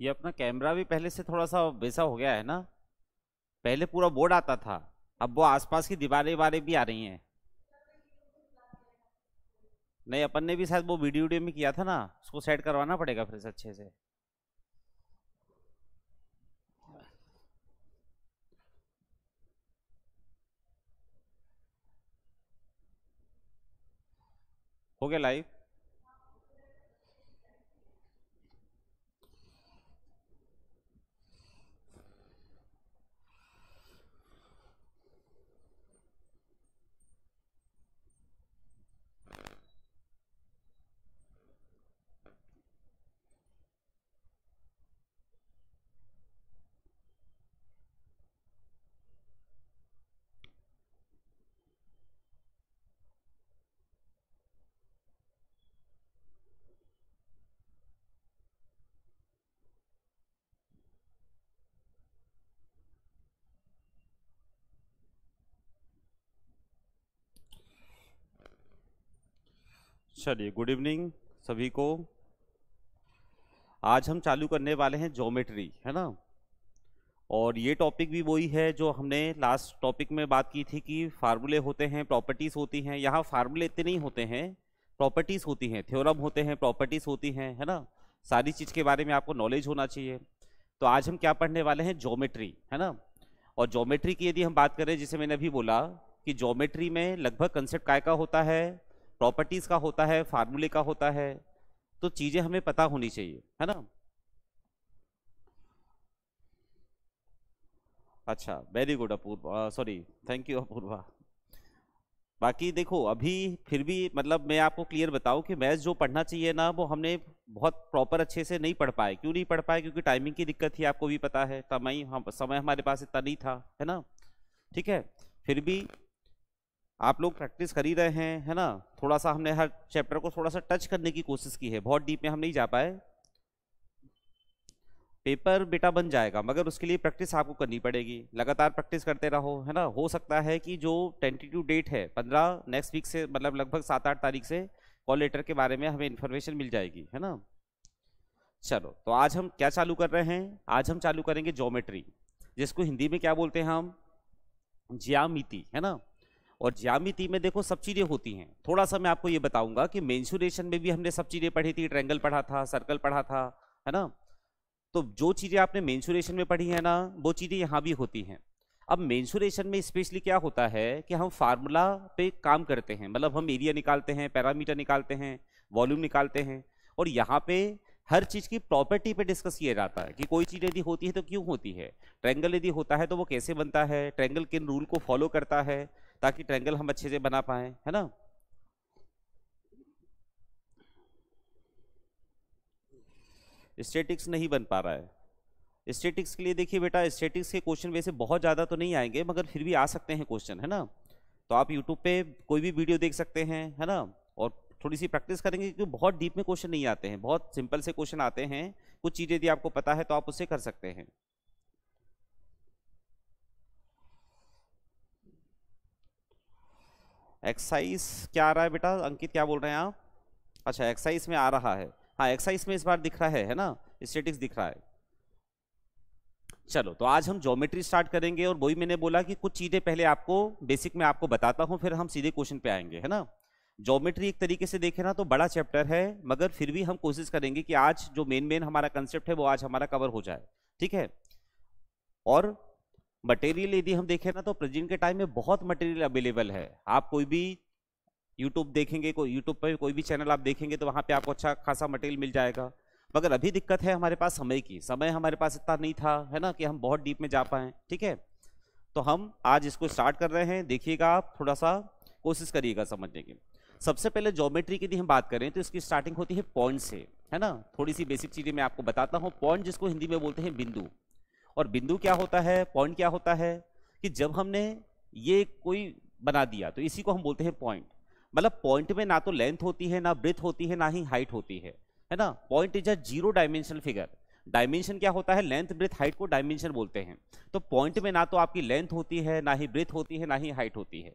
ये अपना कैमरा भी पहले से थोड़ा सा वैसा हो गया है ना पहले पूरा बोर्ड आता था अब वो आसपास की दीवारें वारे भी आ रही हैं नहीं अपन ने भी शायद वो वीडियो वीडियो में किया था ना उसको सेट करवाना पड़ेगा फिर से अच्छे से हो गया लाइव चलिए गुड इवनिंग सभी को आज हम चालू करने वाले हैं जोमेट्री है ना और ये टॉपिक भी वही है जो हमने लास्ट टॉपिक में बात की थी कि फार्मूले होते हैं प्रॉपर्टीज़ होती हैं यहाँ फार्मूले इतने नहीं होते हैं प्रॉपर्टीज़ होती हैं थ्योरम होते हैं प्रॉपर्टीज़ होती हैं है ना सारी चीज़ के बारे में आपको नॉलेज होना चाहिए तो आज हम क्या पढ़ने वाले हैं जोमेट्री है ना और जोमेट्री की यदि हम बात करें जिसे मैंने अभी बोला कि जोमेट्री में लगभग कंसेप्ट काय का होता है प्रॉपर्टीज़ का होता है फार्मूले का होता है तो चीज़ें हमें पता होनी चाहिए है ना अच्छा very good Apoorva sorry thank you Apoorva बाकी देखो अभी फिर भी मतलब मैं आपको क्लियर बताऊं कि मैथ जो पढ़ना चाहिए ना वो हमने बहुत प्रॉपर अच्छे से नहीं पढ़ पाए क्यों नहीं पढ़ पाए क्योंकि टाइमिंग की दिक्कत थी आपको भी पता है समय हम समय हमारे पास इतना नहीं था है ना ठीक है फिर भी आप लोग प्रैक्टिस कर ही रहे हैं है ना थोड़ा सा हमने हर चैप्टर को थोड़ा सा टच करने की कोशिश की है बहुत डीप में हम नहीं जा पाए पेपर बेटा बन जाएगा मगर उसके लिए प्रैक्टिस आपको करनी पड़ेगी लगातार प्रैक्टिस करते रहो है ना हो सकता है कि जो टेंटेटिव डेट है पंद्रह नेक्स्ट वीक से मतलब लगभग सात आठ तारीख से कॉल लेटर के बारे में हमें इन्फॉर्मेशन मिल जाएगी है ना चलो तो आज हम क्या चालू कर रहे हैं आज हम चालू करेंगे जोमेट्री जिसको हिंदी में क्या बोलते हैं हम ज्यामिति है ना और ज्यामिति में देखो सब चीज़ें होती हैं थोड़ा सा मैं आपको ये बताऊंगा कि मेन्सुरेशन में भी हमने सब चीज़ें पढ़ी थी ट्रैंगल पढ़ा था सर्कल पढ़ा था है ना तो जो चीज़ें आपने मेन्सुरेशन में पढ़ी है ना वो चीज़ें यहाँ भी होती हैं अब मेन्सुरेशन में स्पेशली क्या होता है कि हम फार्मूला पे काम करते हैं मतलब हम एरिया निकालते हैं पैरामीटर निकालते हैं वॉल्यूम निकालते हैं और यहाँ पे हर चीज़ की प्रॉपर्टी पे डिस्कस किया जाता है कि कोई चीज़ यदि होती है तो क्यों होती है ट्रैंगल यदि होता है तो वो कैसे बनता है ट्रैंगल किन रूल को फॉलो करता है ताकि ट्रैंगल हम अच्छे से बना पाए है ना स्टेटिक्स नहीं बन पा रहा है स्टेटिक्स के लिए देखिए बेटा स्टेटिक्स के क्वेश्चन वैसे बहुत ज़्यादा तो नहीं आएंगे मगर फिर भी आ सकते हैं क्वेश्चन है ना तो आप यूट्यूब पे कोई भी वीडियो देख सकते हैं है ना और थोड़ी सी प्रैक्टिस करेंगे क्योंकि बहुत डीप में क्वेश्चन नहीं आते हैं बहुत सिंपल से क्वेश्चन आते हैं कुछ चीज़ें यदि आपको पता है तो आप उससे कर सकते हैं एक्साइज क्या आ रहा है बेटा अंकित क्या बोल रहे हैं आप अच्छा एक्साइज में आ रहा है हाँ एक्साइज में इस बार दिख रहा है है ना स्टेटिक्स दिख रहा है चलो तो आज हम ज्योमेट्री स्टार्ट करेंगे और वही मैंने बोला कि कुछ चीज़ें पहले आपको बेसिक में आपको बताता हूँ फिर हम सीधे क्वेश्चन पे आएंगे है ना ज्योमेट्री एक तरीके से देखे ना तो बड़ा चैप्टर है मगर फिर भी हम कोशिश करेंगे कि आज जो मेन मेन हमारा कंसेप्ट है वो आज हमारा कवर हो जाए ठीक है और मटेरियल यदि हम देखें ना तो प्रेजेंट के टाइम में बहुत मटेरियल अवेलेबल है आप कोई भी यूट्यूब देखेंगे कोई यूट्यूब पर कोई भी चैनल आप देखेंगे तो वहाँ पे आपको अच्छा खासा मटेरियल मिल जाएगा मगर अभी दिक्कत है हमारे पास समय की समय हमारे पास इतना नहीं था है ना कि हम बहुत डीप में जा पाएँ ठीक है तो हम आज इसको स्टार्ट कर रहे हैं देखिएगा आप थोड़ा सा कोशिश करिएगा समझने की सबसे पहले जोमेट्री की यदि हम बात करें तो इसकी स्टार्टिंग होती है पॉइंट से है ना थोड़ी सी बेसिक चीज़ें मैं आपको बताता हूँ पॉइंट जिसको हिंदी में बोलते हैं बिंदु और बिंदु क्या होता है पॉइंट क्या होता है कि जब हमने ये कोई बना दिया तो इसी को हम बोलते हैं पॉइंट मतलब पॉइंट में ना तो लेंथ होती है ना ब्रिथ होती है ना ही हाइट होती है है ना point is a zero dimensional figure dimension क्या होता है लेंथ ब्रिथ हाइट को डायमेंशन बोलते हैं तो पॉइंट में ना तो आपकी लेंथ होती है ना ही ब्रिथ होती है ना ही हाइट होती है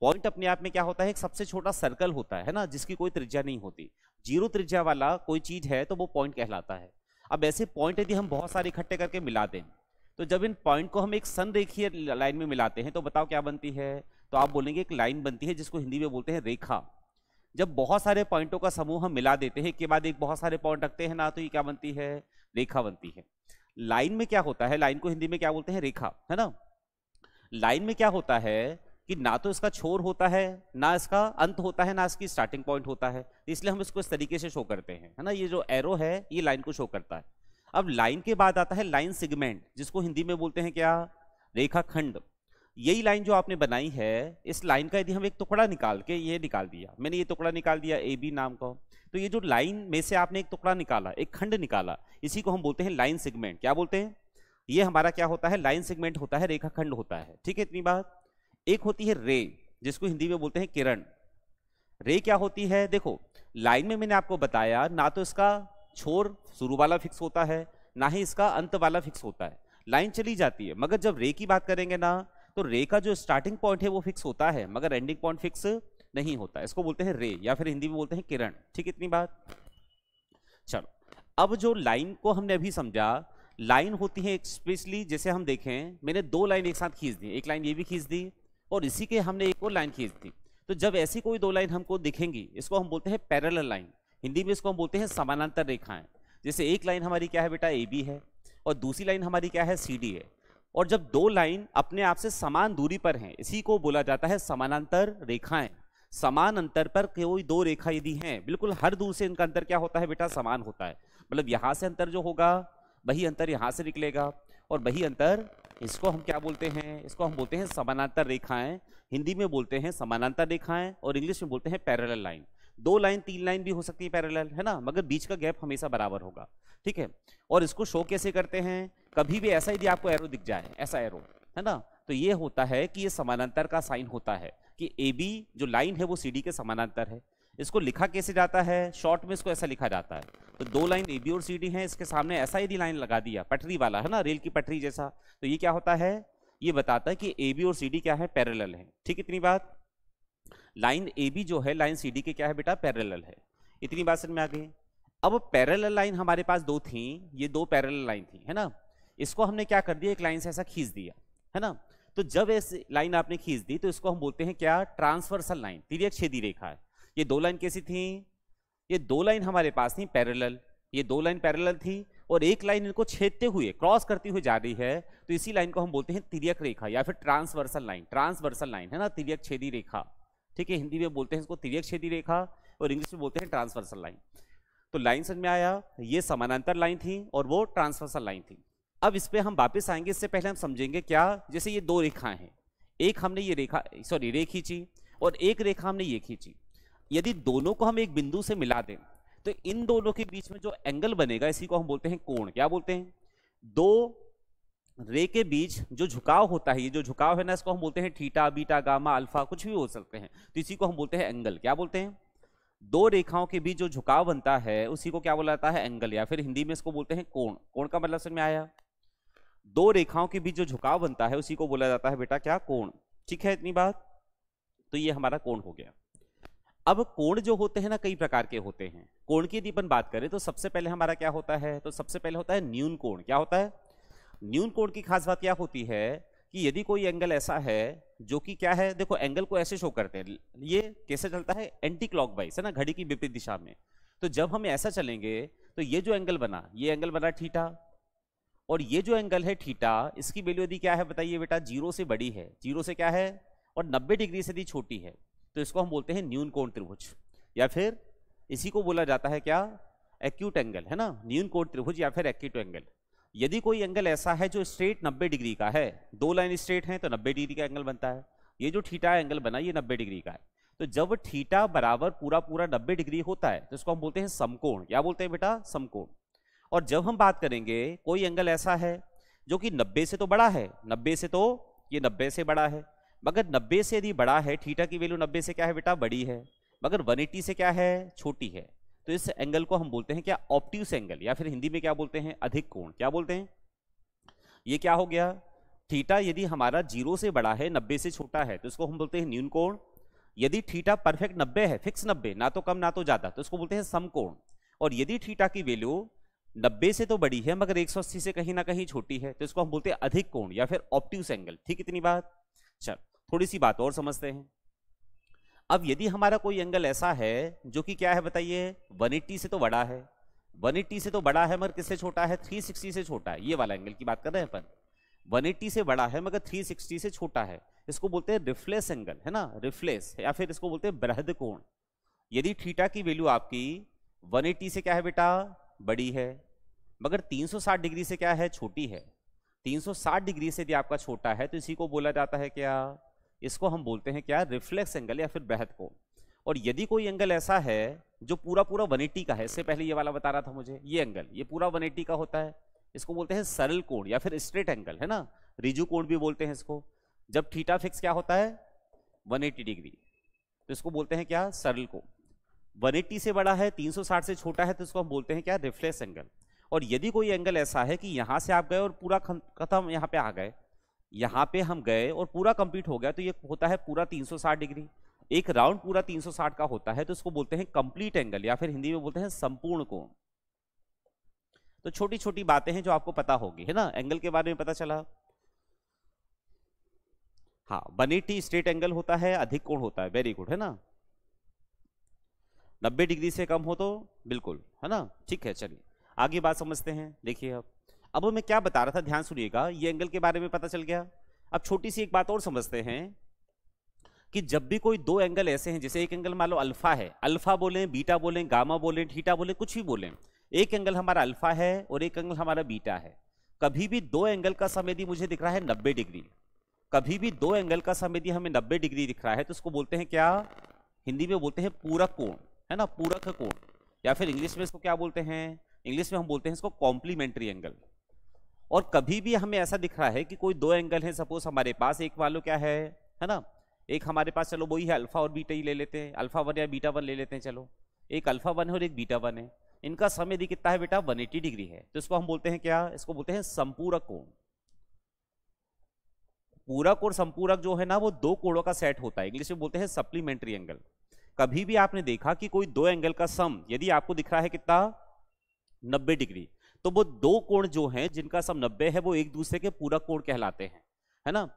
पॉइंट अपने आप में क्या होता है एक सबसे छोटा सर्कल होता है ना जिसकी कोई त्रिज्या नहीं होती जीरो त्रिज्या वाला कोई चीज है तो वो पॉइंट कहलाता है अब ऐसे पॉइंट यदि हम बहुत सारे इकट्ठे करके मिला दें तो जब इन पॉइंट को हम एक सन रेखीय लाइन में मिलाते हैं तो बताओ क्या बनती है तो आप बोलेंगे एक लाइन बनती है जिसको हिंदी में बोलते हैं रेखा जब बहुत सारे पॉइंटों का समूह हम मिला देते हैं एक के बाद एक बहुत सारे पॉइंट रखते हैं ना तो ये क्या बनती है रेखा बनती है लाइन में क्या होता है लाइन को हिंदी में क्या बोलते हैं रेखा है ना लाइन में क्या होता है कि ना तो इसका छोर होता है ना इसका अंत होता है ना इसकी स्टार्टिंग पॉइंट होता है इसलिए हम इसको इस तरीके से शो करते हैं है ना ये जो एरो है ये लाइन को शो करता है अब लाइन के बाद आता है लाइन सेगमेंट जिसको हिंदी में बोलते हैं क्या रेखाखंड यही लाइन जो आपने बनाई है इस लाइन का यदि हम एक टुकड़ा निकाल के ये निकाल दिया मैंने ये टुकड़ा निकाल दिया ए बी नाम का तो ये जो लाइन में से आपने एक टुकड़ा निकाला एक खंड निकाला इसी को हम बोलते हैं लाइन सेगमेंट क्या बोलते हैं ये हमारा क्या होता है लाइन सेगमेंट होता है रेखाखंड होता है ठीक है इतनी बात एक होती है रे जिसको हिंदी में बोलते हैं किरण रे क्या होती है देखो लाइन में मैंने आपको बताया ना तो इसका छोर शुरू वाला फिक्स होता है ना ही इसका अंत वाला फिक्स होता है लाइन चली जाती है मगर जब रे की बात करेंगे ना तो रे का जो स्टार्टिंग पॉइंट है वो फिक्स होता है मगर एंडिंग पॉइंट फिक्स नहीं होता इसको बोलते हैं रे या फिर हिंदी में बोलते हैं किरण ठीक इतनी बात चलो अब जो लाइन को हमने अभी समझा लाइन होती है स्पेशली जैसे हम देखें मैंने दो लाइन एक साथ खींच दी एक लाइन ये भी खींच दी और इसी के हमने एक और लाइन खींच दी तो जब ऐसी कोई दो लाइन हमको दिखेंगी इसको हम बोलते हैं पैरल लाइन हिंदी में इसको हम बोलते हैं समानांतर रेखाएं जैसे एक लाइन हमारी क्या है बेटा ए बी है और दूसरी लाइन हमारी क्या है सी डी है और जब दो लाइन अपने आप से समान दूरी पर हैं इसी को बोला जाता है समानांतर रेखाएं समान अंतर पर कोई दो रेखा यदि हैं बिल्कुल हर दूर से इनका अंतर क्या होता है बेटा समान होता है मतलब यहाँ से अंतर जो होगा वही अंतर यहाँ से निकलेगा और वही अंतर इसको हम क्या बोलते हैं इसको हम बोलते हैं समानांतर रेखाएं हिंदी में बोलते हैं समानांतर रेखाएं और इंग्लिश में बोलते हैं पैरेलल लाइन दो लाइन तीन लाइन भी हो सकती है पैरेलल है ना मगर बीच का गैप हमेशा बराबर होगा ठीक है और इसको शो कैसे करते हैं कभी भी ऐसा यदि आपको एरो दिख जाए ऐसा एरो है ना तो ये होता है कि ये समानांतर का साइन होता है कि ए बी जो लाइन है वो सी डी के समानांतर है इसको लिखा कैसे जाता है शॉर्ट में इसको ऐसा लिखा जाता है तो दो लाइन ए बी और सी डी है इसके सामने ऐसा यदि लाइन लगा दिया पटरी वाला है ना रेल की पटरी जैसा तो ये क्या होता है ये बताता है कि ए बी और सी डी क्या है पैरेलल है ठीक इतनी बात लाइन ए बी जो है लाइन सी डी के क्या है बेटा पैरेलल है इतनी बात समझ में आ गई अब पैरेलल लाइन हमारे पास दो थी ये दो पैरेलल लाइन थी है ना इसको हमने क्या कर दिया एक लाइन से ऐसा खींच दिया है ना तो जब इस लाइन आपने खींच दी तो इसको हम बोलते हैं क्या ट्रांसवर्सल लाइन तिरक्षेदी रेखा है ये दो लाइन कैसी थी ये दो लाइन हमारे पास थी पैरेलल ये दो लाइन पैरेलल थी और एक लाइन इनको छेदते हुए क्रॉस करती हुई जा रही है तो इसी लाइन को हम बोलते हैं तिरक रेखा या फिर ट्रांसवर्सल लाइन ट्रांसवर्सल लाइन है ना तिरक छेदी रेखा ठीक है हिंदी में बोलते हैं इसको तिरक छेदी रेखा और इंग्लिश में बोलते हैं ट्रांसवर्सल लाइन तो लाइन समझ में आया ये समानांतर लाइन थी और वो ट्रांसवर्सल लाइन थी अब इस पर हम वापस आएंगे इससे पहले हम समझेंगे क्या जैसे ये दो रेखाएं हैं एक हमने ये रेखा सॉरी रे खींची और एक रेखा हमने ये खींची यदि दोनों को हम एक बिंदु से मिला दें तो इन दोनों के बीच में जो एंगल बनेगा इसी को हम बोलते हैं कोण क्या बोलते हैं दो रे के बीच जो झुकाव होता है ये जो झुकाव है ना इसको हम बोलते हैं थीटा बीटा गामा अल्फा कुछ भी हो सकते हैं तो इसी को हम बोलते हैं एंगल क्या बोलते हैं दो रेखाओं के बीच जो झुकाव बनता है उसी को क्या बोला जाता है एंगल या फिर हिंदी में इसको बोलते हैं कोण कोण का मतलब समझ में आया दो रेखाओं के बीच जो झुकाव बनता है उसी को बोला जाता है बेटा क्या कोण ठीक है इतनी बात तो ये हमारा कोण हो गया अब कोण जो होते हैं ना कई प्रकार के होते हैं कोण की यदि बात करें तो सबसे पहले हमारा क्या होता है तो सबसे पहले होता है न्यून कोण क्या होता है न्यून कोण की खास बात क्या होती है कि यदि कोई एंगल ऐसा है जो कि क्या है देखो एंगल को ऐसे शो करते हैं ये कैसे चलता है एंटी क्लॉक वाइज है ना घड़ी की विपरीत दिशा में तो जब हम ऐसा चलेंगे तो ये जो एंगल बना ये एंगल बना ठीठा और ये जो एंगल है ठीठा इसकी वैल्यू यदि क्या है बताइए बेटा जीरो से बड़ी है जीरो से क्या है और नब्बे डिग्री से यदि छोटी है तो इसको हम बोलते हैं न्यून कोण त्रिभुज या फिर इसी को बोला जाता है क्या एक्यूट एंगल है ना न्यून कोण त्रिभुज या फिर एक्यूट एंगल यदि कोई एंगल ऐसा है जो स्ट्रेट 90 डिग्री का है दो लाइन स्ट्रेट हैं तो 90 डिग्री का एंगल बनता है ये जो थीटा एंगल बना ये 90 डिग्री का है तो जब थीटा बराबर पूरा पूरा 90 डिग्री होता है तो इसको हम बोलते हैं समकोण क्या बोलते हैं बेटा समकोण और जब हम बात करेंगे कोई एंगल ऐसा है जो कि नब्बे से तो बड़ा है नब्बे से तो ये नब्बे से बड़ा है मगर नब्बे से यदि बड़ा है ठीटा की वैल्यू नब्बे से क्या है बेटा बड़ी है मगर वन से क्या है छोटी है तो इस एंगल को हम बोलते हैं क्या ऑप्टिस एंगल या फिर हिंदी में क्या बोलते हैं अधिक कोण क्या बोलते हैं ये क्या हो गया थीटा यदि हमारा जीरो से बड़ा है नब्बे से छोटा है तो इसको हम बोलते हैं न्यून कोण यदि थीटा परफेक्ट नब्बे है फिक्स नब्बे ना तो कम ना तो ज्यादा तो इसको बोलते हैं समकोण और यदि थीटा की वैल्यू नब्बे से तो बड़ी है मगर एक से कहीं ना कहीं छोटी है तो इसको हम बोलते हैं अधिक कोण या फिर ऑप्टिस एंगल ठीक इतनी बात चल थोड़ी सी बात और समझते हैं अब यदि हमारा कोई एंगल ऐसा है जो कि क्या है बताइए 180 से तो बड़ा है 180 से तो बड़ा है मगर किससे छोटा है 360 से छोटा है ये वाला एंगल की बात कर रहे हैं अपन 180 से बड़ा है मगर 360 से छोटा है इसको बोलते हैं रिफ्लेस एंगल है ना रिफ्लेस या फिर इसको बोलते हैं बृहद कोण यदि थीटा की वैल्यू आपकी वन से क्या है बेटा बड़ी है मगर तीन डिग्री से क्या है छोटी है तीन डिग्री से यदि आपका छोटा है तो इसी को बोला जाता है क्या इसको हम बोलते हैं क्या रिफ्लेक्स एंगल या फिर बेहद को और यदि कोई एंगल ऐसा है जो पूरा पूरा वन का है इससे पहले ये वाला बता रहा था मुझे ये एंगल ये पूरा वन का होता है इसको बोलते हैं सरल कोण या फिर स्ट्रेट एंगल है ना रिजू कोण भी बोलते हैं इसको जब थीटा फिक्स क्या होता है 180 डिग्री तो इसको बोलते हैं क्या सरल कोण 180 से बड़ा है 360 से छोटा है तो इसको हम बोलते हैं क्या रिफ्लेक्स एंगल और यदि कोई एंगल ऐसा है कि यहाँ से आप गए और पूरा खत्म यहाँ पे आ गए यहाँ पे हम गए और पूरा कंप्लीट हो गया तो ये होता है पूरा 360 डिग्री एक राउंड पूरा 360 का होता है तो इसको बोलते हैं कंप्लीट एंगल या फिर हिंदी में बोलते हैं संपूर्ण कोण तो छोटी छोटी बातें हैं जो आपको पता होगी है ना एंगल के बारे में पता चला हाँ बनेटी स्ट्रेट एंगल होता है अधिक कोण होता है वेरी गुड है ना नब्बे डिग्री से कम हो तो बिल्कुल है ना ठीक है चलिए आगे बात समझते हैं देखिए अब अब मैं क्या बता रहा था ध्यान सुनिएगा ये एंगल के बारे में पता चल गया अब छोटी सी एक बात और समझते हैं कि जब भी कोई दो एंगल ऐसे हैं जैसे एक एंगल मान लो अल्फा है अल्फा बोलें बीटा बोलें गामा बोलें ठीटा बोलें कुछ भी बोलें एक एंगल हमारा अल्फा है और एक एंगल हमारा बीटा है कभी भी दो एंगल का सम यदि मुझे दिख रहा है नब्बे डिग्री कभी भी दो एंगल का सम यदि हमें नब्बे डिग्री दिख रहा है तो उसको बोलते हैं क्या हिंदी में बोलते हैं पूरक कोण है ना पूरक कोण या फिर इंग्लिश में इसको क्या बोलते हैं इंग्लिश में हम बोलते हैं इसको कॉम्प्लीमेंट्री एंगल और कभी भी हमें ऐसा दिख रहा है कि कोई दो एंगल है सपोज हमारे पास एक मान लो क्या है है ना एक हमारे पास चलो वही है अल्फा और बीटा ही ले लेते हैं अल्फा वन या बीटा वन ले लेते हैं चलो एक अल्फा वन है और एक बीटा वन है इनका समय यदि कितना है बेटा 180 डिग्री है तो इसको हम बोलते हैं क्या इसको बोलते हैं संपूरक कोण पूरक और संपूरक जो है ना वो दो कोणों का सेट होता है इंग्लिश में बोलते हैं सप्लीमेंट्री एंगल कभी भी आपने देखा कि कोई दो एंगल का सम यदि आपको दिख रहा है कितना नब्बे डिग्री तो वो दो कोण जो हैं जिनका सम 90 है वो एक दूसरे के पूरा कोण कहलाते हैं है ना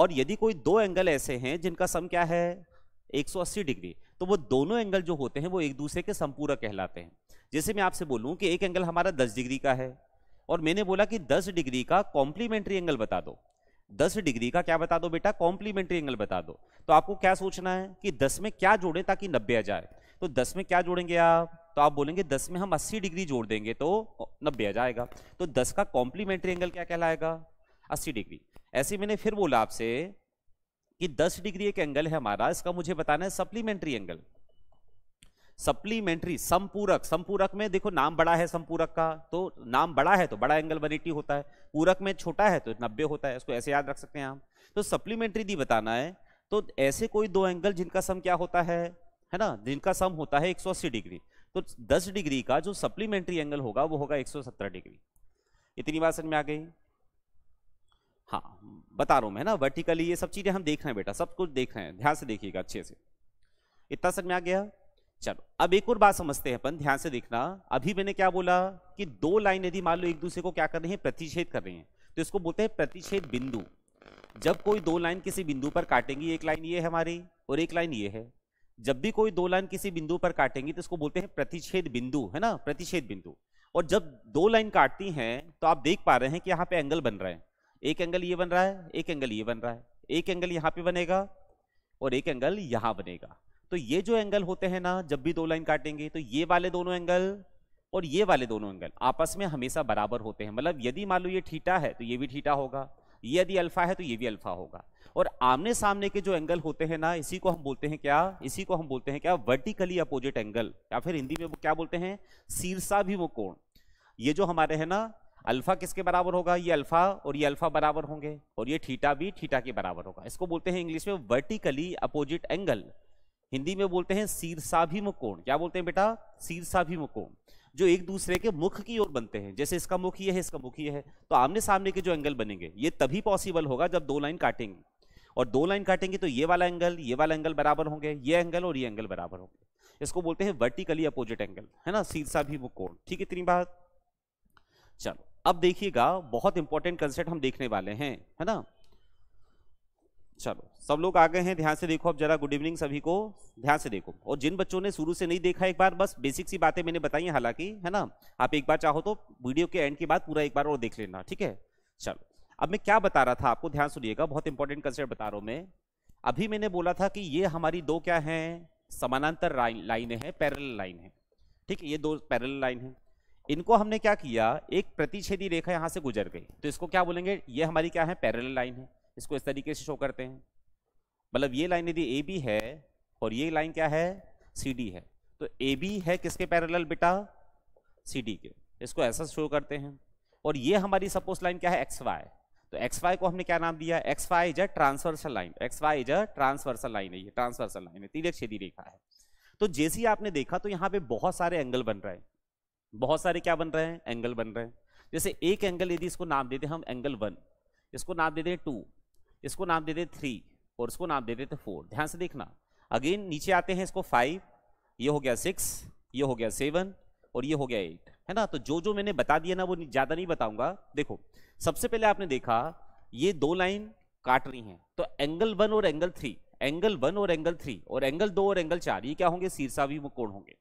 और यदि कोई दो एंगल ऐसे हैं जिनका सम क्या है 180 डिग्री तो वो दोनों एंगल जो होते हैं वो एक दूसरे के समपूरक कहलाते हैं जैसे मैं आपसे बोलूँ कि एक एंगल हमारा दस डिग्री का है और मैंने बोला कि दस डिग्री का कॉम्प्लीमेंट्री एंगल बता दो दस डिग्री का क्या बता दो बेटा कॉम्प्लीमेंट्री एंगल बता दो तो आपको क्या सोचना है कि दस में क्या जोड़े ताकि नब्बे आ जाए तो दस में क्या जोड़ेंगे आप तो आप बोलेंगे 10 में हम 80 डिग्री जोड़ देंगे तो 90 आ जाएगा तो 10 का कॉम्प्लीमेंट्री एंगल क्या कहलाएगा 80 डिग्री ऐसे मैंने फिर बोला आपसे कि 10 डिग्री एक एंगल है हमारा इसका मुझे बताना है सप्लीमेंट्री एंगल सप्लीमेंट्री संपूरक संपूरक में देखो नाम बड़ा है संपूरक का तो नाम बड़ा है तो बड़ा एंगल वन होता है पूरक में छोटा है तो नब्बे होता है इसको ऐसे याद रख सकते हैं हम तो सप्लीमेंट्री दी बताना है तो ऐसे कोई दो एंगल जिनका सम क्या होता है है ना जिनका सम होता है 180 डिग्री तो 10 डिग्री का जो सप्लीमेंट्री एंगल होगा वो होगा 170 डिग्री इतनी बात समझ में आ गई हाँ बता रहा हूं मैं ना वर्टिकली ये सब चीज़ें हम देख रहे हैं बेटा सब कुछ देख रहे हैं ध्यान से देखिएगा अच्छे से इतना समझ में आ गया चलो अब एक और बात समझते हैं अपन ध्यान से देखना अभी मैंने क्या बोला कि दो लाइन यदि मान लो एक दूसरे को क्या कर रहे हैं प्रतिषेद कर रहे हैं तो इसको बोलते हैं प्रतिषेध बिंदु जब कोई दो लाइन किसी बिंदु पर काटेंगी एक लाइन ये है हमारी और एक लाइन ये है जब भी कोई दो लाइन किसी बिंदु पर काटेंगी तो इसको बोलते हैं प्रतिच्छेद बिंदु है ना प्रतिच्छेद बिंदु और जब दो लाइन काटती हैं तो आप देख पा रहे हैं कि यहाँ पे एंगल बन रहे हैं एक एंगल ये बन रहा है एक एंगल ये बन रहा है एक एंगल यहाँ पे बनेगा और एक एंगल यहाँ बनेगा तो ये जो एंगल होते हैं ना जब भी दो लाइन काटेंगे तो ये वाले दोनों एंगल और ये वाले दोनों एंगल आपस में हमेशा बराबर होते हैं मतलब यदि मान लो ये ठीटा है तो ये भी ठीठा होगा ये यदि अल्फा है तो ये भी अल्फा होगा और आमने सामने के जो एंगल होते हैं ना इसी को हम बोलते हैं क्या इसी को हम बोलते हैं क्या वर्टिकली अपोजिट एंगल या फिर हिंदी में वो क्या बोलते हैं कोण ये जो हमारे है ना अल्फा किसके बराबर होगा ये अल्फा और ये अल्फा बराबर होंगे और ये ठीटा भी ठीटा के बराबर होगा इसको बोलते हैं इंग्लिश में वर्टिकली अपोजिट एंगल हिंदी में बोलते हैं शीर्षाभिमुख कोण क्या बोलते हैं बेटा शीर्षाभिमुख कोण जो एक दूसरे के मुख की ओर बनते हैं जैसे इसका मुख ये है इसका मुख ये है तो आमने सामने के जो एंगल बनेंगे ये तभी पॉसिबल होगा जब दो लाइन काटेंगे और दो लाइन काटेंगे तो ये वाला एंगल ये वाला एंगल बराबर होंगे ये एंगल और ये एंगल बराबर होंगे इसको बोलते हैं वर्टिकली अपोजिट एंगल है ना सीधा भी वो कोण ठीक है इतनी बात चलो अब देखिएगा बहुत इंपॉर्टेंट कंसेप्ट हम देखने वाले हैं है ना चलो सब लोग आ गए हैं ध्यान से देखो अब जरा गुड इवनिंग सभी को ध्यान से देखो और जिन बच्चों ने शुरू से नहीं देखा एक बार बस बेसिक सी बातें मैंने बताई हैं हालांकि है ना आप एक बार चाहो तो वीडियो के एंड के बाद पूरा एक बार और देख लेना ठीक है चलो अब मैं क्या बता रहा था आपको ध्यान सुनिएगा बहुत इंपॉर्टेंट कंसेप्ट बता रहा हूँ मैं अभी मैंने बोला था कि ये हमारी दो क्या है समानांतर लाइन हैं पैरल लाइन है ठीक है ये दो पैरल लाइन है इनको हमने क्या किया एक प्रतिच्छेदी रेखा यहाँ से गुजर गई तो इसको क्या बोलेंगे ये हमारी क्या है पैरल लाइन है इसको इस तरीके से शो करते हैं मतलब ये लाइन यदि ए बी है और ये लाइन क्या है सी डी है तो ए बी है किसके पैरेलल बेटा सी डी के इसको ऐसा शो करते हैं और ये हमारी सपोज लाइन क्या है एक्स वाई तो एक्स वाई को हमने क्या नाम दिया X Y is a transversal line X Y is a transversal line है ये ट्रांसवर्सल लाइन है तिरक छेदी रेखा है तो जैसे आपने देखा तो यहाँ पे बहुत सारे एंगल बन रहे हैं बहुत सारे क्या बन रहे हैं एंगल बन रहे हैं जैसे एक एंगल यदि इसको नाम देते हम एंगल वन इसको नाम देते हैं टू इसको नाम दे दे थ्री और इसको नाम दे देते फोर ध्यान से देखना अगेन नीचे आते हैं इसको फाइव ये हो गया सिक्स ये हो गया सेवन और ये हो गया एट है ना तो जो जो मैंने बता दिया ना वो ज़्यादा नहीं बताऊंगा देखो सबसे पहले आपने देखा ये दो लाइन काट रही हैं तो एंगल वन और एंगल थ्री एंगल वन और एंगल थ्री और एंगल दो और एंगल चार ये क्या होंगे शीर्षाभिमुख कोण होंगे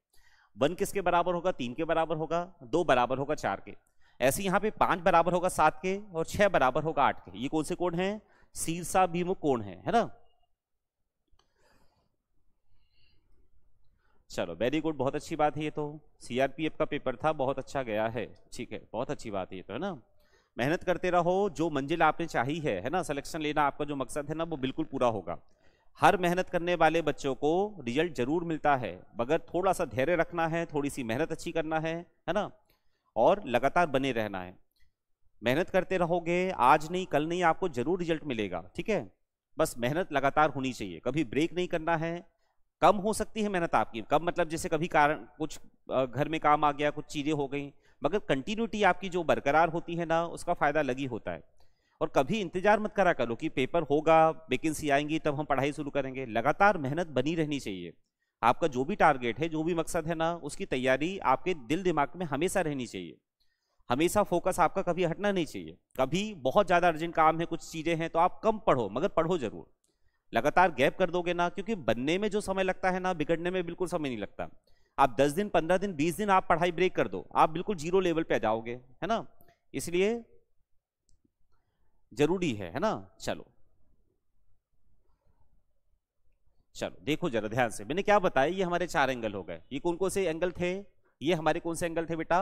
वन किसके बराबर होगा तीन के बराबर होगा दो बराबर होगा चार के ऐसे यहाँ पे पांच बराबर होगा सात के और छह बराबर होगा आठ के ये कौन से कोण हैं भीम कोण है है ना चलो वेरी गुड बहुत अच्छी बात है ये तो सीआरपीएफ का पेपर था बहुत अच्छा गया है ठीक है बहुत अच्छी बात है ये तो है ना मेहनत करते रहो जो मंजिल आपने चाही है है ना सिलेक्शन लेना आपका जो मकसद है ना वो बिल्कुल पूरा होगा हर मेहनत करने वाले बच्चों को रिजल्ट जरूर मिलता है मगर थोड़ा सा धैर्य रखना है थोड़ी सी मेहनत अच्छी करना है है ना और लगातार बने रहना है मेहनत करते रहोगे आज नहीं कल नहीं आपको जरूर रिजल्ट मिलेगा ठीक है बस मेहनत लगातार होनी चाहिए कभी ब्रेक नहीं करना है कम हो सकती है मेहनत आपकी कम मतलब जैसे कभी कारण कुछ घर में काम आ गया कुछ चीज़ें हो गई मगर कंटिन्यूटी आपकी जो बरकरार होती है ना उसका फ़ायदा लगी होता है और कभी इंतजार मत करा करो कि पेपर होगा वेकेंसी आएंगी तब हम पढ़ाई शुरू करेंगे लगातार मेहनत बनी रहनी चाहिए आपका जो भी टारगेट है जो भी मकसद है ना उसकी तैयारी आपके दिल दिमाग में हमेशा रहनी चाहिए हमेशा फोकस आपका कभी हटना नहीं चाहिए कभी बहुत ज़्यादा अर्जेंट काम है कुछ चीज़ें हैं तो आप कम पढ़ो मगर पढ़ो ज़रूर लगातार गैप कर दोगे ना क्योंकि बनने में जो समय लगता है ना बिगड़ने में बिल्कुल समय नहीं लगता आप 10 दिन 15 दिन 20 दिन आप पढ़ाई ब्रेक कर दो आप बिल्कुल जीरो लेवल पे आ जाओगे है ना इसलिए जरूरी है है ना चलो चलो देखो जरा ध्यान से मैंने क्या बताया ये हमारे चार एंगल हो गए ये कौन कौन से एंगल थे ये हमारे कौन से एंगल थे बेटा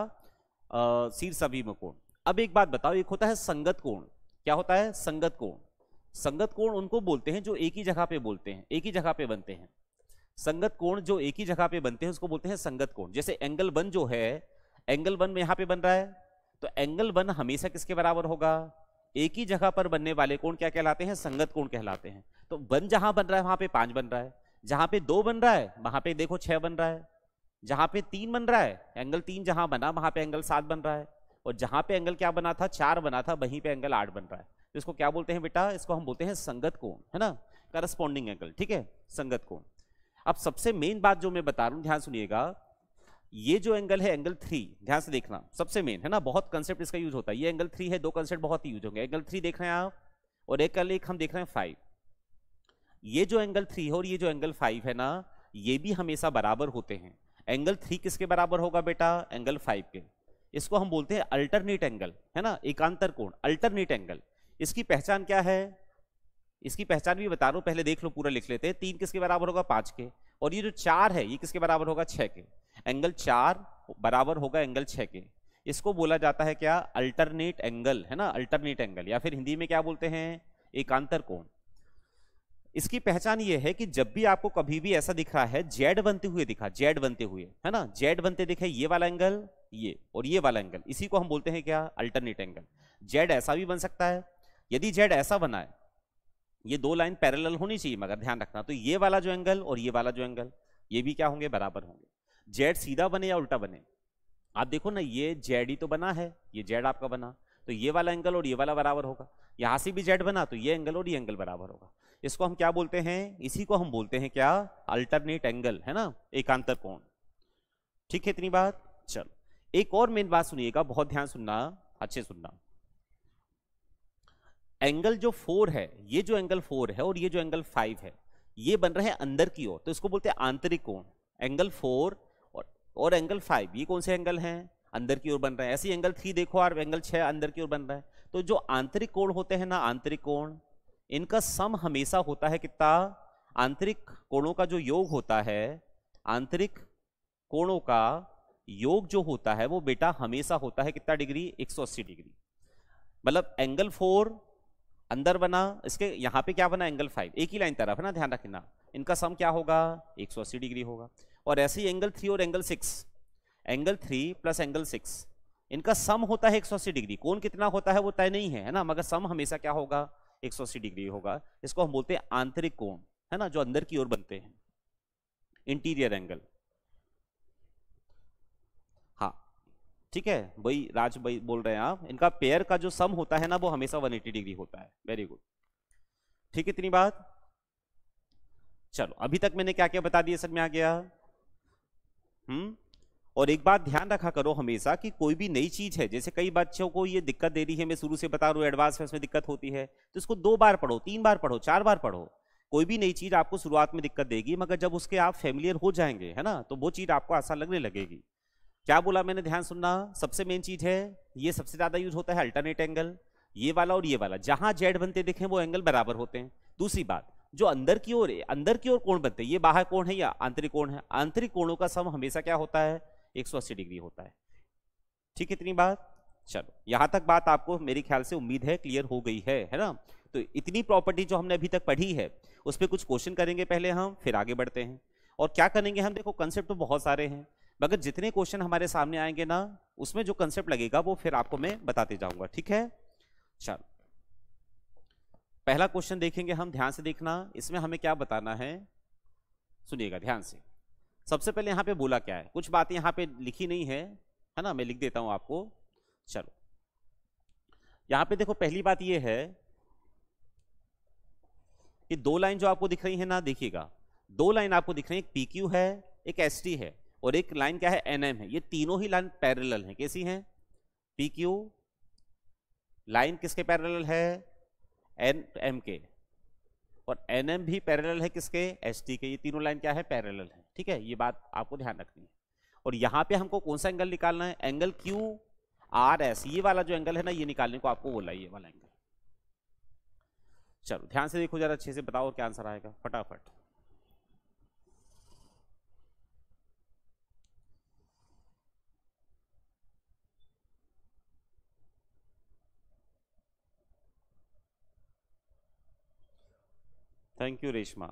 शीर्षाभिम कोण अब एक बात बताओ एक होता है संगत कोण क्या होता है संगत कोण संगत कोण उनको बोलते हैं जो एक ही जगह पे बोलते हैं एक ही जगह पे बनते हैं संगत कोण जो एक ही जगह पे बनते हैं उसको बोलते हैं संगत कोण जैसे एंगल वन जो है एंगल वन में यहां पे बन रहा है तो एंगल वन हमेशा किसके बराबर होगा एक ही जगह पर बनने वाले कोण क्या कहलाते हैं संगत कोण कहलाते हैं तो वन जहां बन रहा है वहां पे पांच बन रहा है जहां पे दो बन रहा है वहां पे देखो छह बन रहा है जहां पे तीन बन रहा है एंगल तीन जहां बना वहां पे एंगल सात बन रहा है और जहां पे एंगल क्या बना था चार बना था वहीं पे एंगल आठ बन रहा है तो इसको क्या बोलते हैं बेटा इसको हम बोलते हैं संगत कोण है ना करस्पॉन्डिंग एंगल ठीक है संगत कोण अब सबसे मेन बात जो मैं बता रहा हूँ ध्यान सुनिएगा ये जो एंगल है एंगल थ्री ध्यान से देखना सबसे मेन है ना बहुत कंसेप्ट इसका यूज होता है ये एंगल थ्री है दो कंसेप्ट बहुत ही यूज होंगे एंगल थ्री देख रहे हैं आप और एक कल एक हम देख रहे हैं फाइव ये जो एंगल थ्री है और ये जो एंगल फाइव है ना ये भी हमेशा बराबर होते हैं एंगल थ्री किसके बराबर होगा बेटा एंगल फाइव के इसको हम बोलते हैं अल्टरनेट एंगल है ना एकांतर कोण अल्टरनेट एंगल इसकी पहचान क्या है इसकी पहचान भी बता रहा हूँ पहले देख लो पूरा लिख लेते हैं तीन किसके बराबर होगा पाँच के और ये जो चार है ये किसके बराबर होगा छः के एंगल चार बराबर होगा एंगल छः के इसको बोला जाता है क्या अल्टरनेट एंगल है ना अल्टरनेट एंगल या फिर हिंदी में क्या बोलते हैं एकांतर कोण इसकी पहचान ये है कि जब भी आपको कभी भी ऐसा दिख रहा है जेड बनते हुए दिखा जेड बनते हुए है ना जेड बनते दिखे ये वाला एंगल ये और ये वाला एंगल इसी को हम बोलते हैं क्या अल्टरनेट एंगल जेड ऐसा भी बन सकता है यदि जेड ऐसा बना है ये दो लाइन पैरेलल होनी चाहिए मगर ध्यान रखना तो ये वाला जो एंगल और ये वाला जो एंगल ये भी क्या होंगे बराबर होंगे जेड सीधा बने या उल्टा बने आप देखो ना ये जेड ही तो बना है ये जेड आपका बना तो ये वाला एंगल और ये वाला बराबर होगा यहां से भी जेड बना तो ये एंगल और ये एंगल बराबर होगा इसको हम क्या बोलते हैं इसी को हम बोलते हैं क्या अल्टरनेट एंगल है ना एकांतर कोण ठीक है इतनी बात चलो एक और मेन बात सुनिएगा बहुत ध्यान सुनना अच्छे सुनना एंगल जो फोर है ये जो एंगल फोर है और ये जो एंगल फाइव है ये बन रहा है अंदर की ओर तो इसको बोलते हैं आंतरिक कोण एंगल फोर और, और एंगल फाइव ये कौन से एंगल हैं अंदर की ओर बन रहे हैं ऐसे एंगल थ्री देखो और एंगल छह अंदर की ओर बन रहा है तो जो आंतरिक कोण होते हैं ना आंतरिक कोण इनका सम हमेशा होता है कितना आंतरिक कोणों का जो योग होता है आंतरिक कोणों का योग जो होता है वो बेटा हमेशा होता है कितना डिग्री 180 डिग्री मतलब एंगल फोर अंदर बना इसके यहां पे क्या बना एंगल फाइव एक ही लाइन तरफ है ना ध्यान रखना इनका सम क्या होगा 180 डिग्री होगा और ऐसे ही एंगल थ्री और angle six angle three plus angle six इनका सम होता है 180 डिग्री कौन कितना होता है वो तय नहीं है ना मगर सम हमेशा क्या होगा 180 डिग्री होगा इसको हम बोलते हैं आंतरिक कोण है ना जो अंदर की ओर बनते हैं इंटीरियर एंगल हाँ ठीक है भाई राज भाई बोल रहे हैं आप इनका पेयर का जो सम होता है ना वो हमेशा 180 डिग्री होता है वेरी गुड ठीक है इतनी बात चलो अभी तक मैंने क्या क्या बता दिया सर में आ गया हम्म और एक बात ध्यान रखा करो हमेशा कि कोई भी नई चीज़ है जैसे कई बच्चों को ये दिक्कत दे रही है मैं शुरू से बता रहा हूँ एडवांस में इसमें दिक्कत होती है तो इसको दो बार पढ़ो तीन बार पढ़ो चार बार पढ़ो कोई भी नई चीज़ आपको शुरुआत में दिक्कत देगी मगर जब उसके आप फेमिलियर हो जाएंगे है ना तो वो चीज़ आपको आसान लगने लगेगी क्या बोला मैंने ध्यान सुनना सबसे मेन चीज़ है ये सबसे ज़्यादा यूज होता है अल्टरनेट एंगल ये वाला और ये वाला जहाँ जेड बनते देखें वो एंगल बराबर होते हैं दूसरी बात जो अंदर की ओर अंदर की ओर कोण बनते हैं ये बाहर कोण है या आंतरिक कोण है आंतरिक कोणों का सम हमेशा क्या होता है अस्सी डिग्री होता है ठीक है इतनी बात चलो यहाँ तक बात आपको मेरे ख्याल से उम्मीद है क्लियर हो गई है है ना तो इतनी प्रॉपर्टी जो हमने अभी तक पढ़ी है उस पर कुछ क्वेश्चन करेंगे पहले हम फिर आगे बढ़ते हैं और क्या करेंगे हम देखो कंसेप्ट तो बहुत सारे हैं मगर जितने क्वेश्चन हमारे सामने आएंगे ना उसमें जो कंसेप्ट लगेगा वो फिर आपको मैं बताते जाऊंगा ठीक है चलो पहला क्वेश्चन देखेंगे हम ध्यान से देखना इसमें हमें क्या बताना है सुनिएगा ध्यान से सबसे पहले यहाँ पे बोला क्या है कुछ बातें यहाँ पे लिखी नहीं है है ना मैं लिख देता हूँ आपको चलो यहाँ पे देखो पहली बात ये है कि दो लाइन जो आपको दिख रही है ना देखिएगा दो लाइन आपको दिख रही है एक पी है एक एस है और एक लाइन क्या है एन है ये तीनों ही लाइन पैरेलल है कैसी है पी लाइन किसके पैरेलल है एन एम के और एन भी पैरेलल है किसके एस के ये तीनों लाइन क्या है पैरेलल है ठीक है ये बात आपको ध्यान रखनी है और यहाँ पे हमको कौन सा एंगल निकालना है एंगल क्यू आर एस ये वाला जो एंगल है ना ये निकालने को आपको बोला ये वाला एंगल चलो ध्यान से देखो जरा अच्छे से बताओ क्या आंसर आएगा फटाफट थैंक यू रेशमा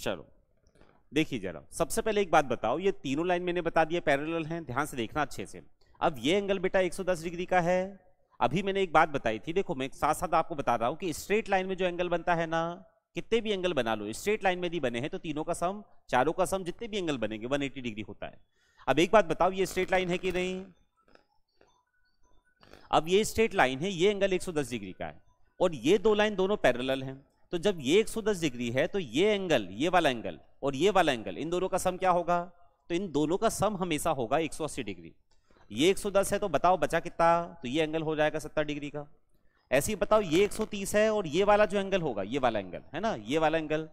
चलो देखिए जरा सबसे पहले एक बात बताओ ये तीनों लाइन मैंने बता दिया पैरेलल हैं ध्यान से देखना अच्छे से अब ये एंगल बेटा 110 डिग्री का है अभी मैंने एक बात बताई थी देखो मैं साथ साथ आपको बता रहा हूं कि स्ट्रेट लाइन में जो एंगल बनता है ना कितने भी एंगल बना लो स्ट्रेट लाइन में यदि बने हैं तो तीनों का सम चारों का सम जितने भी एंगल बनेंगे 180 डिग्री होता है अब एक बात बताओ ये स्ट्रेट लाइन है कि नहीं अब ये स्ट्रेट लाइन है ये एंगल 110 डिग्री का है और ये दो लाइन दोनों पैरेलल हैं तो जब ये 110 डिग्री है तो ये एंगल ये वाला एंगल और ये वाला एंगल इन दोनों का सम क्या होगा तो इन दोनों का सम हमेशा होगा 180 डिग्री ये 110 है तो बताओ बचा कितना तो ये एंगल हो जाएगा सत्तर डिग्री का ऐसे ही बताओ ये 130 है और ये वाला जो एंगल होगा ये वाला एंगल है ना ये वाला एंगल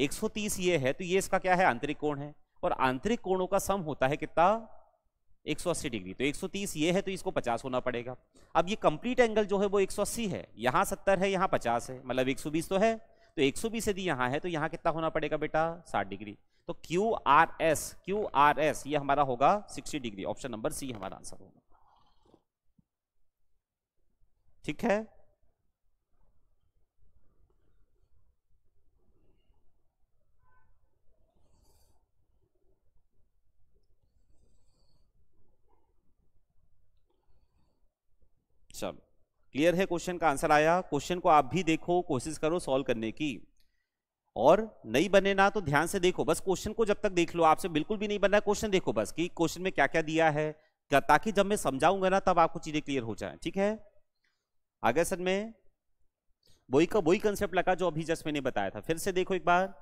130 ये है तो ये इसका क्या है आंतरिक कोण है और आंतरिक कोणों का सम होता है कितना 180 डिग्री तो 130 ये है तो इसको 50 होना पड़ेगा अब ये कंप्लीट एंगल जो है वो 180 है यहाँ 70 है यहाँ 50 है मतलब 120 तो है तो 120 यदि यहाँ है तो यहाँ कितना होना पड़ेगा बेटा 60 डिग्री तो Q R S Q R S ये हमारा होगा 60 डिग्री ऑप्शन नंबर सी हमारा आंसर होगा ठीक है क्लियर है क्वेश्चन का आंसर आया क्वेश्चन को आप भी देखो कोशिश करो सॉल्व करने की और नहीं बने ना तो ध्यान से देखो बस क्वेश्चन को जब तक देख लो आपसे बिल्कुल भी नहीं बना क्वेश्चन देखो बस कि क्वेश्चन में क्या क्या दिया है ताकि जब मैं समझाऊंगा ना तब आपको चीजें क्लियर हो जाए ठीक है आगे सर में वही का वही कंसेप्ट लगा जो अभी जस्ट मैंने बताया था फिर से देखो एक बार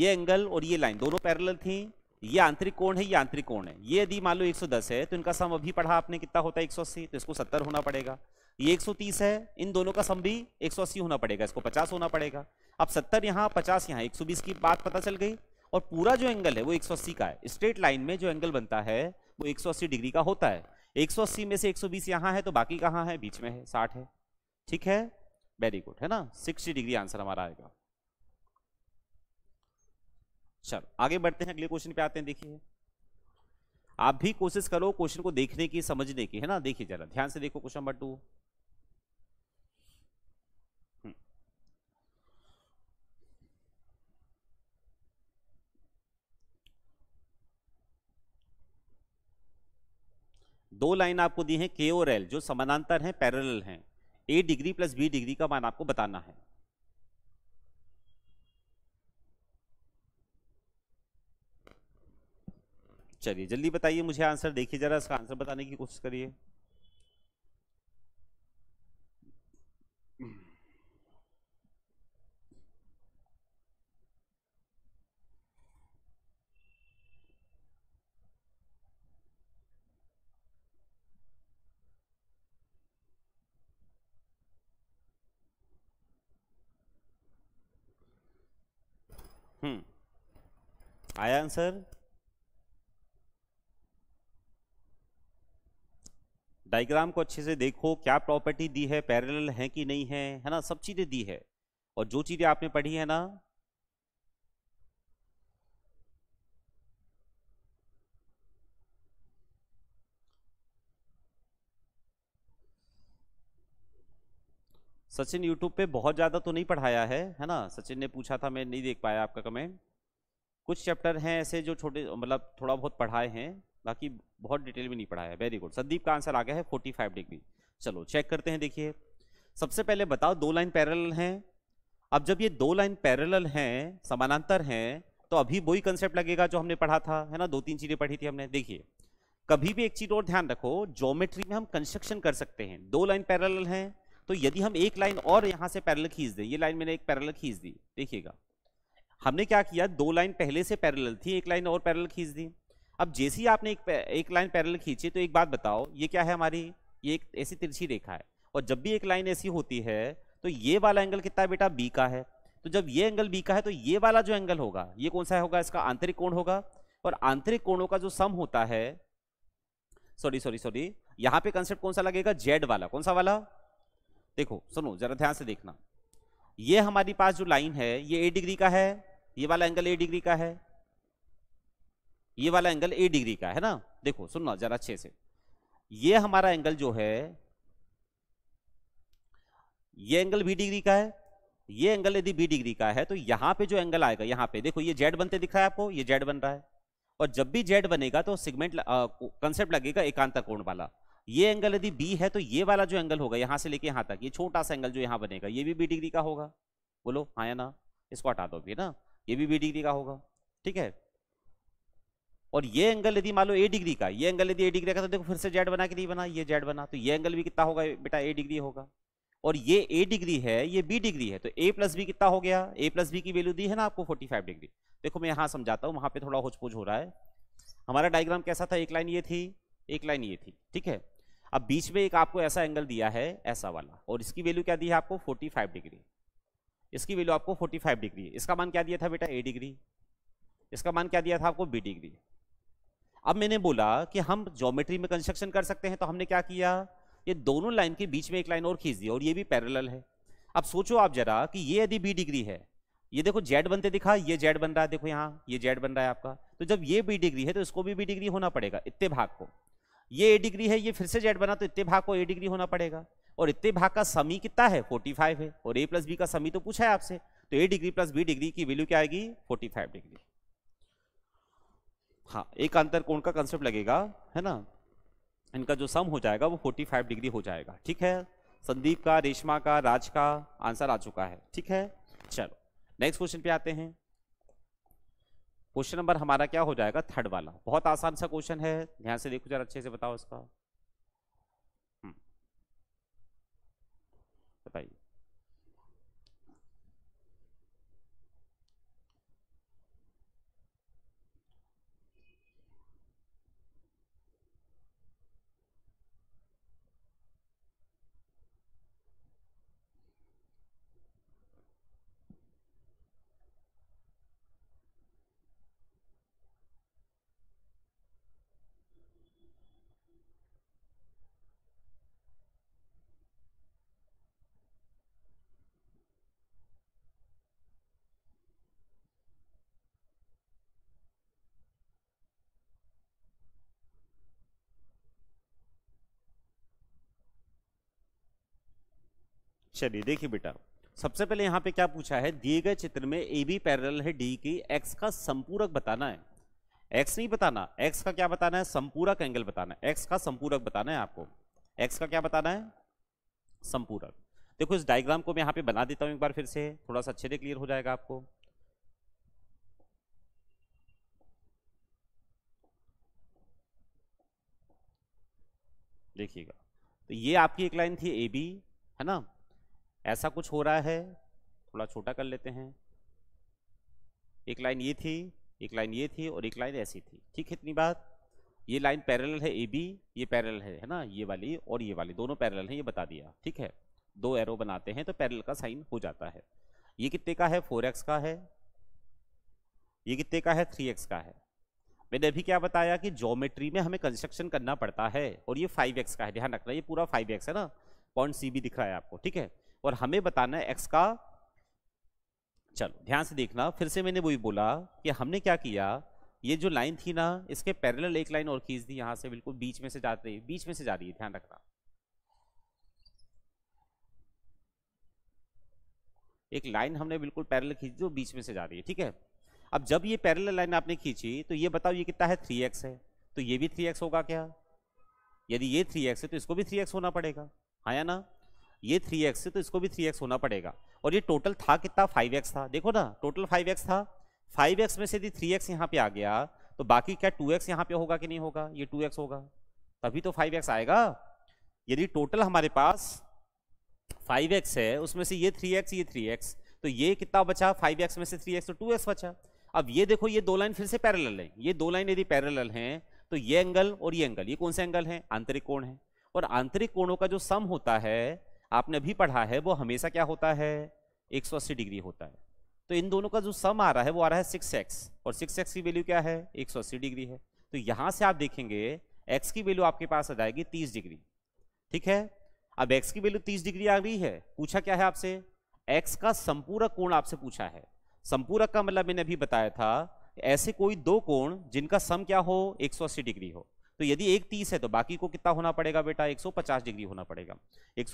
ये एंगल और ये लाइन दोनों पैरल थी ये आंतरिक कोण है ये आंतरिक कोण है ये यदि मान लो 110 है तो इनका सम अभी पढ़ा आपने कितना होता है 180 तो इसको 70 होना पड़ेगा ये 130 है इन दोनों का सम भी 180 होना पड़ेगा इसको 50 होना पड़ेगा अब 70 यहाँ 50 यहाँ 120 की बात पता चल गई और पूरा जो एंगल है वो 180 का है स्ट्रेट लाइन में जो एंगल बनता है वो 180 डिग्री का होता है 180 में से 120 बीस यहाँ है तो बाकी कहाँ है बीच में है साठ है ठीक है वेरी गुड है ना सिक्सटी डिग्री आंसर हमारा आएगा चल आगे बढ़ते हैं अगले क्वेश्चन पे आते हैं देखिए आप भी कोशिश करो क्वेश्चन को देखने की समझने की है ना देखिए जरा ध्यान से देखो क्वेश्चन नंबर टू दो लाइन आपको दी है के और एल जो समानांतर हैं पैरेलल हैं A degree plus B degree का मान आपको बताना है चलिए जल्दी बताइए मुझे आंसर देखिए जरा इसका आंसर बताने की कोशिश करिए आया आंसर डायग्राम को अच्छे से देखो क्या प्रॉपर्टी दी है पैरेलल है कि नहीं है है ना सब चीज़ें दी है और जो चीज़ें आपने पढ़ी है ना सचिन यूट्यूब पे बहुत ज़्यादा तो नहीं पढ़ाया है है ना सचिन ने पूछा था मैं नहीं देख पाया आपका कमेंट कुछ चैप्टर हैं ऐसे जो छोटे मतलब थोड़ा बहुत पढ़ाए हैं बाकी बहुत डिटेल में नहीं पढ़ाया है वेरी गुड संदीप का आंसर आ गया है फोर्टी फाइव डिग्री चलो चेक करते हैं देखिए सबसे पहले बताओ दो लाइन पैरल हैं अब जब ये दो लाइन पैरल हैं समानांतर हैं तो अभी वही कंसेप्ट लगेगा जो हमने पढ़ा था है ना दो तीन चीज़ें पढ़ी थी हमने देखिए कभी भी एक चीज़ और ध्यान रखो ज्योमेट्री में हम कंस्ट्रक्शन कर सकते हैं दो लाइन पैरल हैं तो यदि हम एक लाइन और यहां से पैरल खींच दें ये लाइन मैंने एक पैरल खींच दी देखिएगा हमने क्या किया दो लाइन पहले से पैरल थी एक लाइन और पैरल खींच दी अब जैसे ही आपने एक एक लाइन पैरल खींची तो एक बात बताओ ये क्या है हमारी ये एक ऐसी तिरछी रेखा है और जब भी एक लाइन ऐसी होती है तो ये वाला एंगल कितना है बेटा बी का है तो जब ये एंगल बी का है तो ये वाला जो एंगल होगा ये कौन सा होगा इसका आंतरिक कोण होगा और आंतरिक कोणों का जो सम होता है सॉरी सॉरी सॉरी यहाँ पे कंसेप्ट कौन सा लगेगा जेड वाला कौन सा वाला देखो सुनो जरा ध्यान से देखना ये हमारे पास जो लाइन है ये ए डिग्री का है ये वाला एंगल ए डिग्री का है ये वाला एंगल ए डिग्री का है ना देखो सुनना जरा अच्छे से ये हमारा एंगल जो है ये एंगल बी डिग्री का है ये एंगल यदि बी डिग्री का है तो यहां पे जो एंगल आएगा यहां पे देखो ये जेड बनते दिख रहा है आपको ये जेड बन रहा है और जब भी जेड बनेगा तो सिगमेंट कंसेप्ट लगेगा एकांतर कोण वाला ये एंगल यदि बी है तो ये वाला जो एंगल होगा यहां से लेके यहां तक ये छोटा सा एंगल जो यहाँ बनेगा ये भी बी डिग्री का होगा बोलो हाँ या ना इसको हटा दो ना ये भी बी डिग्री का होगा ठीक है और ये एंगल यदि मान लो ए डिग्री का ये एंगल यदि ए डिग्री का तो देखो फिर से जेड बना के नहीं बना ये जेड बना तो ये एंगल भी कितना होगा बेटा ए डिग्री होगा और ये ए डिग्री है ये बी डिग्री है तो ए प्लस बी कितना हो गया ए प्लस बी की वैल्यू दी है ना आपको 45 डिग्री देखो मैं यहां समझाता हूँ वहां पे थोड़ा होचपोच हो रहा है हमारा डायग्राम कैसा था एक लाइन ये थी एक लाइन ये थी ठीक है अब बीच में एक आपको ऐसा एंगल दिया है ऐसा वाला और इसकी वैल्यू क्या दी है आपको 45 डिग्री इसकी वैल्यू आपको 45 डिग्री इसका मान क्या दिया था बेटा ए डिग्री इसका मान क्या दिया था आपको बी डिग्री अब मैंने बोला कि हम ज्योमेट्री में कंस्ट्रक्शन कर सकते हैं तो हमने क्या किया ये दोनों लाइन के बीच में एक लाइन और खींच दी और ये भी पैरल है अब सोचो आप जरा कि ये यदि बी डिग्री है ये देखो जेड बनते दिखा ये जेड बन रहा है देखो यहाँ ये जेड बन रहा है आपका तो जब ये बी डिग्री है तो इसको भी बी डिग्री होना पड़ेगा इतने भाग को ये ए डिग्री है ये फिर से जेड बना तो इतने भाग को ए डिग्री होना पड़ेगा और इतने भाग का समी कितना है 45 है और ए प्लस बी का समी तो पूछा है आपसे तो A degree plus B degree की वैल्यू क्या आएगी 45 डिग्री हाँ एक अंतर कोण का कंसेप्ट लगेगा है ना इनका जो सम हो जाएगा वो 45 डिग्री हो जाएगा ठीक है संदीप का रेशमा का राज का आंसर आ चुका है ठीक है चलो नेक्स्ट क्वेश्चन पे आते हैं क्वेश्चन नंबर हमारा क्या हो जाएगा थर्ड वाला बहुत आसान सा क्वेश्चन है ध्यान से देखो जरा अच्छे से बताओ इसका हम्म। बताइए चलिए देखिए बेटा सबसे पहले यहाँ पे क्या पूछा है दिए गए चित्र में ए बी पैरल है डी की एक्स का संपूरक बताना है एक्स नहीं बताना एक्स का क्या बताना है संपूरक एंगल बताना है एक्स का संपूरक बताना है आपको एक्स का क्या बताना है संपूरक देखो इस डायग्राम को मैं यहाँ पे बना देता हूँ एक बार फिर से थोड़ा सा अच्छे से क्लियर हो जाएगा आपको देखिएगा तो ये आपकी एक लाइन थी ए बी है ना ऐसा कुछ हो रहा है थोड़ा छोटा कर लेते हैं एक लाइन ये थी एक लाइन ये थी और एक लाइन ऐसी थी ठीक है इतनी बात ये लाइन पैरेलल है ए बी ये पैरेलल है है ना ये वाली और ये वाली दोनों पैरेलल हैं ये बता दिया ठीक है दो एरो बनाते हैं तो पैरेलल का साइन हो जाता है ये कितने का है फोर एक्स का है ये कितने का है थ्री एक्स का है मैंने अभी क्या बताया कि जोमेट्री में हमें कंस्ट्रक्शन करना पड़ता है और ये फाइव एक्स का है ध्यान रखना ये पूरा फाइव एक्स है ना पॉइंट सी भी दिख रहा है आपको ठीक है और हमें बताना है एक्स का चलो ध्यान से देखना फिर से मैंने वही बोला कि हमने क्या किया ये जो लाइन थी ना इसके पैरेलल एक लाइन और खींच दी यहां से बिल्कुल बीच में से जाते बीच में से जा रही है ध्यान रखना एक लाइन हमने बिल्कुल पैरेलल दी जो बीच में से जा रही है ठीक है अब जब ये पैरेलल लाइन आपने खींची तो ये बताओ ये कितना है थ्री एक्स है तो ये भी थ्री एक्स होगा क्या यदि ये थ्री एक्स है तो इसको भी थ्री एक्स होना पड़ेगा हाँ या ना ये थ्री एक्स है तो इसको भी थ्री एक्स होना पड़ेगा और ये टोटल था कितना फाइव एक्स था देखो ना टोटल फाइव एक्स था फाइव एक्स में से यदि थ्री एक्स यहाँ पे आ गया तो बाकी क्या टू एक्स यहाँ पे होगा कि नहीं होगा ये टू एक्स होगा तभी तो फाइव एक्स आएगा यदि टोटल हमारे पास फाइव एक्स है उसमें से ये थ्री एक्स ये थ्री एक्स तो ये कितना बचा फाइव एक्स में से थ्री एक्स तो टू एक्स बचा अब ये देखो ये दो लाइन फिर से पैरेलल है ये दो लाइन यदि पैरेलल हैं तो ये एंगल और ये एंगल ये कौन से एंगल है आंतरिक कोण है और आंतरिक कोणों का जो सम होता है आपने अभी पढ़ा है वो हमेशा क्या होता है 180 डिग्री होता है तो इन दोनों का जो सम आ रहा है वो आ रहा है सिक्स एक्स और सिक्स एक्स की वैल्यू क्या है 180 डिग्री है तो यहाँ से आप देखेंगे एक्स की वैल्यू आपके पास आ जाएगी तीस डिग्री ठीक है अब एक्स की वैल्यू तीस डिग्री आ गई है पूछा क्या है आपसे एक्स का संपूरक कोण आपसे पूछा है संपूरक का मतलब मैंने अभी बताया था ऐसे कोई दो कोण जिनका सम क्या हो अस्सी डिग्री हो तो यदि एक तीस है तो बाकी को कितना होना पड़ेगा बेटा एक डिग्री होना पड़ेगा एक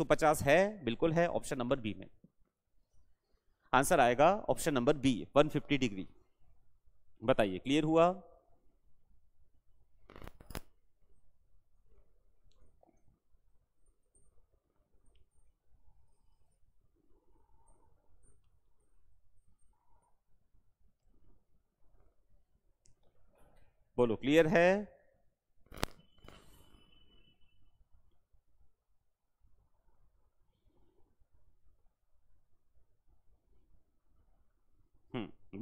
है बिल्कुल है ऑप्शन नंबर बी में आंसर आएगा ऑप्शन नंबर बी 150 डिग्री बताइए क्लियर हुआ बोलो क्लियर है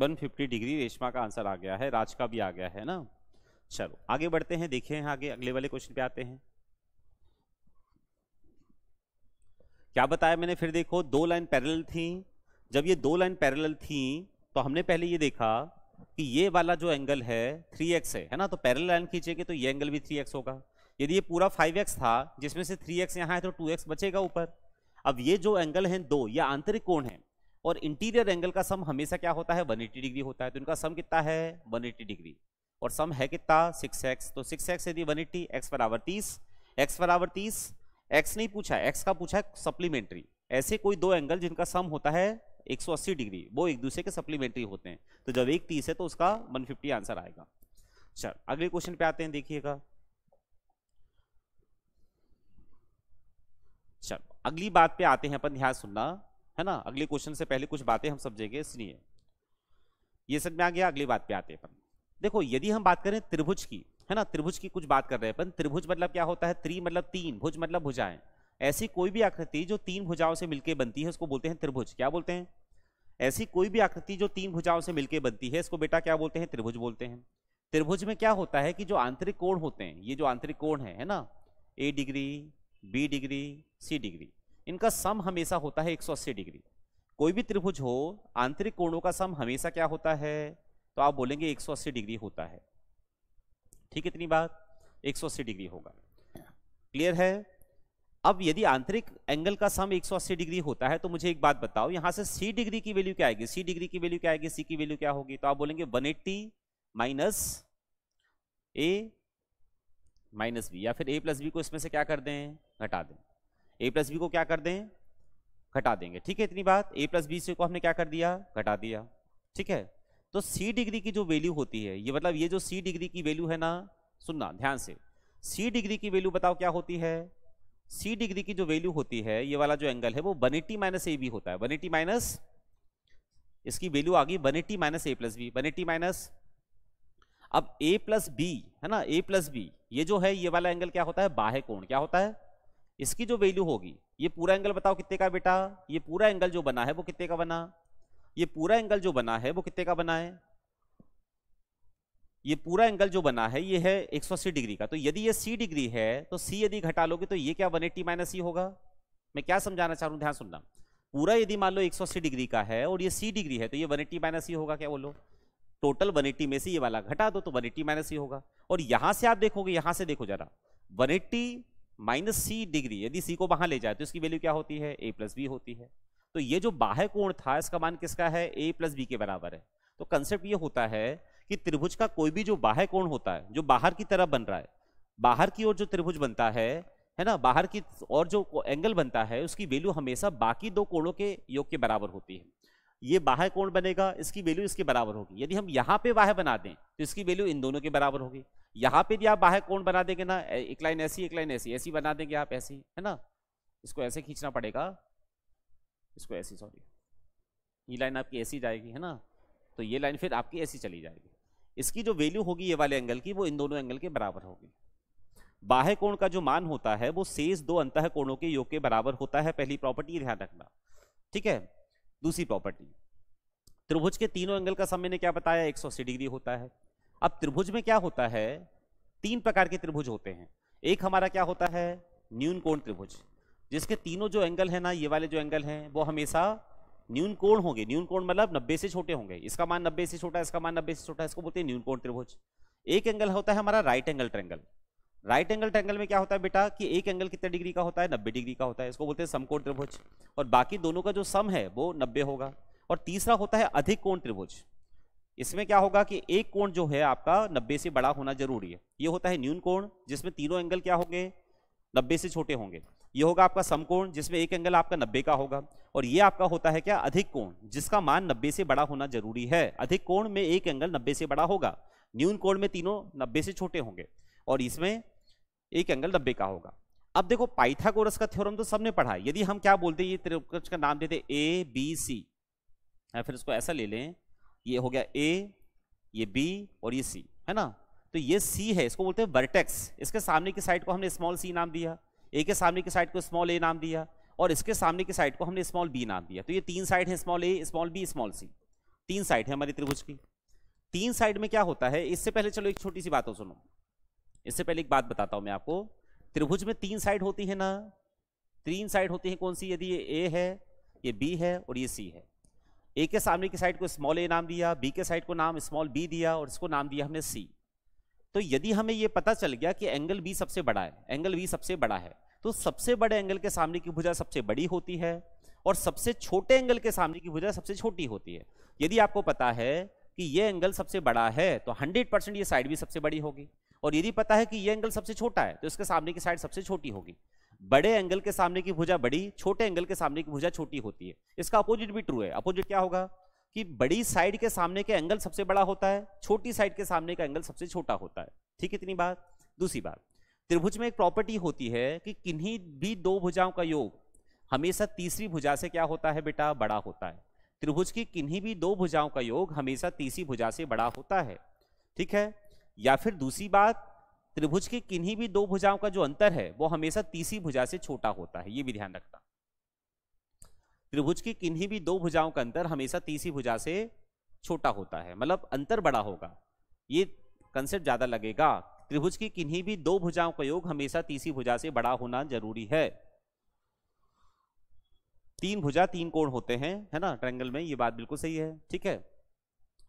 फिफ्टी डिग्री रेशमा का आंसर आ गया है राज का भी आ गया है ना चलो आगे बढ़ते हैं हैं आगे अगले वाले क्वेश्चन पे आते हैं क्या बताया मैंने फिर देखो दो लाइन पैरल थी जब ये दो लाइन पैरल थी तो हमने पहले ये देखा कि ये वाला जो एंगल है 3x है है ना तो पैरल लाइन खींचेगी तो ये एंगल भी 3x होगा यदि ये पूरा 5x था जिसमें से 3x एक्स यहाँ है तो 2x बचेगा ऊपर अब ये जो एंगल है दो ये आंतरिक कोण है और इंटीरियर एंगल का सम हमेशा क्या होता है 180 डिग्री होता है तो इनका सम कितना है 180 डिग्री और सम है कितना 6x तो 6x यदि वन एट्टी एक्स बराबर तीस एक्स बराबर तीस एक्स नहीं पूछा एक्स का पूछा है सप्लीमेंट्री ऐसे कोई दो एंगल जिनका सम होता है 180 डिग्री वो एक दूसरे के सप्लीमेंट्री होते हैं तो जब एक तीस है तो उसका फिफ्टी आंसर आएगा चल अगले क्वेश्चन पे आते हैं देखिएगा चल अगली बात पे आते हैं अपन ध्यान सुनना है ना अगले क्वेश्चन से पहले कुछ बातें हम समझेंगे इसलिए ये सब में आ गया अगली बात पे आते हैं अपन देखो यदि हम बात करें त्रिभुज की है ना त्रिभुज की कुछ बात कर रहे हैं अपन त्रिभुज मतलब क्या होता है त्रि मतलब तीन भुज मतलब भुजाएं ऐसी कोई भी आकृति जो तीन भुजाओं से मिलकर बनती है उसको बोलते हैं त्रिभुज क्या बोलते हैं ऐसी कोई भी आकृति जो तीन भुजाओं से मिलकर बनती है इसको बेटा क्या बोलते हैं त्रिभुज बोलते हैं त्रिभुज में क्या होता है कि जो आंतरिक कोण होते हैं ये जो आंतरिक कोण है है ना A degree B degree C degree इनका सम हमेशा होता है 180 डिग्री कोई भी त्रिभुज हो आंतरिक कोणों का सम हमेशा क्या होता है तो आप बोलेंगे 180 डिग्री होता है ठीक इतनी बात 180 डिग्री होगा क्लियर है अब यदि आंतरिक एंगल का सम 180 डिग्री होता है तो मुझे एक बात बताओ यहां से सी डिग्री की वैल्यू क्या आएगी सी डिग्री की वैल्यू क्या आएगी सी की वैल्यू क्या होगी तो आप बोलेंगे one eighty minus A minus B या फिर ए प्लस बी को इसमें से क्या कर दें घटा दें ए प्लस बी को क्या कर दें घटा देंगे ठीक है इतनी बात ए प्लस बी से को हमने क्या कर दिया घटा दिया ठीक है तो सी डिग्री की जो वैल्यू होती है ये मतलब ये जो सी डिग्री की वैल्यू है ना सुनना ध्यान से सी डिग्री की वैल्यू बताओ क्या होती है सी डिग्री की जो वैल्यू होती है ये वाला जो एंगल है वो one eighty minus A B होता है वन एट्टी माइनस इसकी वैल्यू आ गई one eighty minus A plus B one eighty minus अब ए प्लस बी है ना ए प्लस बी ये जो है ये वाला एंगल क्या होता है बाह्य कोण क्या होता है इसकी जो वैल्यू होगी ये पूरा एंगल बताओ कितने का बेटा ये पूरा एंगल जो बना है वो कितने का बना ये पूरा एंगल जो बना है वो कितने का बना है ये पूरा एंगल जो बना है ये है 180 डिग्री का तो यदि ये सी डिग्री है तो सी यदि घटा लोगे तो ये क्या one eighty minus E e होगा मैं क्या समझाना चाह रहा हूँ ध्यान सुनना पूरा यदि मान लो 180 डिग्री का है और ये सी डिग्री है तो ये one eighty minus E e होगा क्या बोलो टोटल वन एट्टी में से ये वाला घटा दो तो one eighty minus E e होगा और यहां से आप देखोगे यहां से देखो जरा one eighty minus C degree यदि सी को वहां ले जाए तो इसकी वैल्यू क्या होती है ए प्लस बी होती है तो ये जो बाह्य कोण था इसका मान किसका है ए प्लस बी के बराबर है तो कंसेप्ट ये होता है कि त्रिभुज का कोई भी जो बाह्य कोण होता है जो बाहर की तरफ बन रहा है बाहर की ओर जो त्रिभुज बनता है है ना बाहर की और जो एंगल बनता है उसकी वैल्यू हमेशा बाकी दो कोणों के योग के बराबर होती है ये बाह्य कोण बनेगा इसकी वैल्यू इसके बराबर होगी यदि हम यहाँ पे बाह्य बना दें तो इसकी वैल्यू इन दोनों के बराबर होगी यहाँ पे आप बाह्य कोण बना देंगे ना एक लाइन ऐसी एक लाइन ऐसी ऐसी बना देंगे आप ऐसी है ना इसको ऐसे खींचना पड़ेगा इसको ऐसी सॉरी ये लाइन आपकी ऐसी जाएगी है ना तो ये लाइन फिर आपकी ऐसी चली जाएगी इसकी जो वैल्यू होगी ये वाले एंगल की वो इन दोनों एंगल के बराबर होगी बाह्य कोण का जो मान होता है वो शेष दो अंत कोणों के योग के बराबर होता है पहली प्रॉपर्टी ध्यान रखना ठीक है दूसरी प्रॉपर्टी त्रिभुज के तीनों एंगल का समय ने क्या बताया एक डिग्री होता है अब त्रिभुज में क्या होता है तीन प्रकार के त्रिभुज होते हैं एक हमारा क्या होता है न्यून कोण त्रिभुज जिसके तीनों जो एंगल है ना ये वाले जो एंगल हैं वो हमेशा न्यून कोण होंगे न्यून कोण मतलब नब्बे से छोटे होंगे इसका मान नब्बे से छोटा इसका मान नब्बे से छोटा इसको बोलते हैं न्यून कोण त्रिभुज एक एंगल होता है हमारा right angle triangle right angle triangle में क्या होता है बेटा कि एक एंगल कितने डिग्री का होता है नब्बे डिग्री का होता है इसको बोलते हैं समकोण त्रिभुज और बाकी दोनों का जो सम है वो नब्बे होगा और तीसरा होता है अधिक कोण त्रिभुज इसमें क्या होगा कि एक कोण जो है आपका नब्बे से बड़ा होना जरूरी है ये होता है न्यून कोण जिसमें तीनों एंगल क्या होंगे नब्बे से छोटे होंगे ये होगा आपका समकोण जिसमें एक एंगल आपका नब्बे का होगा और ये आपका होता है क्या अधिक कोण जिसका मान नब्बे से बड़ा होना जरूरी है अधिक कोण में एक एंगल नब्बे से बड़ा होगा न्यून कोण में तीनों नब्बे से छोटे होंगे और इसमें एक एंगल नब्बे का होगा अब देखो पाइथागोरस का थ्योरम तो सबने पढ़ा है यदि हम क्या बोलते हैं ये त्रिभुज का नाम देते ए बी सी फिर इसको ऐसा ले लें ये हो गया ए ये बी और ये सी है ना तो ये सी है इसको बोलते हैं वर्टेक्स इसके सामने की साइड को हमने स्मॉल सी नाम दिया ए के सामने की साइड को स्मॉल ए नाम दिया और इसके सामने की साइड को हमने स्मॉल बी नाम दिया तो ये तीन साइड है small A small B small C तीन साइड है हमारी त्रिभुज की तीन साइड में क्या होता है इससे पहले चलो एक छोटी सी बात हो सुनो इससे पहले एक बात बताता हूं मैं आपको त्रिभुज में तीन साइड होती है ना तीन साइड होती है कौन सी यदि ये ए है ये बी है और ये सी है ए के सामने की साइड को स्मॉल ए नाम दिया बी के साइड को नाम स्मॉल बी दिया और इसको नाम दिया हमने सी तो यदि हमें ये पता चल गया कि एंगल बी सबसे बड़ा है एंगल बी सबसे बड़ा है तो सबसे बड़े एंगल के सामने की भुजा सबसे बड़ी होती है और सबसे छोटे एंगल के सामने की भुजा सबसे छोटी होती है यदि आपको पता है कि ये एंगल सबसे बड़ा है तो 100 परसेंट ये साइड भी सबसे बड़ी होगी और यदि पता है कि ये एंगल सबसे छोटा है तो इसके सामने की साइड सबसे छोटी होगी बड़े एंगल के सामने की भुजा बड़ी छोटे एंगल के सामने की भुजा छोटी होती है इसका अपोजिट भी ट्रू है अपोजिट क्या होगा कि बड़ी साइड के सामने के एंगल सबसे बड़ा होता है छोटी साइड के सामने का एंगल सबसे छोटा होता है ठीक इतनी बात दूसरी बात त्रिभुज में एक प्रॉपर्टी होती है कि किन्हीं भी दो भुजाओं का योग हमेशा तीसरी भुजा से क्या होता है बेटा बड़ा होता है त्रिभुज की किन्हीं भी दो भुजाओं का योग हमेशा तीसरी भुजा से बड़ा होता है ठीक है या फिर दूसरी बात त्रिभुज के किन्हीं भी दो भुजाओं का जो अंतर है वो हमेशा तीसरी भुजा से छोटा होता है ये भी ध्यान रखना त्रिभुज की किन्हीं भी दो भुजाओं का अंतर हमेशा तीसरी भुजा से छोटा होता है मतलब अंतर बड़ा होगा ये कंसेप्ट ज्यादा लगेगा त्रिभुज की किन्हीं भी दो भुजाओं का योग हमेशा तीसरी भुजा से बड़ा होना जरूरी है तीन भुजा तीन कोण होते हैं है ना ट्रेंगल में ये बात बिल्कुल सही है ठीक है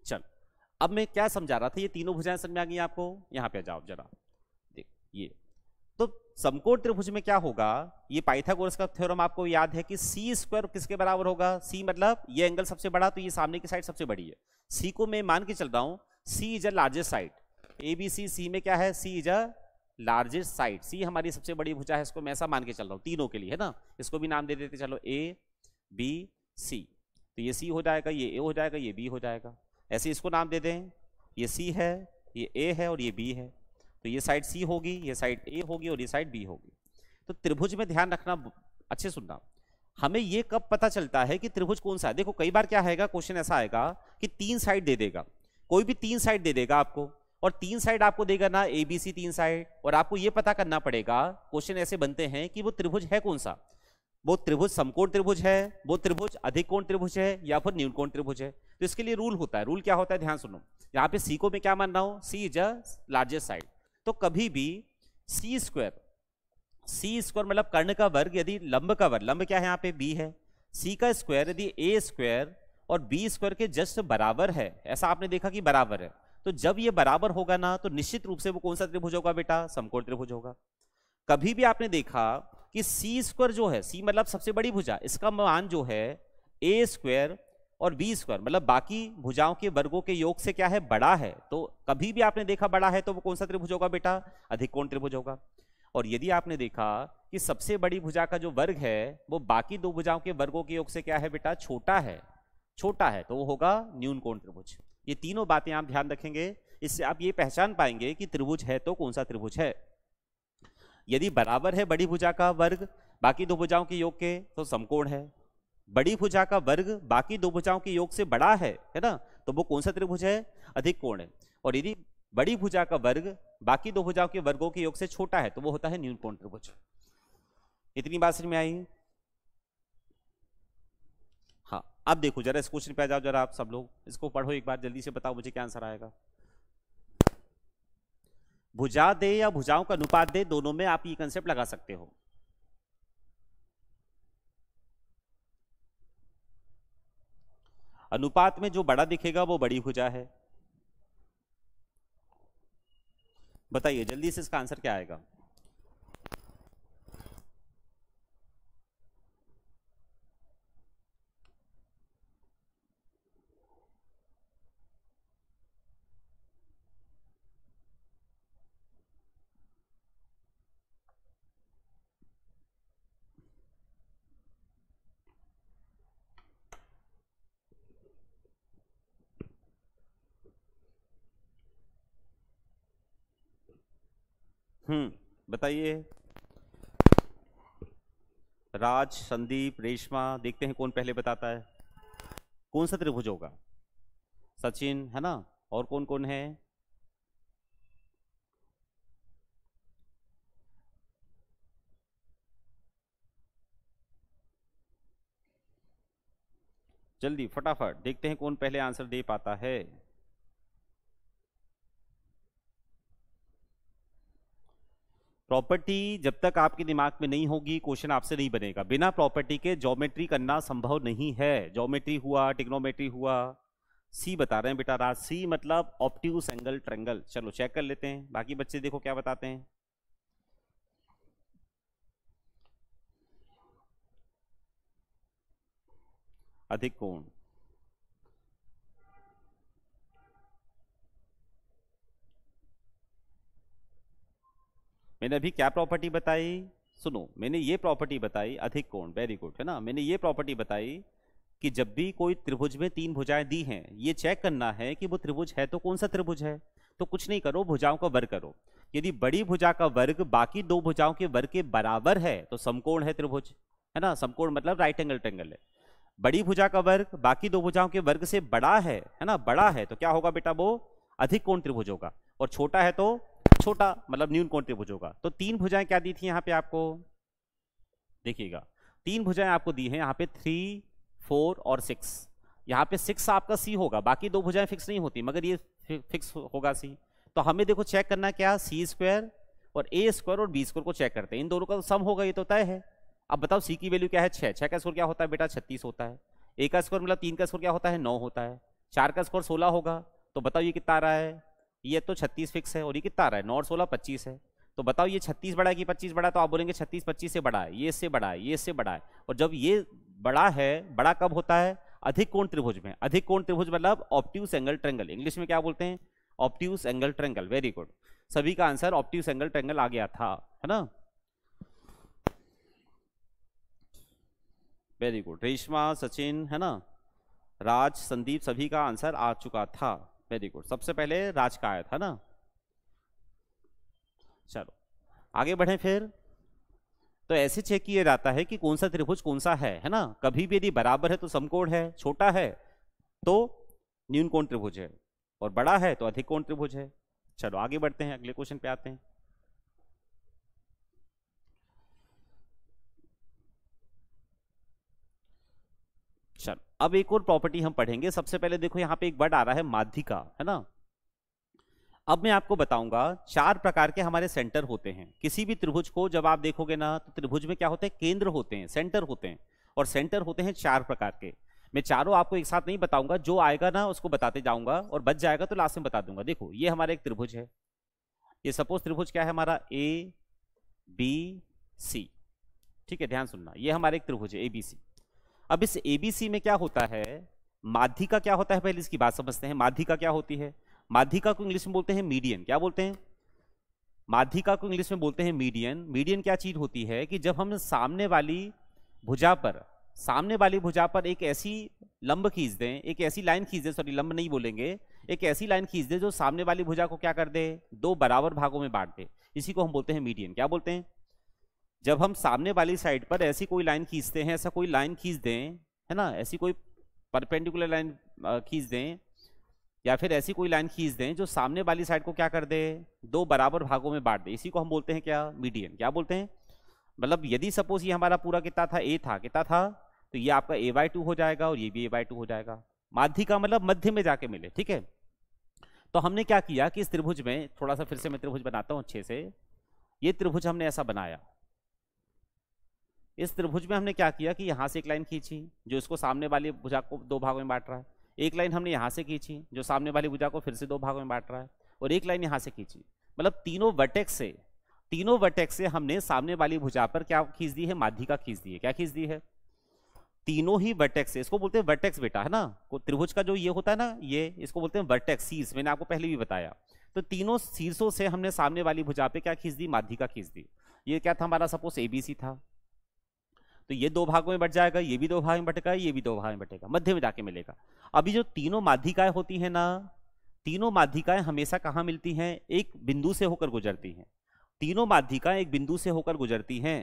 चल अब मैं क्या समझा रहा था ये तीनों भुजाएं समझ में आ गई आपको यहाँ पे जाओ जरा देख ये तो समकोण त्रिभुज में क्या होगा ये पाइथागोरस का थ्योरम आपको याद है कि सी स्क्वायर किसके बराबर होगा सी मतलब ये एंगल सबसे बड़ा तो ये सामने की साइड सबसे बड़ी है सी को मैं मान के चल रहा हूँ C is a largest side A B C C में क्या है C is a largest side C हमारी सबसे बड़ी भुजा है इसको मैं ऐसा मान के चल रहा हूँ तीनों के लिए है ना इसको भी नाम दे देते चलो ए बी सी तो ये सी हो जाएगा ये ए हो जाएगा ये बी हो जाएगा ऐसे इसको नाम दे दें ये सी है ये ए है और ये बी है तो ये साइड सी होगी ये साइड ए होगी और ये साइड बी होगी तो त्रिभुज में ध्यान रखना अच्छे सुनना हमें ये कब पता चलता है कि त्रिभुज कौन सा है देखो कई बार क्या आएगा क्वेश्चन ऐसा आएगा कि तीन साइड दे देगा कोई भी तीन साइड दे देगा आपको और तीन साइड आपको देगा ना ए बी सी तीन साइड और आपको ये पता करना पड़ेगा क्वेश्चन ऐसे बनते हैं कि वो त्रिभुज है कौन सा वो त्रिभुज समकोण त्रिभुज है वो त्रिभुज अधिक कोण त्रिभुज है या फिर न्यूनकोण त्रिभुज है तो इसके लिए रूल होता है रूल क्या होता है ध्यान सुनो यहाँ पे सी को मैं क्या मान रहा हूँ C is a largest side तो कभी भी सी स्क्वायर सी स्क्वायर मतलब कर्ण का वर्ग यदि लंब का वर्ग लंब क्या है यहाँ पे बी है सी का स्क्वायर यदि ए स्क्वायर और बी स्क्वायर के जस्ट बराबर है ऐसा आपने देखा कि बराबर है तो जब ये बराबर होगा ना तो निश्चित रूप से वो कौन सा त्रिभुज होगा बेटा समकोण त्रिभुज होगा कभी भी आपने देखा कि सी स्क्वायर जो है सी मतलब सबसे बड़ी भुजा इसका मान जो है ए स्क्वायर और बी स्क्वायर मतलब बाकी भुजाओं के वर्गों के योग से क्या है बड़ा है तो कभी भी आपने देखा बड़ा है तो वो कौन सा त्रिभुज होगा बेटा अधिक कोण त्रिभुज होगा और यदि आपने देखा कि सबसे बड़ी भुजा का जो वर्ग है वो बाकी दो भुजाओं के वर्गों के योग से क्या है बेटा छोटा है छोटा है तो वो होगा न्यून कोण त्रिभुज ये तीनों बातें आप ध्यान रखेंगे इससे आप ये पहचान पाएंगे कि त्रिभुज है तो कौन सा त्रिभुज है यदि बराबर है बड़ी भुजा का वर्ग बाकी दो भुजाओं के योग के तो समकोण है बड़ी भुजा का वर्ग बाकी दो भुजाओं के योग से बड़ा है है ना तो वो कौन सा त्रिभुज है अधिक कोण है और यदि बड़ी भुजा का वर्ग बाकी दो भुजाओं के वर्गों के योग से छोटा है तो वो होता है न्यून कोण त्रिभुज इतनी बात समझ में आई हाँ अब देखो जरा इस क्वेश्चन पे आ जाओ जरा आप सब लोग इसको पढ़ो एक बार जल्दी से बताओ मुझे क्या आंसर आएगा भुजा दे या भुजाओं का अनुपात दे दोनों में आप ये कंसेप्ट लगा सकते हो अनुपात में जो बड़ा दिखेगा वो बड़ी भुजा है बताइए जल्दी से इसका आंसर क्या आएगा हम्म बताइए राज संदीप रेशमा देखते हैं कौन पहले बताता है कौन सा त्रिभुज होगा सचिन है ना और कौन कौन है जल्दी फटाफट देखते हैं कौन पहले आंसर दे पाता है प्रॉपर्टी जब तक आपके दिमाग में नहीं होगी क्वेश्चन आपसे नहीं बनेगा बिना प्रॉपर्टी के ज्योमेट्री करना संभव नहीं है ज्योमेट्री हुआ टिक्नोमेट्री हुआ सी बता रहे हैं बेटा राज सी मतलब ऑप्टिक्स एंगल ट्रेंगल चलो चेक कर लेते हैं बाकी बच्चे देखो क्या बताते हैं अधिक कोण मैंने अभी क्या प्रॉपर्टी बताई सुनो मैंने ये प्रॉपर्टी बताई अधिक कोण वेरी गुड है ना मैंने ये प्रॉपर्टी बताई कि जब भी कोई त्रिभुज में तीन भुजाएं दी हैं ये चेक करना है कि वो त्रिभुज है तो कौन सा त्रिभुज है तो कुछ नहीं करो भुजाओं का वर्ग करो यदि बड़ी भुजा का वर्ग बाकी दो भुजाओं के वर्ग के बराबर है तो समकोण है त्रिभुज है ना समकोण मतलब राइट एंगल ट्रेंगल है बड़ी भुजा का वर्ग बाकी दो भुजाओं के वर्ग से बड़ा है है ना बड़ा है तो क्या होगा बेटा वो अधिक कोण त्रिभुज होगा और छोटा है तो छोटा मतलब न्यून कोण त्रिभुज होगा तो तीन भुजाएं क्या दी थी यहां पे आपको देखिएगा तीन भुजाएं आपको दी हैं यहां पे थ्री फोर और सिक्स यहां पे सिक्स आपका सी होगा बाकी दो भुजाएं फिक्स नहीं होती मगर ये फिक्स होगा सी तो हमें देखो चेक करना क्या सी स्क्वायर और ए स्क्वायर और बी स्क्वायर को चेक करते हैं इन दोनों का सम होगा ये तो तय है अब बताओ सी की वैल्यू क्या है छह छह का स्कोर क्या होता है बेटा छत्तीस होता है ए का स्कोर मतलब तीन का स्कोर क्या होता है नौ होता है चार का स्कोर सोलह होगा तो बताओ ये कितना आ रहा है ये तो छत्तीस फिक्स है और ये कितना आ रहा है नौ सोलह पच्चीस है तो बताओ ये छत्तीस बड़ा है कि पच्चीस बड़ा है तो आप बोलेंगे छत्तीस पच्चीस से बड़ा है ये इससे बड़ा है ये इससे बड़ा है और जब ये बड़ा है बड़ा कब होता है अधिक कोण त्रिभुज में अधिक कोण त्रिभुज मतलब ऑप्टिव एंगल ट्रेंगल इंग्लिश में क्या बोलते हैं obtuse angle triangle very good सभी का आंसर ऑप्टिव एंगल ट्रेंगल आ गया था है ना वेरी गुड रेशमा सचिन है ना राज संदीप सभी का आंसर आ चुका था वेरी गुड सबसे पहले राज का आया था ना चलो आगे बढ़े फिर तो ऐसे चेक किया जाता है कि कौन सा त्रिभुज कौन सा है है ना कभी भी यदि बराबर है तो समकोण है छोटा है तो न्यून कोण त्रिभुज है और बड़ा है तो अधिक कोण त्रिभुज है चलो आगे बढ़ते हैं अगले क्वेश्चन पे आते हैं चल अब एक और प्रॉपर्टी हम पढ़ेंगे सबसे पहले देखो यहाँ पे एक वर्ड आ रहा है माध्यिका है ना अब मैं आपको बताऊंगा चार प्रकार के हमारे सेंटर होते हैं किसी भी त्रिभुज को जब आप देखोगे ना तो त्रिभुज में क्या होते हैं केंद्र होते हैं सेंटर होते हैं और सेंटर होते हैं चार प्रकार के मैं चारों आपको एक साथ नहीं बताऊंगा जो आएगा ना उसको बताते जाऊंगा और बच जाएगा तो लास्ट में बता दूंगा देखो ये हमारा एक त्रिभुज है ये सपोज त्रिभुज क्या है हमारा ए बी सी ठीक है ध्यान सुनना ये हमारा एक त्रिभुज है ए बी सी अब इस एबीसी में क्या होता है का क्या होता है पहले इसकी बात समझते हैं का क्या होती है का को इंग्लिश में बोलते हैं मीडियन क्या बोलते हैं का को इंग्लिश में बोलते हैं मीडियन मीडियन क्या चीज होती है कि जब हम सामने वाली भुजा पर सामने वाली भुजा पर एक ऐसी लंब खींच दें एक ऐसी लाइन खींच दें सॉरी लंब नहीं बोलेंगे एक ऐसी लाइन खींच दें जो सामने वाली भुजा को क्या कर दे दो बराबर भागों में बांट दे इसी को हम बोलते हैं मीडियन क्या बोलते हैं जब हम सामने वाली साइड पर ऐसी कोई लाइन खींचते हैं ऐसा कोई लाइन खींच दें है ना ऐसी कोई परपेंडिकुलर लाइन खींच दें या फिर ऐसी कोई लाइन खींच दें जो सामने वाली साइड को क्या कर दे दो बराबर भागों में बांट दे इसी को हम बोलते हैं क्या मीडियन क्या बोलते हैं मतलब यदि सपोज ये हमारा पूरा कितना था ए था कितना था तो ये आपका ए बाई टू हो जाएगा और ये भी ए बाई टू हो जाएगा माध्य का मतलब मध्य में जाके मिले ठीक है तो हमने क्या किया कि इस त्रिभुज में थोड़ा सा फिर से मैं त्रिभुज बनाता हूँ अच्छे से ये त्रिभुज हमने ऐसा बनाया इस त्रिभुज में हमने क्या किया कि यहाँ से एक लाइन खींची जो इसको सामने वाली भुजा को दो भागों में बांट रहा है एक लाइन हमने यहाँ से खींची जो सामने वाली भुजा को फिर से दो भागों में बांट रहा है और एक लाइन यहाँ से खींची मतलब तीनों वटेक्स से तीनों वटेक्स से हमने सामने वाली भुजा पर क्या खींच दी है माध्यिका खींच दी है क्या खींच दी है तीनों ही वर्टेक्स इसको बोलते हैं वर्टेक्स बेटा है ना त्रिभुज का जो ये होता है ना ये इसको बोलते हैं वर्टेक्स शीर्ष मैंने आपको पहले भी बताया तो तीनों शीर्षों से हमने सामने वाली भुजा पे क्या खींच दी माध्यिका खींच दी ये क्या था हमारा सपोज एबीसी था तो ये दो भागों में बट जाएगा ये भी दो भाग में बटेगा ये भी दो भाग में बटेगा मध्य में जाके मिलेगा अभी जो तीनों माध्यिकाएं होती हैं ना तीनों माध्यिकाएं हमेशा कहाँ मिलती हैं एक बिंदु से होकर गुजरती हैं तीनों माध्यिकाएं एक बिंदु से होकर गुजरती हैं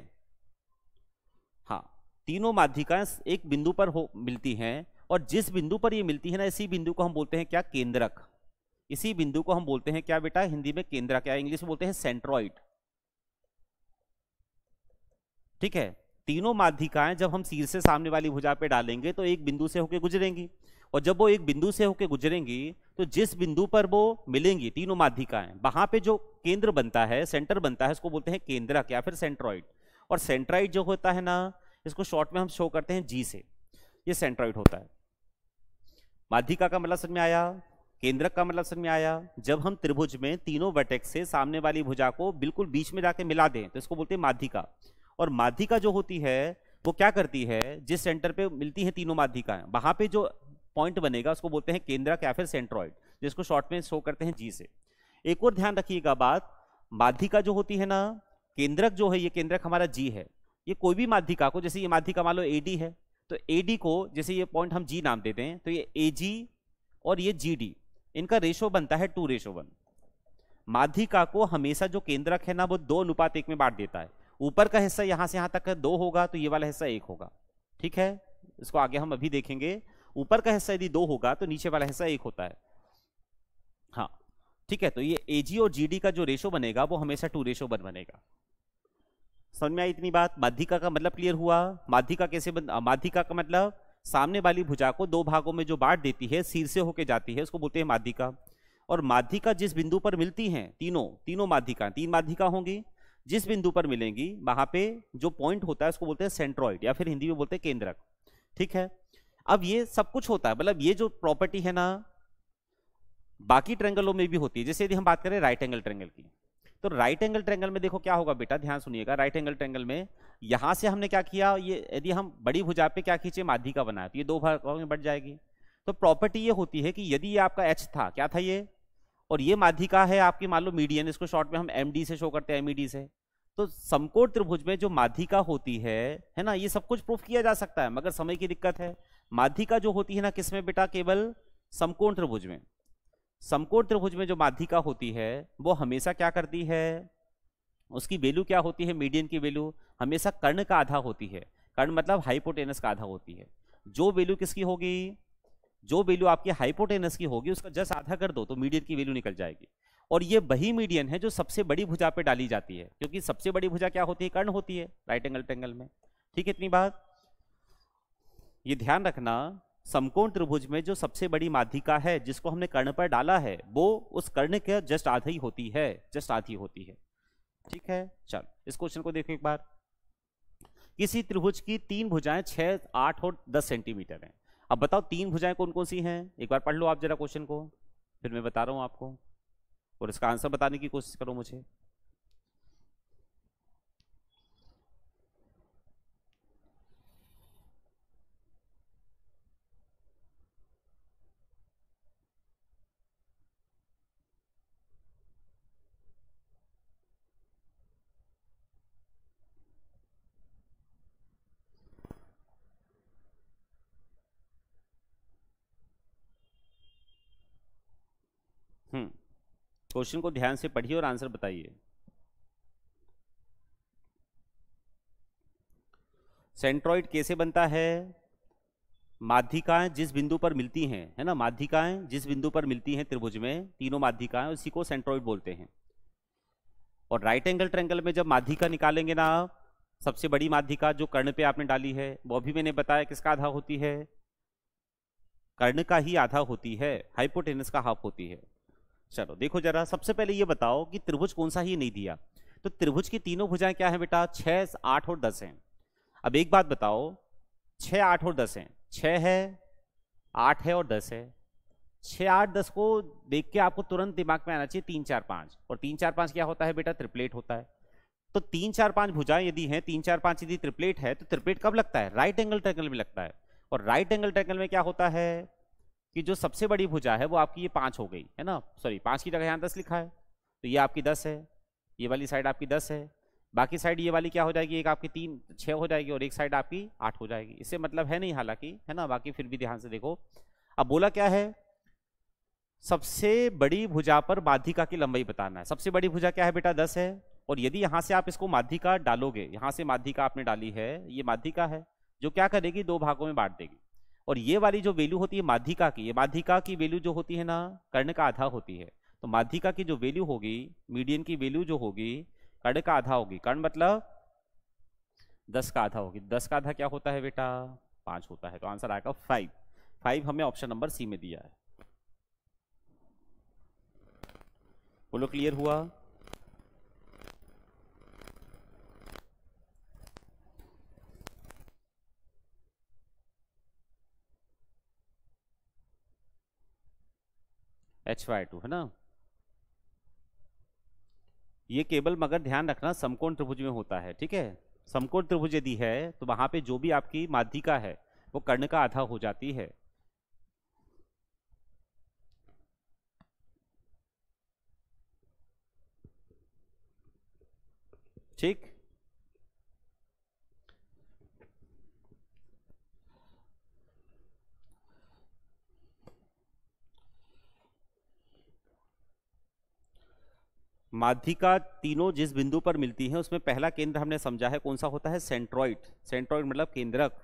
हाँ तीनों माध्यिकाएं एक बिंदु पर हो मिलती हैं और जिस बिंदु पर ये मिलती है ना इसी बिंदु को हम बोलते हैं क्या केंद्रक इसी बिंदु को हम बोलते हैं क्या बेटा हिंदी में केंद्रक या इंग्लिश में बोलते हैं सेंट्रॉइड ठीक है तीनों माध्यिकाएं जब हम सिर से सामने वाली भुजा पे डालेंगे तो एक बिंदु से होकर गुजरेंगी और जब वो एक बिंदु से होकर गुजरेंगी तो जिस बिंदु पर वो मिलेंगी तीनों माध्यिकाएं वहां पे जो केंद्र बनता है सेंटर बनता है उसको बोलते हैं केंद्रक या फिर सेंट्रॉइड और सेंट्राइड जो होता है ना इसको शॉर्ट में हम शो करते हैं जी से ये सेंट्रॉइड होता है माध्यिका का मतलब समझ में आया केंद्रक का मतलब समझ में आया जब हम त्रिभुज में तीनों वटेक्स से सामने वाली भुजा को बिल्कुल बीच में जाके मिला दें तो इसको बोलते हैं माध्यिका और माध्यिका जो होती है वो क्या करती है जिस सेंटर पे मिलती है तीनों माध्यिकाएं वहां पे जो पॉइंट बनेगा उसको बोलते हैं केंद्र या फिर सेंट्रॉइड जिसको शॉर्ट में शो करते हैं जी से एक और ध्यान रखिएगा बात माध्यिका जो होती है ना केंद्रक जो है ये केंद्रक हमारा जी है ये कोई भी माध्यिका को जैसे ये माध्यिका मान लो एडी है तो एडी को जैसे ये पॉइंट हम जी नाम देते हैं तो ये एजी और ये जीडी इनका रेशो बनता है टू रेशो वन माध्यिका को हमेशा जो केंद्रक है ना वो दो अनुपात एक में बांट देता है ऊपर का हिस्सा यहां से यहां तक दो होगा तो ये वाला हिस्सा एक होगा ठीक है इसको आगे हम अभी देखेंगे ऊपर का हिस्सा यदि दो होगा तो नीचे वाला हिस्सा एक होता है हाँ ठीक है तो ये एजी और जी का जो रेशो बनेगा वो हमेशा टू रेशो वन बनेगा समझ में आई इतनी बात माध्यिका का मतलब क्लियर हुआ माध्यिका कैसे बन माध्यिका का मतलब सामने वाली भुजा को दो भागों में जो बांट देती है सिर से होके जाती है उसको बोलते हैं माध्यिका और माध्यिका जिस बिंदु पर मिलती हैं तीनों तीनों माध्यिका तीन माध्यिका होंगी जिस बिंदु पर मिलेंगी वहां पे जो पॉइंट होता है उसको बोलते हैं सेंट्रॉइड या फिर हिंदी में बोलते हैं केंद्रक ठीक है अब ये सब कुछ होता है मतलब ये जो प्रॉपर्टी है ना बाकी ट्रेंगलों में भी होती है जैसे यदि हम बात करें राइट एंगल ट्रेंगल की तो राइट एंगल ट्रेंगल में देखो क्या होगा बेटा ध्यान सुनिएगा राइट एंगल ट्रेंगल में यहां से हमने क्या किया ये यदि हम बड़ी भुजा पे क्या खींचे माध्यिका बनाया तो ये दो भागों में बढ़ जाएगी तो प्रॉपर्टी ये होती है कि यदि ये आपका एच था क्या था ये और ये माध्यिका है आपकी मान लो मीडियन इसको शॉर्ट में हम एम से शो करते हैं एम e से तो समकोण त्रिभुज में जो माध्यिका होती है है ना ये सब कुछ प्रूफ किया जा सकता है मगर समय की दिक्कत है माध्यिका जो होती है ना किसमें बेटा केवल समकोण त्रिभुज में समकोण त्रिभुज में जो माध्यिका होती है वो हमेशा क्या करती है उसकी वैल्यू क्या होती है मीडियन की वैल्यू हमेशा कर्ण का आधा होती है कर्ण मतलब हाइपोटेनस का आधा होती है जो वैल्यू किसकी होगी जो वैल्यू आपकी हाइपोटेनस की होगी उसका जस्ट आधा कर दो तो मीडियन की वैल्यू निकल जाएगी और ये वही मीडियन है जो सबसे बड़ी भुजा पे डाली जाती है क्योंकि सबसे बड़ी भुजा क्या होती है कर्ण होती है राइट एंगल टेंगल में ठीक है इतनी बात ये ध्यान रखना समकोण त्रिभुज में जो सबसे बड़ी माध्यिका है जिसको हमने कर्ण पर डाला है वो उस कर्ण के जस्ट आधी होती है जस्ट आधी होती है ठीक है चल इस क्वेश्चन को देखो एक बार किसी त्रिभुज की तीन भुजाएं छह आठ और दस सेंटीमीटर हैं अब बताओ तीन भुजाएं कौन कौन सी हैं एक बार पढ़ लो आप जरा क्वेश्चन को फिर मैं बता रहा हूँ आपको और इसका आंसर बताने की कोशिश करो मुझे क्वेश्चन को ध्यान से पढ़िए और आंसर बताइए सेंट्रॉइड कैसे बनता है माध्यिकाएं जिस बिंदु पर मिलती हैं है ना माध्यिकाएं जिस बिंदु पर मिलती हैं त्रिभुज में तीनों माध्यिकाएं उसी को सेंट्रॉइड बोलते हैं और राइट एंगल ट्रेंगल में जब माध्यिका निकालेंगे ना आप सबसे बड़ी माध्यिका जो कर्ण पे आपने डाली है वो भी मैंने बताया किसका आधा होती है कर्ण का ही आधा होती है हाइपोटेनस का हाफ होती है चलो देखो जरा सबसे पहले ये बताओ कि त्रिभुज कौन सा ही नहीं दिया तो त्रिभुज की तीनों भुजाएं क्या है बेटा छः आठ और दस हैं अब एक बात बताओ छः आठ और दस हैं छ है आठ है और दस है छः आठ दस को देख के आपको तुरंत दिमाग में आना चाहिए तीन चार पाँच और तीन चार पाँच क्या होता है बेटा त्रिप्लेट होता है तो तीन चार पाँच भुजाएं यदि हैं तीन चार पाँच यदि त्रिप्लेट है तो त्रिप्लेट कब लगता है राइट एंगल ट्रैंगल में लगता है और राइट एंगल ट्रैंगल में क्या होता है कि जो सबसे बड़ी भुजा है वो आपकी ये पाँच हो गई है ना सॉरी पाँच की जगह यहाँ दस लिखा है तो ये आपकी दस है ये वाली साइड आपकी दस है बाकी साइड ये वाली क्या हो जाएगी एक आपकी तीन छः हो जाएगी और एक साइड आपकी आठ हो जाएगी इससे मतलब है नहीं हालांकि है ना बाकी फिर भी ध्यान से देखो अब बोला क्या है सबसे बड़ी भुजा पर माध्यिका की लंबाई बताना है सबसे बड़ी भुजा क्या है बेटा दस है और यदि यहाँ से आप इसको माध्यिका डालोगे यहाँ से माध्यिका आपने डाली है ये माध्यिका है जो क्या करेगी दो भागों में बांट देगी और ये वाली जो वैल्यू होती है माध्यिका की ये माध्यिका की वैल्यू जो होती है ना कर्ण का आधा होती है तो माध्यिका की जो वैल्यू होगी मीडियन की वैल्यू जो होगी कर्ण का आधा होगी कर्ण मतलब दस का आधा होगी दस का आधा क्या होता है बेटा पांच होता है तो आंसर आएगा फाइव फाइव हमें ऑप्शन नंबर सी में दिया है बोलो क्लियर हुआ एच वाई टू है ना ये केवल मगर ध्यान रखना समकोण त्रिभुज में होता है ठीक है समकोण त्रिभुज यदि है तो वहां पे जो भी आपकी माध्यिका है वो कर्ण का आधा हो जाती है ठीक माध्यिका तीनों जिस बिंदु पर मिलती हैं उसमें पहला केंद्र हमने समझा है कौन सा होता है सेंट्रॉइड सेंट्रॉइड मतलब केंद्रक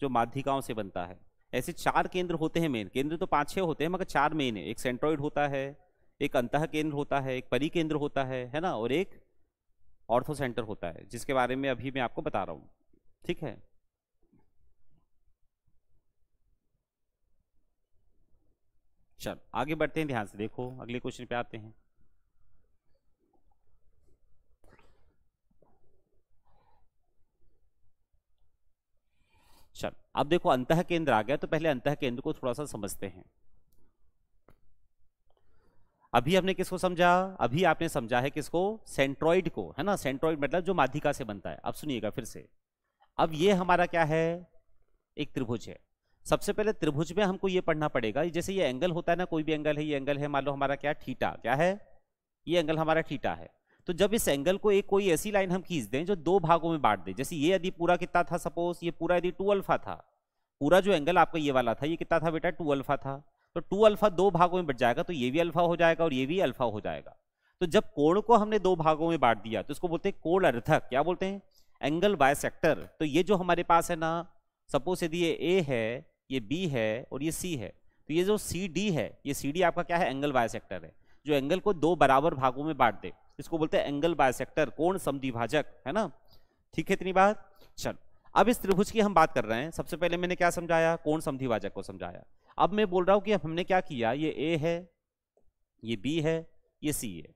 जो माध्यिकाओं से बनता है ऐसे चार केंद्र होते हैं मेन केंद्र तो पाँच छः होते हैं मगर चार मेन है एक सेंट्रॉइड होता है एक अंत केंद्र होता है एक परी केंद्र होता है है ना और एक ऑर्थो सेंटर होता है जिसके बारे में अभी मैं आपको बता रहा हूँ ठीक है चल आगे बढ़ते हैं ध्यान से देखो अगले क्वेश्चन पे आते हैं चल अब देखो अंत केंद्र आ गया तो पहले अंत केंद्र को थोड़ा सा समझते हैं अभी हमने किसको समझा अभी आपने समझा है किसको सेंट्रॉइड को है ना सेंट्रॉइड मतलब जो माधिका से बनता है अब सुनिएगा फिर से अब ये हमारा क्या है एक त्रिभुज है सबसे पहले त्रिभुज में हमको ये पढ़ना पड़ेगा जैसे ये एंगल होता है ना कोई भी एंगल है ये एंगल है मान लो हमारा क्या ठीटा क्या है ये एंगल हमारा ठीटा है तो जब इस एंगल को एक कोई ऐसी लाइन हम खींच दें जो दो भागों में बांट दें जैसे ये यदि पूरा कितना था सपोज ये पूरा यदि टू अल्फा था पूरा जो एंगल आपका ये वाला था ये कितना था बेटा टू अल्फा था तो टू अल्फा दो भागों में बट जाएगा तो ये भी अल्फा हो जाएगा और ये भी अल्फा हो जाएगा तो जब कोण को हमने दो भागों में बांट दिया तो इसको बोलते हैं कोण अर्थक क्या बोलते हैं एंगल बाय सेक्टर तो ये जो हमारे पास है ना सपोज यदि ये ए है ये बी है और ये सी है तो ये जो सी डी है ये सी डी आपका क्या है एंगल बाय सेक्टर है जो एंगल को दो बराबर भागों में बांट दे इसको बोलते हैं एंगल बायसेक्टर कोण समिभाजक है ना ठीक है इतनी बात चल अब इस त्रिभुज की हम बात कर रहे हैं सबसे पहले मैंने क्या समझाया कोण समद्विभाजक को समझाया अब मैं बोल रहा हूं कि हमने क्या किया ये ए है ये बी है ये सी है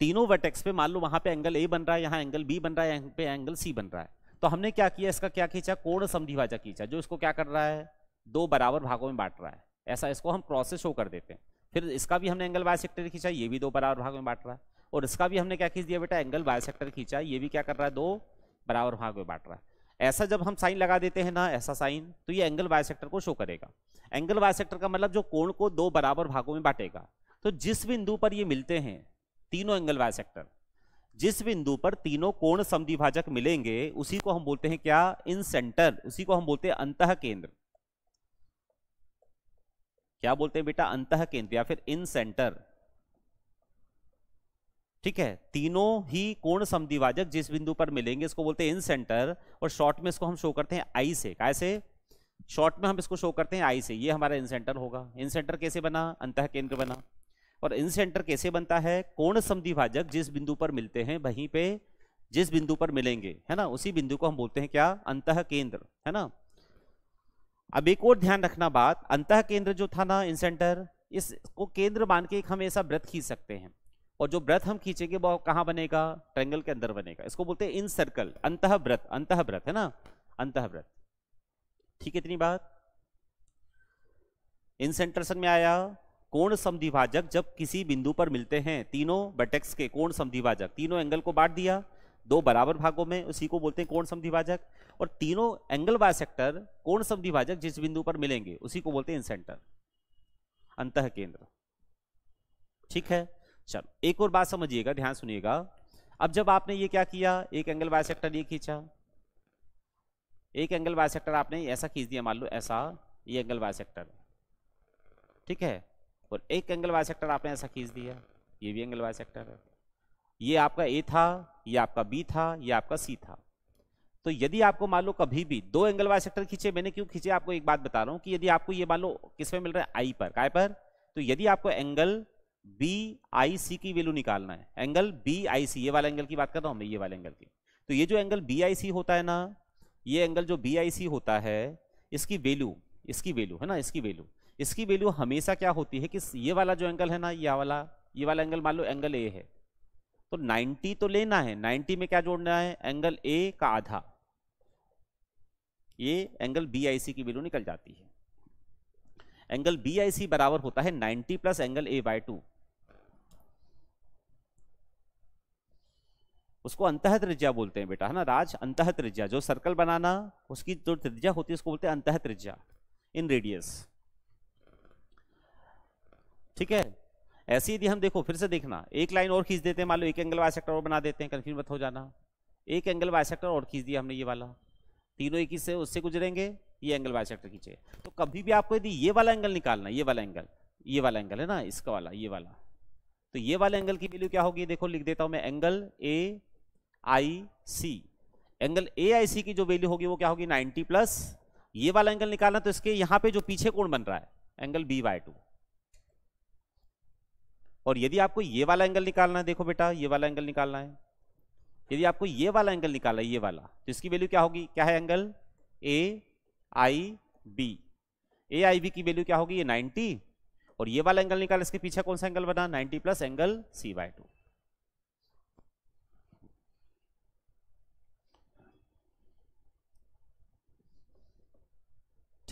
तीनों वर्टेक्स पे मान लो वहां पे एंगल ए बन रहा है यहाँ एंगल बी बन रहा है यहाँ पे एंगल सी बन रहा है तो हमने क्या किया इसका क्या खींचा कोण समधिभाजा खींचा जो इसको क्या कर रहा है दो बराबर भागों में बांट रहा है ऐसा इसको हम क्रॉस शो कर देते हैं फिर इसका भी हमने एंगल बाय सेक्टर खींचा ये भी दो बराबर भागों में बांट रहा है और इसका भी हमने क्या खींच दिया बेटा एंगल बायोसेक्टर खींचा ये भी क्या कर रहा है दो बराबर भाग में बांट रहा है ऐसा जब हम साइन लगा देते हैं ना ऐसा साइन तो ये एंगल बायोसेक्टर को शो करेगा एंगल बायोसेक्टर का मतलब जो कोण को दो बराबर भागों में बांटेगा तो जिस बिंदु पर ये मिलते हैं तीनों एंगल बायोसेक्टर जिस बिंदु पर तीनों कोण समिभाजक मिलेंगे उसी को हम बोलते हैं क्या इन सेंटर उसी को हम बोलते हैं अंत केंद्र क्या बोलते हैं बेटा अंत केंद्र या फिर इन सेंटर ठीक है तीनों ही कोण समदिवाजक जिस बिंदु पर मिलेंगे इसको बोलते हैं इन सेंटर और शॉर्ट में इसको हम शो करते हैं आई से कैसे शॉर्ट में हम इसको शो करते हैं आई से ये हमारा इन सेंटर होगा इन सेंटर कैसे बना अंत केंद्र बना और इन सेंटर कैसे बनता है कोण समिभाजक जिस बिंदु पर मिलते हैं वहीं पे जिस बिंदु पर मिलेंगे है ना उसी बिंदु को हम बोलते हैं क्या अंत केंद्र है ना अब एक और ध्यान रखना बात अंत केंद्र जो था ना इन सेंटर इसको केंद्र मान के एक हम ऐसा व्रत खींच सकते हैं और जो ब्रथ हम खींचेंगे वो कहाँ बनेगा ट्रेंगल के अंदर बनेगा इसको बोलते हैं इन सर्कल अंत ब्रथ अंत ब्रथ है ना अंत ब्रथ ठीक इतनी बात इन सेंटरसन में आया कोण समिभाजक जब किसी बिंदु पर मिलते हैं तीनों बटेक्स के कोण समिभाजक तीनों एंगल को बांट दिया दो बराबर भागों में उसी को बोलते हैं कोण समिभाजक और तीनों एंगल बाय सेक्टर कोण समिभाजक जिस बिंदु पर मिलेंगे उसी को बोलते हैं इन सेंटर अंत केंद्र ठीक है चलो एक और बात समझिएगा ध्यान सुनिएगा अब जब आपने ये क्या किया एक एंगल बायसेक्टर ये खींचा एक एंगल बायसेक्टर आपने ऐसा खींच दिया मान लो ऐसा ये एंगल बायसेक्टर ठीक है और एक एंगल बायसेक्टर आपने ऐसा खींच दिया ये भी एंगल बायसेक्टर है ये आपका ए था ये आपका बी था ये आपका सी था तो यदि आपको मान लो कभी भी दो एंगल बायसेक्टर खींचे मैंने क्यों खींचे आपको एक बात बता रहा हूँ कि यदि आपको ये मान लो किसमें मिल रहा है आई पर काय पर तो यदि आपको एंगल बी आई सी की वैल्यू निकालना है एंगल बी आई सी ये वाला एंगल की बात कर रहा हूँ मैं ये वाले एंगल की तो ये जो एंगल बी आई सी होता है ना ये एंगल जो बी आई सी होता है इसकी वैल्यू इसकी वैल्यू है ना इसकी वैल्यू इसकी वैल्यू हमेशा क्या होती है कि ये वाला जो एंगल है ना ये वाला ये वाला एंगल मान लो एंगल ए है तो 90 तो लेना है 90 में क्या जोड़ना है एंगल ए का आधा ये एंगल बी आई सी की वैल्यू निकल जाती है एंगल बी आई सी बराबर होता है 90 plus angle A by two उसको अंतः त्रिज्या बोलते हैं बेटा है ना राज अंतः त्रिज्या जो सर्कल बनाना उसकी जो त्रिज्या होती है उसको बोलते हैं अंतः त्रिज्या इन रेडियस ठीक है ऐसे यदि हम देखो फिर से देखना एक लाइन और खींच देते हैं मान लो एक एंगल वाई सेक्टर और बना देते हैं कन्फ्यूज मत हो जाना एक एंगल वाई सेक्टर और खींच दिया हमने ये वाला तीनों एक ही से उससे गुजरेंगे ये एंगल वाई सेक्टर खींचे तो कभी भी आपको यदि ये वाला एंगल निकालना ये वाला एंगल ये वाला एंगल है ना इसका वाला ये वाला तो ये वाले एंगल की वैल्यू क्या होगी देखो लिख देता हूं मैं angle A I C angle A आई सी की जो वैल्यू होगी वो क्या होगी 90 प्लस ये वाला एंगल निकालना तो इसके यहां पे जो पीछे कोण बन रहा है एंगल बी बाय टू और यदि आपको ये वाला एंगल निकालना है देखो बेटा ये वाला एंगल निकालना है यदि आपको ये वाला एंगल निकालना है ये वाला तो इसकी वैल्यू क्या होगी क्या है angle A I B A I B की वैल्यू क्या होगी ये 90 और ये वाला एंगल निकाल इसके पीछे कौन सा एंगल बना 90 plus angle C by two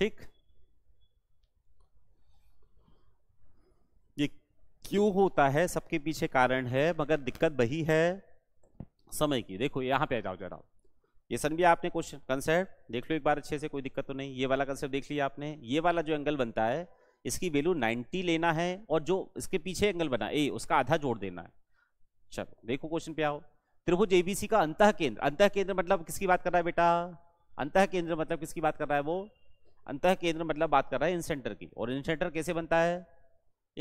ठीक ये क्यों होता है सबके पीछे कारण है मगर दिक्कत वही है समय की देखो यहां पे आ जाओ जरा ये सन भी आपने क्वेश्चन कंसेप्ट देख लो एक बार अच्छे से कोई दिक्कत तो नहीं ये वाला कंसेप्ट देख लिया आपने ये वाला जो एंगल बनता है इसकी वैल्यू 90 लेना है और जो इसके पीछे एंगल बना ए उसका आधा जोड़ देना है चलो देखो क्वेश्चन पे आओ त्रिभुज एबीसी का अंत केंद्र अंत केंद्र मतलब किसकी बात कर रहा है बेटा अंत केंद्र मतलब किसकी बात कर रहा है वो अंत केंद्र मतलब बात कर रहा है इन सेंटर की और इन सेंटर कैसे बनता है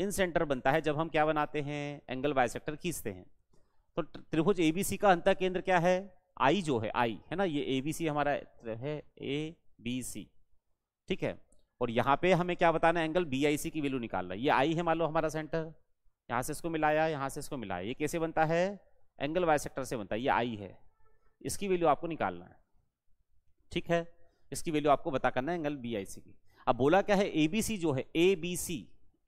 इन सेंटर बनता है जब हम क्या बनाते हैं एंगल सेक्टर खींचते हैं तो त्रिभुज सी का अंत केंद्र क्या है आई जो है आई है ना ये सी हमारा है ए बी सी ठीक है और यहाँ पे हमें क्या बताना है एंगल बी आई सी की वैल्यू निकालना ये आई है मान लो हमारा सेंटर यहाँ से इसको मिलाया यहाँ से इसको मिलाया ये कैसे बनता है एंगल वाई सेक्टर से बनता है ये आई है इसकी वैल्यू आपको निकालना है ठीक है इसकी वैल्यू आपको बता करना है एंगल बी आई सी की अब बोला क्या है ए बी सी जो है A B C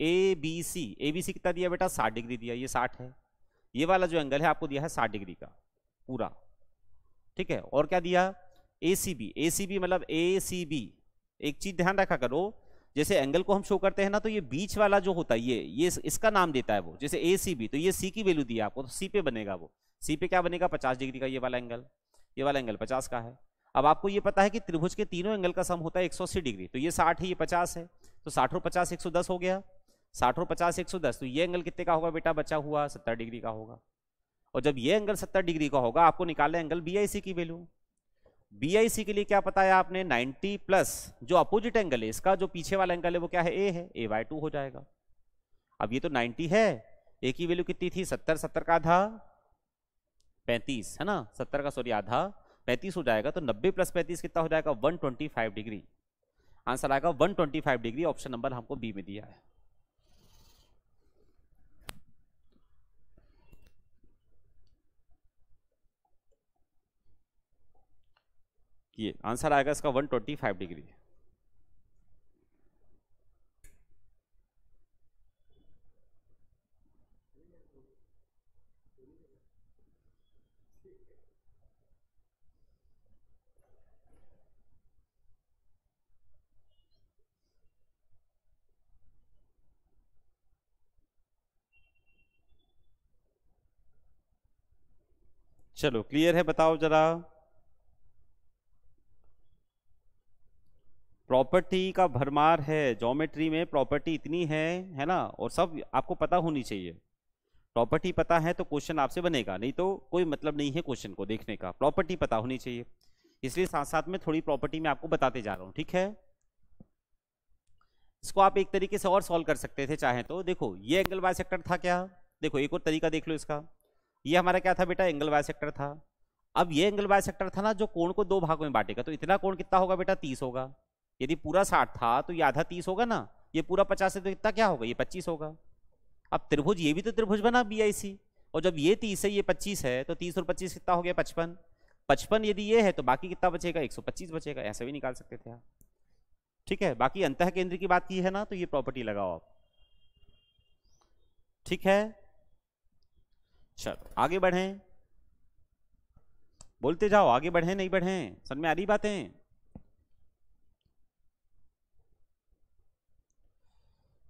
A B C A B C कितना दिया बेटा साठ डिग्री दिया ये साठ है ये वाला जो एंगल है आपको दिया है साठ डिग्री का पूरा ठीक है और क्या दिया ए C B A C B मतलब ए सी बी एक चीज ध्यान रखा करो जैसे एंगल को हम शो करते हैं ना तो ये बीच वाला जो होता है ये ये इसका नाम देता है वो जैसे ए सी बी तो ये सी की वैल्यू दिया आपको तो सी पे बनेगा वो सी पे क्या बनेगा पचास डिग्री का ये वाला एंगल ये वाला एंगल पचास का है अब आपको ये पता है कि त्रिभुज के तीनों एंगल का सम होता है 180 डिग्री तो ये 60 है ये 50 है तो 60 और 50 110 हो गया 60 और 50 110 तो ये एंगल कितने का होगा बेटा बचा हुआ 70 डिग्री का होगा और जब ये एंगल 70 डिग्री का होगा आपको निकालना एंगल बी की वैल्यू बी के लिए क्या पता है आपने 90 प्लस जो अपोजिट एंगल है इसका जो पीछे वाला एंगल है वो क्या है ए है ए बाय हो जाएगा अब ये तो नाइन्टी है ए की वैल्यू कितनी थी सत्तर सत्तर का आधा पैंतीस है ना सत्तर का सॉरी आधा पैंतीस हो जाएगा तो नब्बे प्लस पैंतीस कितना हो जाएगा one twenty five degree answer आएगा one twenty five degree option number हमको बी में दिया है ये आंसर आएगा इसका वन ट्वेंटी फाइव डिग्री चलो क्लियर है बताओ जरा प्रॉपर्टी का भरमार है ज्योमेट्री में प्रॉपर्टी इतनी है है ना और सब आपको पता होनी चाहिए प्रॉपर्टी पता है तो क्वेश्चन आपसे बनेगा नहीं तो कोई मतलब नहीं है क्वेश्चन को देखने का प्रॉपर्टी पता होनी चाहिए इसलिए साथ साथ में थोड़ी प्रॉपर्टी में आपको बताते जा रहा हूँ ठीक है इसको आप एक तरीके से और सॉल्व कर सकते थे चाहे तो देखो ये एंगल बाय सेक्टर था क्या देखो एक और तरीका देख लो इसका ये हमारा क्या था बेटा एंगल वाई सेक्टर था अब ये एंगल वाई सेक्टर था ना जो कोण को दो भागों में बांटेगा तो इतना कोण कितना होगा बेटा तीस होगा यदि पूरा साठ था तो ये आधा तीस होगा ना ये पूरा पचास है तो इतना क्या होगा ये पच्चीस होगा अब त्रिभुज ये भी तो त्रिभुज बना बी और जब ये तीस है ये पच्चीस है तो तीस और पच्चीस कितना हो गया पचपन पचपन यदि ये है तो बाकी कितना बचेगा एक सौ पच्चीस बचेगा ऐसे भी निकाल सकते थे आप ठीक है बाकी अंत केंद्र की बात की है ना तो ये प्रॉपर्टी लगाओ आप ठीक है चलो आगे बढ़ें बोलते जाओ आगे बढ़ें नहीं बढ़ें समझ में आ रही बातें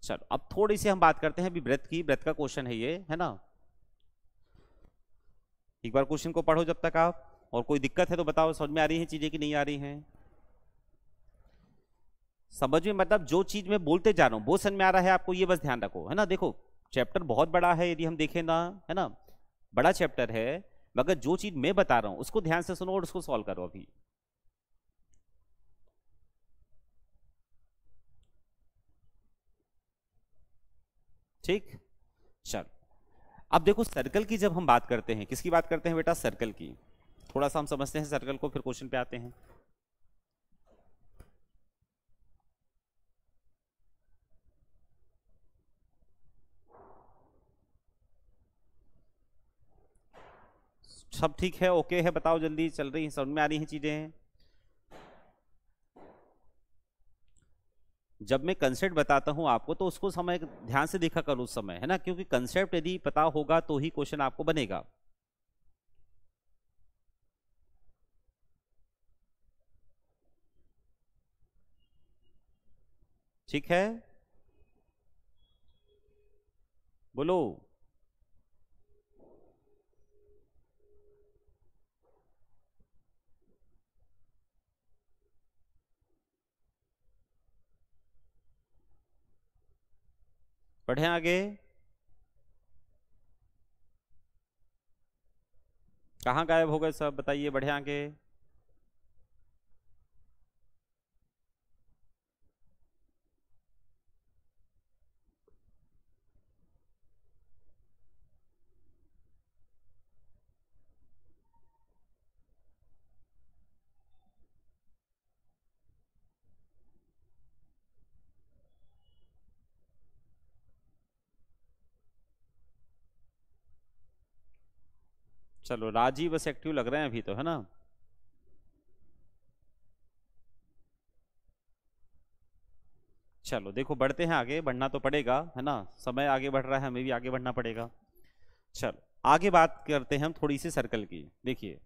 चलो अब थोड़ी सी हम बात करते हैं अभी व्रत की व्रत का क्वेश्चन है ये है ना एक बार क्वेश्चन को पढ़ो जब तक आप और कोई दिक्कत है तो बताओ समझ में आ रही है चीजें कि नहीं आ रही हैं समझ में मतलब जो चीज मैं बोलते जा रहा हूं वो समझ में आ रहा है आपको ये बस ध्यान रखो है ना देखो चैप्टर बहुत बड़ा है यदि हम देखें ना है ना बड़ा चैप्टर है मगर जो चीज मैं बता रहा हूं उसको ध्यान से सुनो और उसको सॉल्व करो अभी ठीक चल अब देखो सर्कल की जब हम बात करते हैं किसकी बात करते हैं बेटा सर्कल की थोड़ा सा हम समझते हैं सर्कल को फिर क्वेश्चन पे आते हैं सब ठीक है ओके है बताओ जल्दी चल रही है समझ में आ रही हैं चीज़ें जब मैं कंसेप्ट बताता हूं आपको तो उसको समय ध्यान से देखा करो उस समय है ना क्योंकि कंसेप्ट यदि पता होगा तो ही क्वेश्चन आपको बनेगा ठीक है बोलो पढ़ें आगे कहाँ गायब हो गए सब बताइए बढ़े आगे चलो राजीव बस एक्टिव लग रहे हैं अभी तो है ना चलो देखो बढ़ते हैं आगे बढ़ना तो पड़ेगा है ना समय आगे बढ़ रहा है हमें भी आगे बढ़ना पड़ेगा चलो आगे बात करते हैं हम थोड़ी सी सर्कल की देखिए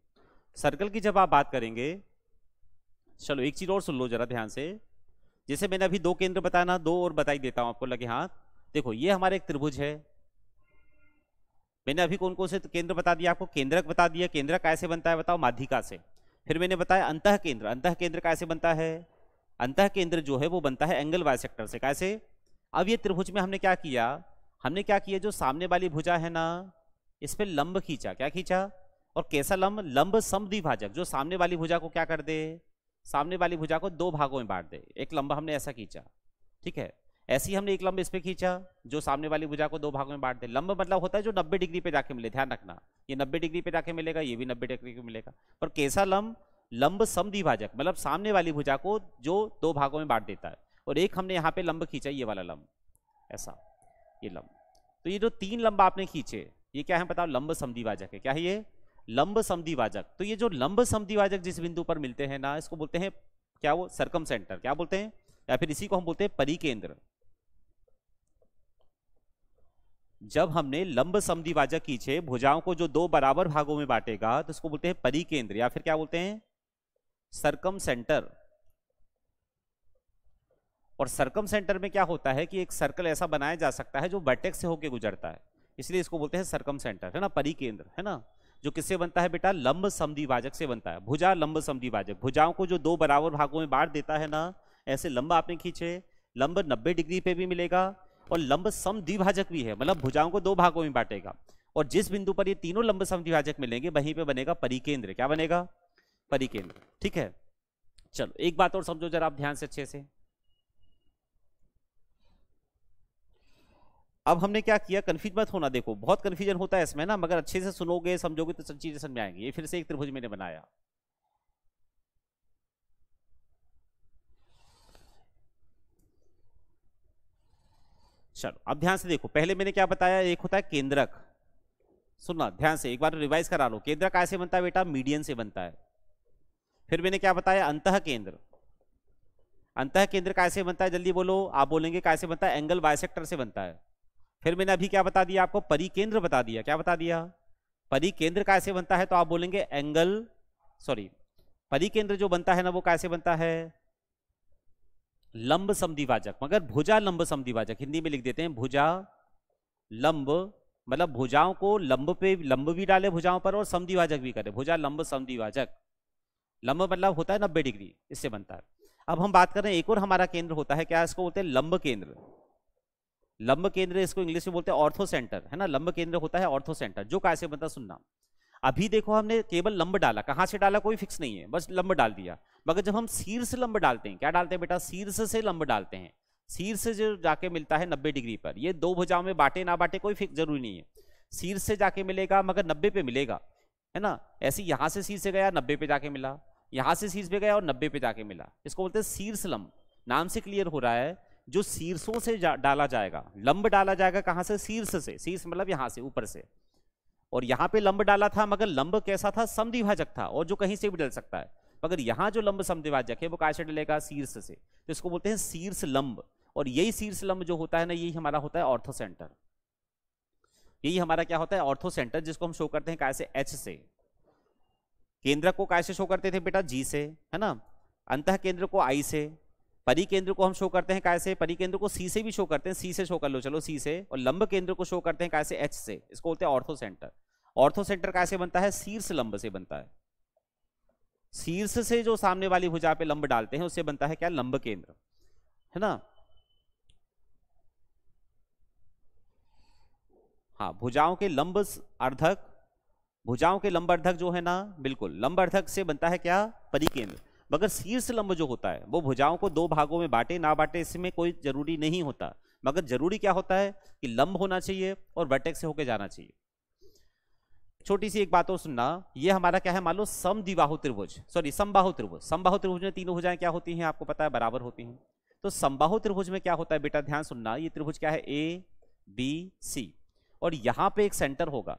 सर्कल की जब आप बात करेंगे चलो एक चीज़ और सुन लो जरा ध्यान से जैसे मैंने अभी दो केंद्र बताया ना दो और बताई देता हूं आपको लगे हाथ देखो ये हमारे एक त्रिभुज है मैंने अभी कौन कौन से केंद्र बता दिया आपको केंद्रक बता दिया केंद्रक कैसे बनता है बताओ माध्यिका से फिर मैंने बताया अंत केंद्र अंत केंद्र कैसे बनता है अंत केंद्र जो है वो बनता है एंगल वाइज सेक्टर से कैसे अब ये त्रिभुज में हमने क्या किया हमने क्या किया जो सामने वाली भुजा है ना इस पर लंब खींचा क्या खींचा और कैसा लंब लंब समद्विभाजक जो सामने वाली भुजा को क्या कर दे सामने वाली भुजा को दो भागों में बांट दे एक लंबा हमने ऐसा खींचा ठीक है ऐसी हमने एक लंब इस पर खींचा जो सामने वाली भुजा को दो भागों में बांट दे लंब मतलब होता है जो 90 डिग्री पे जाके मिले ध्यान रखना ये 90 डिग्री पे जाके मिलेगा ये भी 90 डिग्री पे मिलेगा पर कैसा लंब लंब समद्विभाजक मतलब सामने वाली भुजा को जो दो भागों में बांट देता है और एक हमने यहाँ पे लंब खींचा ये वाला लंब ऐसा ये लंब तो ये जो तीन लंब आपने खींचे ये क्या है बताओ लंब समद्विभाजक है क्या है ये लंब समद्विभाजक तो ये जो लंब समद्विभाजक जिस बिंदु पर मिलते हैं ना इसको बोलते हैं क्या वो सरकम सेंटर क्या बोलते हैं या फिर इसी को हम बोलते हैं परिकेंद्र जब हमने लंब समीवाजक खींचे भुजाओं को जो दो बराबर भागों में बांटेगा तो उसको बोलते हैं परिकेंद्र या फिर क्या बोलते हैं सरकम सेंटर और सरकम सेंटर में क्या होता है कि एक सर्कल ऐसा बनाया जा सकता है जो बैटेक से होकर गुजरता है इसलिए इसको बोलते हैं सरकम सेंटर है ना परिकेंद्र है ना जो किससे बनता है बेटा लंब समधिवाजक से बनता है भुजा लंब समीवाजक भुजाओं को जो दो बराबर भागों में बांट देता है ना ऐसे लंब आपने खींचे लंब नब्बे डिग्री पे भी मिलेगा और लंब सम द्विभाजक भी है मतलब भुजाओं को दो भागों में बांटेगा और जिस बिंदु पर ये तीनों लंब सम द्विभाजक मिलेंगे वहीं पे बनेगा परिकेंद्र क्या बनेगा परिकेंद्र ठीक है चलो एक बात और समझो जरा आप ध्यान से अच्छे से अब हमने क्या किया कन्फ्यूज मत होना देखो बहुत कन्फ्यूजन होता है इसमें ना मगर अच्छे से सुनोगे समझोगे तो सब चीजें समझ आएंगी ये फिर से एक त्रिभुज मैंने बनाया चलो अब ध्यान से देखो पहले मैंने क्या बताया एक होता है केंद्रक सुनना ध्यान से एक बार रिवाइज करा लो केंद्र कैसे से बनता है बेटा मीडियन से बनता है फिर मैंने क्या बताया अंत केंद्र अंत केंद्र कैसे बनता है जल्दी बोलो आप बोलेंगे कैसे बनता है एंगल बायसेक्टर से बनता है फिर मैंने अभी क्या बता दिया आपको परिकेंद्र बता दिया क्या बता दिया परिकेंद्र कैसे बनता है तो आप बोलेंगे एंगल सॉरी परिकेंद्र जो बनता है ना वो कैसे बनता है लंब समिवाचक मगर भुजा लंब समिवाचक हिंदी में लिख देते हैं भुजा लंब मतलब भुजाओं को लंब पे लंब भी डाले भुजाओं पर और समिवाचक भी करे भुजा लंब समिवाचक लंब मतलब होता है नब्बे डिग्री इससे बनता है अब हम बात कर रहे हैं एक और हमारा केंद्र होता है क्या इसको बोलते हैं लंब केंद्र लंब केंद्र इसको इंग्लिश में बोलते हैं ऑर्थो सेंटर है ना लंब केंद्र होता है ऑर्थो सेंटर जो कैसे बनता सुनना अभी देखो हमने केवल लंब डाला कहाँ से डाला कोई फिक्स नहीं है बस लंब डाल दिया मगर जब हम सीर से लंब डालते हैं क्या डालते हैं बेटा शीर्ष से लंब डालते हैं शीर्ष से जो जाके मिलता है नब्बे डिग्री पर ये दो भुजाओं में बांटे ना बांटे कोई फिक्स जरूरी नहीं है शीर्ष से जाके मिलेगा मगर नब्बे पे मिलेगा है ना ऐसे यहाँ से शीर्ष से गया नब्बे पे जाके मिला यहाँ से शीर्ष पे गया और नब्बे पे जाके मिला इसको बोलते हैं शीर्ष लंब नाम से क्लियर हो रहा है जो शीर्षों से जा, डाला जाएगा लंब डाला जाएगा कहाँ से शीर्ष से शीर्ष मतलब यहाँ से ऊपर से और यहां पे लंब डाला था मगर लंब कैसा था समिभाजक था और जो कहीं से भी डल सकता है मगर यहां जो लंब समिभाजक है वो कैसे डलेगा शीर्ष से तो इसको बोलते हैं शीर्ष लंब और यही शीर्ष लंब जो होता है ना यही हमारा होता है ऑर्थो सेंटर यही हमारा क्या होता है ऑर्थो सेंटर जिसको हम शो करते हैं कैसे एच से केंद्र को कैसे शो करते थे बेटा जी से है ना अंत केंद्र को आई से परिकेंद्र को हम शो करते हैं कैसे परिकेंद्र को सी से भी शो करते हैं सी से शो कर लो चलो सी से और लंब केंद्र को शो करते हैं कैसे एच से इसको बोलते हैं ऑर्थो सेंटर ऑर्थो सेंटर कैसे बनता है शीर्ष लंब से बनता है शीर्ष से जो सामने वाली भुजा पे लंब डालते हैं उससे बनता है क्या लंब केंद्र है ना हाँ भुजाओं के लंब अर्धक भुजाओं के लंब अर्धक जो है ना बिल्कुल लंब अर्धक से बनता है क्या परिकेंद्र मगर शीर्ष लंब जो होता है वो भुजाओं को दो भागों में बांटे ना बांटे इसमें कोई जरूरी नहीं होता मगर जरूरी क्या होता है कि लंब होना चाहिए और वर्टेक्स से होके जाना चाहिए छोटी सी एक बात और सुनना ये हमारा क्या है मान लो समदिबाहु त्रिभुज सॉरी संबाहु त्रिभुज संबाहु त्रिभुज में तीनों भुजाएं क्या होती हैं आपको पता है बराबर होती हैं तो संबाहु त्रिभुज में क्या होता है बेटा ध्यान सुनना ये त्रिभुज क्या है ए बी सी और यहाँ पे एक सेंटर होगा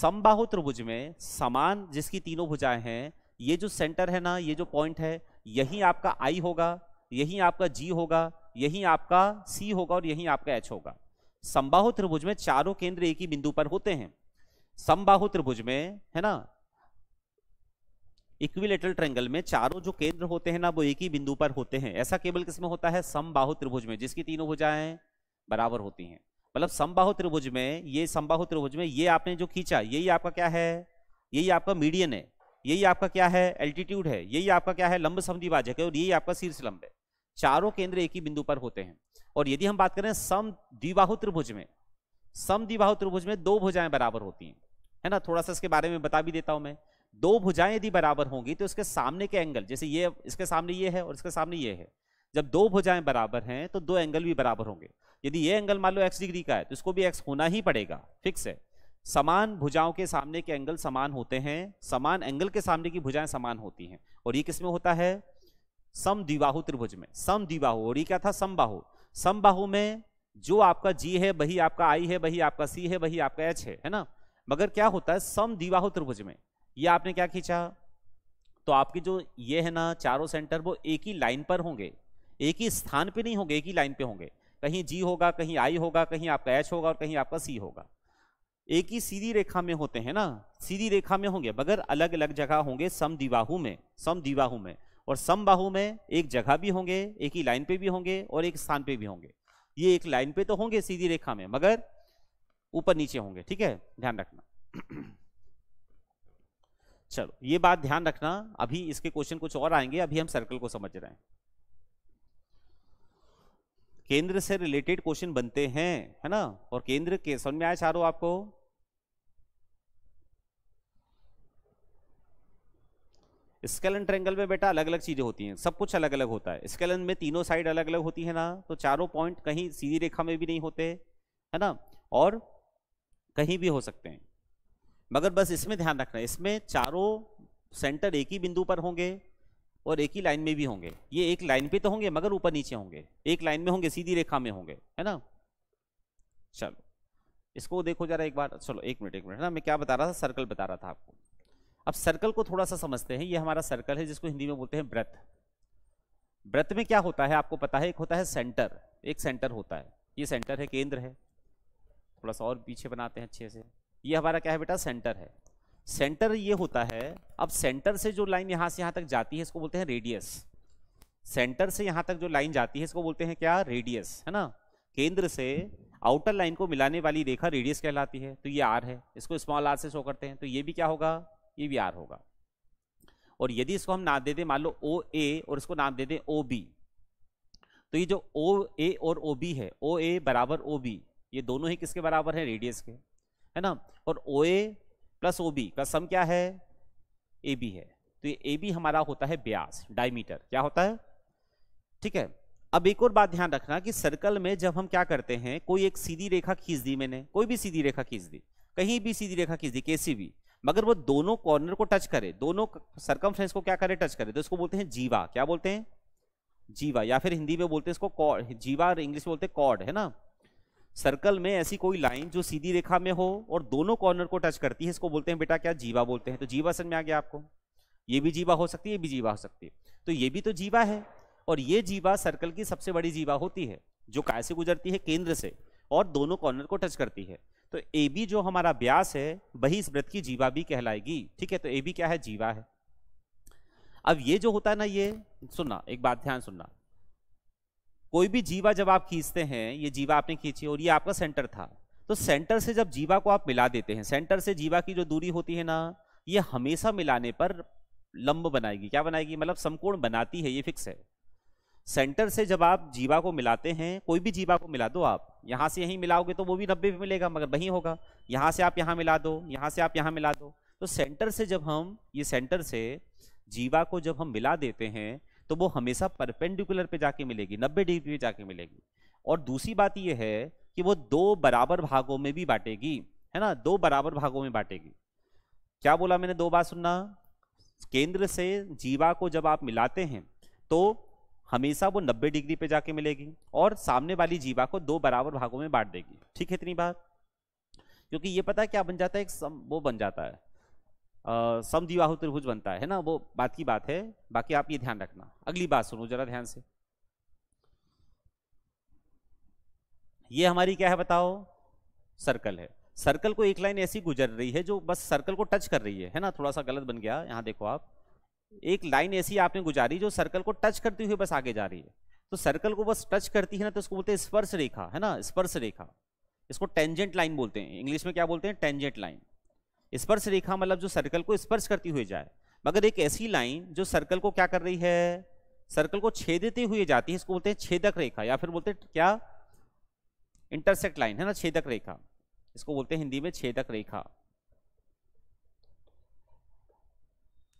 संबाहु त्रिभुज में समान जिसकी तीनों भुजाएं हैं ये जो सेंटर है ना ये जो पॉइंट है यही आपका आई होगा यही आपका जी होगा यही आपका सी होगा और यही आपका एच होगा संबाहु त्रिभुज में चारों केंद्र एक ही बिंदु पर होते हैं समबाहु त्रिभुज में है ना इक्विलेटरल ट्रेंगल में चारों जो केंद्र होते हैं ना वो एक ही बिंदु पर होते हैं ऐसा केवल किसमें होता है समबाहु त्रिभुज में जिसकी तीनों भुजाएं बराबर होती हैं मतलब समबाहु त्रिभुज में ये संबाहु त्रिभुज में ये आपने जो खींचा यही आपका क्या है यही आपका मीडियन है यही आपका क्या है एल्टीट्यूड है यही आपका क्या है लंब समी बाजक है और यही आपका शीर्ष लंब है चारों केंद्र एक ही बिंदु पर होते हैं और यदि हम बात करें सम द्विबाहु त्रिभुज में सम द्विबाहु त्रिभुज में दो भुजाएं बराबर होती हैं है ना थोड़ा सा इसके बारे में बता भी देता हूं मैं दो भुजाएं यदि बराबर होंगी तो इसके सामने के एंगल जैसे ये इसके सामने ये है और इसके सामने ये है जब दो भुजाएं बराबर हैं तो दो एंगल भी बराबर होंगे यदि ये एंगल मान लो एक्स डिग्री का है तो इसको भी एक्स होना ही पड़ेगा फिक्स है समान भुजाओं के सामने के एंगल समान होते हैं समान एंगल के सामने की भुजाएं समान होती हैं और ये किसमें होता है सम द्विबाहु त्रिभुज में सम द्विबाहु और ये क्या था समबाहु समबाहु में जो आपका जी है वही आपका आई है वही आपका सी है वही आपका एच है है ना मगर क्या होता है सम द्विबाहु त्रिभुज में ये आपने क्या खींचा तो आपकी जो ये है ना चारों सेंटर वो एक ही लाइन पर होंगे एक ही स्थान पर नहीं होंगे एक ही लाइन पे होंगे कहीं जी होगा कहीं आई होगा कहीं आपका एच होगा और कहीं आपका सी होगा एक ही सीधी रेखा में होते हैं ना सीधी रेखा में होंगे मगर अलग अलग जगह होंगे सम दिबाहु में सम दिबाहु में और सम बाहु में एक जगह भी होंगे एक ही लाइन पे भी होंगे और एक स्थान पे भी होंगे ये एक लाइन पे तो होंगे सीधी रेखा में मगर ऊपर नीचे होंगे ठीक है ध्यान रखना चलो ये बात ध्यान रखना अभी इसके क्वेश्चन कुछ और आएंगे अभी हम सर्कल को समझ रहे हैं केंद्र से रिलेटेड क्वेश्चन बनते हैं है ना और केंद्र के समझ में आया चारों आपको स्केलन ट्रेंगल में बेटा अलग अलग चीज़ें होती हैं सब कुछ अलग अलग होता है स्केलन में तीनों साइड अलग अलग होती है ना तो चारों पॉइंट कहीं सीधी रेखा में भी नहीं होते है ना और कहीं भी हो सकते हैं मगर बस इसमें ध्यान रखना है इसमें चारों सेंटर एक ही बिंदु पर होंगे और एक ही लाइन में भी होंगे ये एक लाइन पे तो होंगे मगर ऊपर नीचे होंगे एक लाइन में होंगे सीधी रेखा में होंगे है ना चलो इसको देखो जरा एक बार चलो एक मिनट एक मिनट ना मैं क्या बता रहा था सर्कल बता रहा था आपको अब सर्कल को थोड़ा सा समझते हैं ये हमारा सर्कल है जिसको हिंदी में बोलते हैं ब्रथ ब्रथ में क्या होता है आपको पता है एक होता है सेंटर एक सेंटर होता है ये सेंटर है केंद्र है थोड़ा सा और पीछे बनाते हैं अच्छे से ये हमारा क्या है बेटा सेंटर है सेंटर ये होता है अब सेंटर से जो लाइन यहाँ से यहां तक जाती है इसको बोलते हैं रेडियस सेंटर से यहां तक जो लाइन जाती है इसको बोलते हैं क्या रेडियस है ना केंद्र से आउटर लाइन को मिलाने वाली रेखा रेडियस कहलाती है तो ये आर है इसको स्मॉल आर से शो करते हैं तो ये भी क्या होगा ये भी आर होगा और यदि इसको हम नाम दे दें मान लो ओ ए और इसको नाम दे दें ओ बी तो ये जो ओ ए और ओ बी है ओ ए बराबर ओ बी ये दोनों ही किसके बराबर है रेडियस के है ना और ओ ए प्लस ओ बी का सम क्या है ए बी है तो ये ए बी हमारा होता है ब्यास डायमीटर क्या होता है ठीक है अब एक और बात ध्यान रखना कि सर्कल में जब हम क्या करते हैं कोई एक सीधी रेखा खींच दी मैंने कोई भी सीधी रेखा खींच दी कहीं भी सीधी रेखा खींच दी कैसी भी मगर वो दोनों कॉर्नर को टच करे दोनों सरकम को क्या करे टच करे तो इसको बोलते हैं जीवा क्या बोलते हैं जीवा या फिर हिंदी में बोलते हैं इसको कॉर्ड जीवा और इंग्लिश में बोलते हैं कॉर्ड है ना सर्कल में ऐसी कोई लाइन जो सीधी रेखा में हो और दोनों कॉर्नर को टच करती है इसको बोलते हैं बेटा क्या जीवा बोलते हैं तो जीवा समझ में आ गया आपको ये भी जीवा हो सकती है ये भी जीवा हो सकती है तो ये भी तो जीवा है और ये जीवा सर्कल की सबसे बड़ी जीवा होती है जो कैसे गुजरती है केंद्र से और दोनों कॉर्नर को टच करती है तो ए बी जो हमारा ब्यास है वही इस व्रत की जीवा भी कहलाएगी ठीक है तो ए बी क्या है जीवा है अब ये जो होता है ना ये सुनना एक बात ध्यान सुनना कोई भी जीवा जब आप खींचते हैं ये जीवा आपने खींची और ये आपका सेंटर था तो सेंटर से जब जीवा को आप मिला देते हैं सेंटर से जीवा की जो दूरी होती है ना ये हमेशा मिलाने पर लंब बनाएगी क्या बनाएगी मतलब समकोण बनाती है ये फिक्स है सेंटर से जब आप जीवा को मिलाते हैं कोई भी जीवा को मिला दो आप यहाँ से यहीं मिलाओगे तो वो भी नब्बे पे मिलेगा मगर वहीं होगा यहाँ से आप यहाँ मिला दो यहाँ से आप यहाँ मिला दो तो सेंटर से जब हम ये सेंटर से जीवा को जब हम मिला देते हैं तो वो हमेशा परपेंडिकुलर पे जाके मिलेगी नब्बे डिग्री पे जाके मिलेगी और दूसरी बात ये है कि वो दो बराबर भागों में भी बांटेगी है ना दो बराबर भागों में बांटेगी क्या बोला मैंने दो बार सुनना केंद्र से जीवा को जब आप मिलाते हैं तो हमेशा वो 90 डिग्री पे जाके मिलेगी और सामने वाली जीवा को दो बराबर भागों में बांट देगी ठीक है इतनी बात क्योंकि ये पता है क्या बन जाता है एक सम वो बन जाता है सम दीवाहु त्रिभुज बनता है ना वो बात की बात है बाकी आप ये ध्यान रखना अगली बात सुनो जरा ध्यान से ये हमारी क्या है बताओ सर्कल है सर्कल को एक लाइन ऐसी गुजर रही है जो बस सर्कल को टच कर रही है है ना थोड़ा सा गलत बन गया यहाँ देखो आप एक लाइन ऐसी आपने गुजारी जो सर्कल को टच करती हुई बस आगे जा रही है तो सर्कल को बस टच करती है ना तो उसको बोलते हैं स्पर्श रेखा है ना स्पर्श रेखा इसको टेंजेंट लाइन बोलते हैं इंग्लिश में क्या बोलते हैं टेंजेंट लाइन स्पर्श रेखा मतलब जो सर्कल को स्पर्श करती हुई जाए मगर एक ऐसी लाइन जो सर्कल को क्या कर रही है सर्कल को छेदते हुए जाती है इसको बोलते हैं छेदक रेखा या फिर बोलते हैं क्या इंटरसेक्ट लाइन है ना छेदक रेखा इसको बोलते हैं हिंदी में छेदक रेखा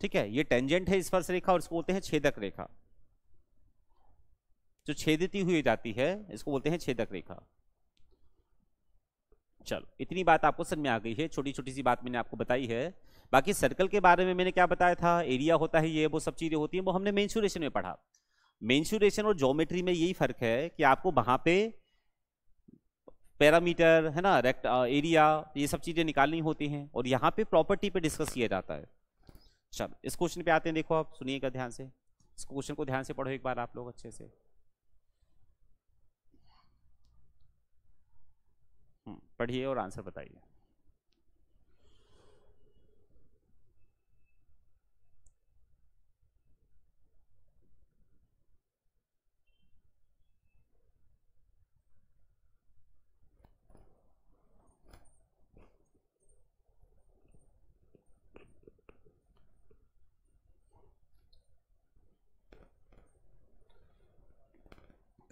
ठीक है ये टेंजेंट है स्पर्श रेखा और इसको बोलते हैं छेदक रेखा जो छेदती हुई जाती है इसको बोलते हैं छेदक रेखा चलो इतनी बात आपको समझ में आ गई है छोटी छोटी सी बात मैंने आपको बताई है बाकी सर्कल के बारे में मैंने क्या बताया था एरिया होता है ये वो सब चीज़ें होती हैं वो हमने मेन्सुरेशन में पढ़ा मेन्सुरेशन और जोमेट्री में यही फर्क है कि आपको वहां पे पैरामीटर है ना रेक्ट एरिया ये सब चीज़ें निकालनी होती हैं और यहाँ पे प्रॉपर्टी पे डिस्कस किया जाता है चलो इस क्वेश्चन पे आते हैं देखो आप सुनिएगा ध्यान से इस क्वेश्चन को ध्यान से पढ़ो एक बार आप लोग अच्छे से हम्म, पढ़िए और आंसर बताइए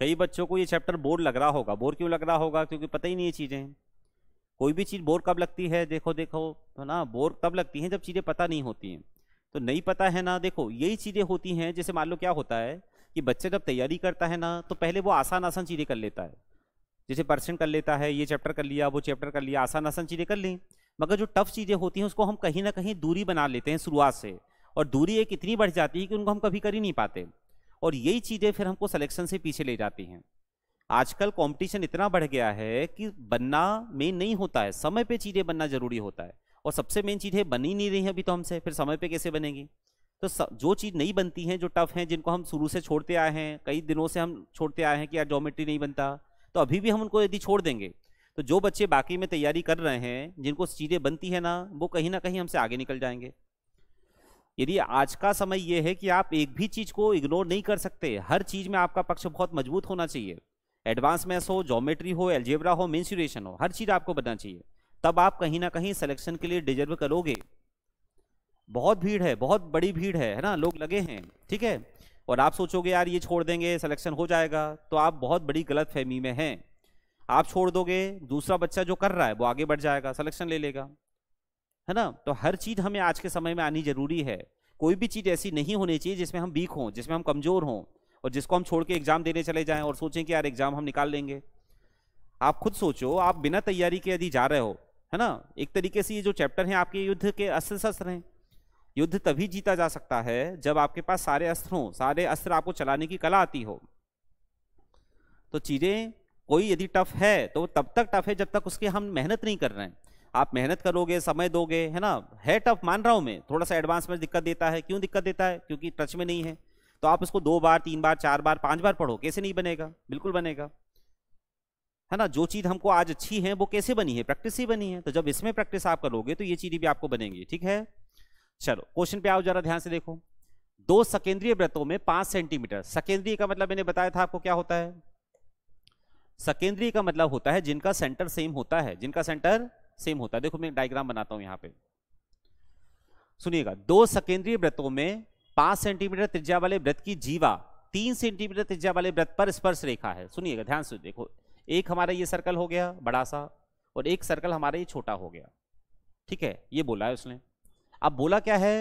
कई बच्चों को ये चैप्टर बोर लग रहा होगा बोर क्यों लग रहा होगा क्योंकि पता ही नहीं ये चीज़ें कोई भी चीज़ बोर कब लगती है देखो देखो तो ना बोर तब लगती हैं जब चीज़ें पता नहीं होती हैं तो नहीं पता है ना देखो यही चीज़ें होती हैं जैसे मान लो क्या होता है कि बच्चा जब तैयारी करता है ना तो पहले वो आसान आसान चीज़ें कर लेता है जैसे पर्सन कर लेता है ये चैप्टर कर लिया वो चैप्टर कर लिया आसान आसान चीज़ें कर लें मगर जो टफ चीज़ें होती हैं उसको हम कहीं ना कहीं दूरी बना लेते हैं शुरुआत से और दूरी एक इतनी बढ़ जाती है कि उनको हम कभी कर ही नहीं पाते और यही चीज़ें फिर हमको सिलेक्शन से पीछे ले जाती हैं आजकल कंपटीशन इतना बढ़ गया है कि बनना मेन नहीं होता है समय पे चीज़ें बनना ज़रूरी होता है और सबसे मेन चीज़ें बन ही नहीं रही हैं अभी तो हमसे फिर समय पे कैसे बनेगी तो स, जो चीज़ नहीं बनती हैं जो टफ हैं जिनको हम शुरू से छोड़ते आए हैं कई दिनों से हम छोड़ते आए हैं कि यार जोमेट्री नहीं बनता तो अभी भी हम उनको यदि छोड़ देंगे तो जो बच्चे बाकी में तैयारी कर रहे हैं जिनको चीज़ें बनती है ना वो कहीं ना कहीं हमसे आगे निकल जाएंगे यदि आज का समय यह है कि आप एक भी चीज को इग्नोर नहीं कर सकते हर चीज में आपका पक्ष बहुत मजबूत होना चाहिए एडवांस मैथ्स हो जोमेट्री हो एल्जेब्रा हो मेन्सुरेशन हो हर चीज आपको बनना चाहिए तब आप कहीं ना कहीं सिलेक्शन के लिए डिजर्व करोगे बहुत भीड़ है बहुत बड़ी भीड़ है है ना लोग लगे हैं ठीक है और आप सोचोगे यार ये छोड़ देंगे सिलेक्शन हो जाएगा तो आप बहुत बड़ी गलत फहमी में हैं आप छोड़ दोगे दूसरा बच्चा जो कर रहा है वो आगे बढ़ जाएगा सिलेक्शन ले लेगा है ना तो हर चीज हमें आज के समय में आनी जरूरी है कोई भी चीज ऐसी नहीं होनी चाहिए जिसमें हम वीक हों जिसमें हम कमजोर हों और जिसको हम छोड़ के एग्जाम देने चले जाएं और सोचें कि यार एग्जाम हम निकाल लेंगे आप खुद सोचो आप बिना तैयारी के यदि जा रहे हो है ना एक तरीके से ये जो चैप्टर है आपके युद्ध के अस्त्र शस्त्र हैं युद्ध तभी जीता जा सकता है जब आपके पास सारे अस्त्र हों सारे अस्त्र आपको चलाने की कला आती हो तो चीज़ें कोई यदि टफ है तो तब तक टफ है जब तक उसके हम मेहनत नहीं कर रहे हैं आप मेहनत करोगे समय दोगे है ना है टफ मान रहा हूँ मैं थोड़ा सा एडवांस में दिक्कत देता है क्यों दिक्कत देता है क्योंकि टच में नहीं है तो आप उसको दो बार तीन बार चार बार पांच बार पढ़ो कैसे नहीं बनेगा बिल्कुल बनेगा है ना जो चीज़ हमको आज अच्छी है वो कैसे बनी है प्रैक्टिस ही बनी है तो जब इसमें प्रैक्टिस आप करोगे तो ये चीज़ें भी आपको बनेंगी ठीक है चलो क्वेश्चन पे आओ जरा ध्यान से देखो दो सकेंद्रीय व्रतों में पांच सेंटीमीटर सकेंद्रीय का मतलब मैंने बताया था आपको क्या होता है सकेंद्रीय का मतलब होता है जिनका सेंटर सेम होता है जिनका सेंटर सेम होता है देखो मैं डायग्राम बनाता हूं यहां पे सुनिएगा दो सकेंद्रीय व्रतों में पांच सेंटीमीटर त्रिज्या वाले व्रत की जीवा तीन सेंटीमीटर त्रिज्या वाले व्रत पर स्पर्श रेखा है सुनिएगा ध्यान से देखो एक हमारा ये सर्कल हो गया बड़ा सा और एक सर्कल हमारा ये छोटा हो गया ठीक है ये बोला है उसने अब बोला क्या है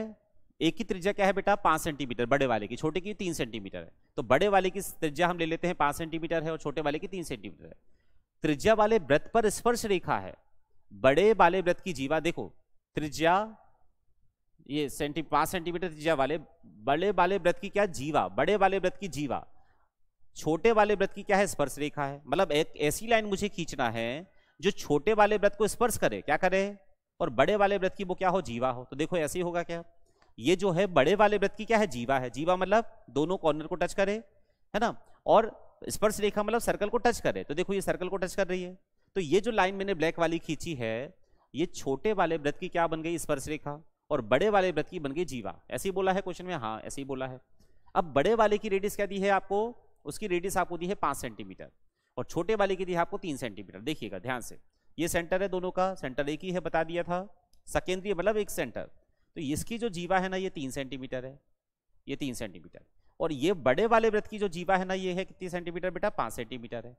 एक ही त्रिज्या क्या है बेटा पांच सेंटीमीटर बड़े वाले की छोटे की तीन सेंटीमीटर है तो बड़े वाले की त्रिज्या हम ले लेते हैं पांच सेंटीमीटर है और छोटे वाले की तीन सेंटीमीटर है त्रिज्या वाले व्रत पर स्पर्श रेखा है बड़े वाले व्रत की जीवा देखो त्रिज्या ये सेंटी पांच सेंटीमीटर त्रिज्या वाले बड़े वाले व्रत की क्या जीवा बड़े वाले व्रत की जीवा छोटे वाले व्रत की क्या है स्पर्श रेखा है मतलब एक ऐसी लाइन मुझे खींचना है जो छोटे वाले व्रत को स्पर्श करे क्या करे और बड़े वाले व्रत की वो क्या हो जीवा हो तो देखो ऐसे ही होगा क्या ये जो है बड़े वाले व्रत की क्या है जीवा है जीवा मतलब दोनों कॉर्नर को टच करे है ना और स्पर्श रेखा मतलब सर्कल को टच करे तो देखो ये सर्कल को टच कर रही है तो ये जो लाइन मैंने ब्लैक वाली खींची है ये छोटे वाले व्रत की क्या बन गई स्पर्श रेखा और बड़े वाले व्रत की बन गई जीवा ऐसे ही बोला है क्वेश्चन में हाँ ऐसे ही बोला है अब बड़े वाले की रेडियस क्या दी है आपको उसकी रेडियस आपको दी है पांच सेंटीमीटर और छोटे वाले की दी है आपको तीन सेंटीमीटर देखिएगा ध्यान से ये सेंटर है दोनों का सेंटर एक ही है बता दिया था सकेंद्रीय मतलब एक सेंटर तो इसकी जो जीवा है ना ये तीन सेंटीमीटर है ये तीन सेंटीमीटर और ये बड़े वाले व्रत की जो जीवा है ना ये है कितनी सेंटीमीटर बेटा पांच सेंटीमीटर है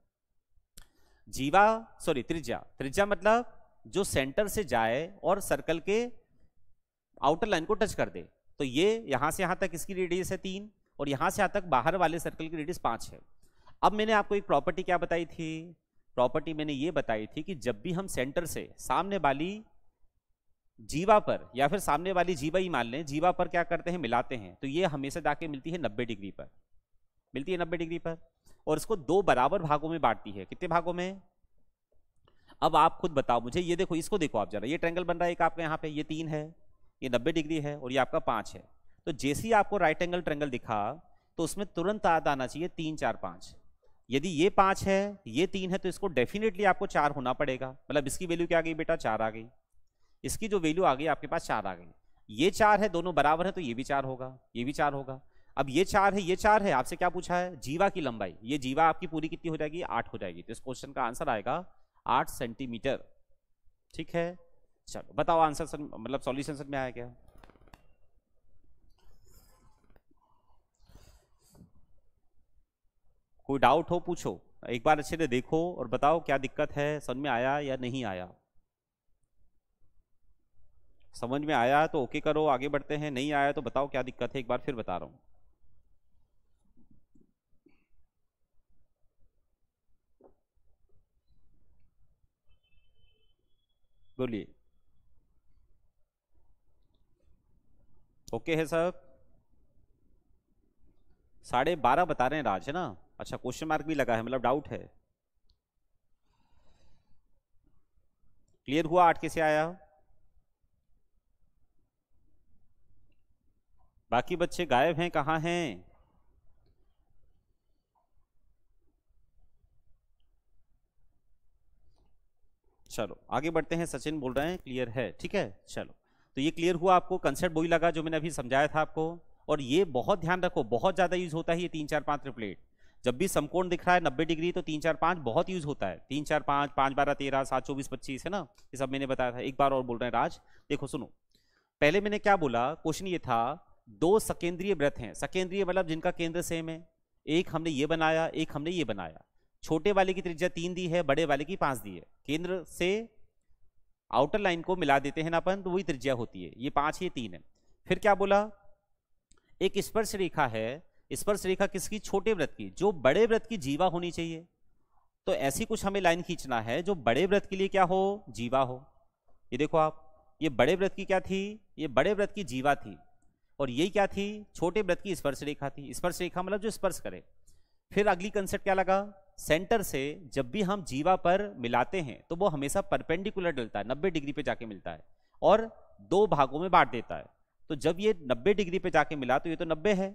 जीवा सॉरी त्रिज्या त्रिज्या मतलब जो सेंटर से जाए और सर्कल के आउटर लाइन को टच कर दे तो ये यहां से यहां तक इसकी रेडियस है तीन और यहां से यहां तक बाहर वाले सर्कल की रेडियस पांच है अब मैंने आपको एक प्रॉपर्टी क्या बताई थी प्रॉपर्टी मैंने ये बताई थी कि जब भी हम सेंटर से सामने वाली जीवा पर या फिर सामने वाली जीवा ही मान लें जीवा पर क्या करते हैं मिलाते हैं तो ये हमेशा जाके मिलती है नब्बे डिग्री पर मिलती है नब्बे डिग्री पर और इसको दो बराबर भागों में बांटती है कितने भागों में अब आप खुद बताओ मुझे ये देखो इसको देखो आप जरा ये ट्रैंगल बन रहा है एक आपका यहाँ पे ये तीन है ये नब्बे डिग्री है और ये आपका पाँच है तो जैसे ही आपको राइट एंगल ट्रैंगल दिखा तो उसमें तुरंत याद आना चाहिए तीन चार पाँच यदि ये पाँच है ये तीन है तो इसको डेफिनेटली आपको चार होना पड़ेगा मतलब इसकी वैल्यू क्या आ गई बेटा चार आ गई इसकी जो वैल्यू आ गई आपके पास चार आ गई ये चार है दोनों बराबर है तो ये भी चार होगा ये भी चार होगा अब ये चार है ये चार है आपसे क्या पूछा है जीवा की लंबाई ये जीवा आपकी पूरी कितनी हो जाएगी आठ हो जाएगी तो इस क्वेश्चन का आंसर आएगा आठ सेंटीमीटर ठीक है चलो बताओ आंसर सर मतलब सॉल्यूशन सर में आया क्या कोई डाउट हो पूछो एक बार अच्छे से देखो और बताओ क्या दिक्कत है समझ में आया या नहीं आया समझ में आया तो ओके करो आगे बढ़ते हैं नहीं आया तो बताओ क्या दिक्कत है एक बार फिर बता रहा हूं बोलिए ओके है सर साढ़े बारह बता रहे हैं राज है ना अच्छा क्वेश्चन मार्क भी लगा है मतलब डाउट है क्लियर हुआ आठ कैसे आया बाकी बच्चे गायब हैं कहाँ हैं चलो आगे बढ़ते हैं सचिन बोल रहे हैं क्लियर है ठीक है चलो तो ये क्लियर हुआ आपको कंसेप्ट वही लगा जो मैंने अभी समझाया था आपको और ये बहुत ध्यान रखो बहुत ज़्यादा यूज होता है ये तीन चार पांच ट्रिपलेट जब भी समकोण दिख रहा है नब्बे डिग्री तो तीन चार पांच बहुत यूज होता है तीन चार पांच पांच बारह तेरह सात चौबीस पच्चीस है ना ये सब मैंने बताया था एक बार और बोल रहे हैं राज देखो सुनो पहले मैंने क्या बोला क्वेश्चन ये था दो सकेंद्रीय व्रत हैं सकेंद्रीय मतलब जिनका केंद्र सेम है एक हमने ये बनाया एक हमने ये बनाया छोटे वाले की त्रिज्या तीन दी है बड़े वाले की पांच दी है केंद्र से आउटर लाइन को मिला देते हैं ना अपन तो वही त्रिज्या होती है ये पांच ये तीन है फिर क्या बोला एक स्पर्श रेखा है स्पर्श रेखा किसकी छोटे व्रत की जो बड़े व्रत की जीवा होनी चाहिए तो ऐसी कुछ हमें लाइन खींचना है जो बड़े व्रत के लिए क्या हो जीवा हो ये देखो आप ये बड़े व्रत की क्या थी ये बड़े व्रत की जीवा थी और ये क्या थी छोटे व्रत की स्पर्श रेखा थी स्पर्श रेखा मतलब जो स्पर्श करे फिर अगली कंसेप्ट क्या लगा सेंटर से जब भी हम जीवा पर मिलाते हैं तो वो हमेशा परपेंडिकुलर डलता है नब्बे डिग्री पे जाके मिलता है और दो भागों में बांट देता है तो जब ये नब्बे डिग्री पे जाके मिला तो ये तो नब्बे है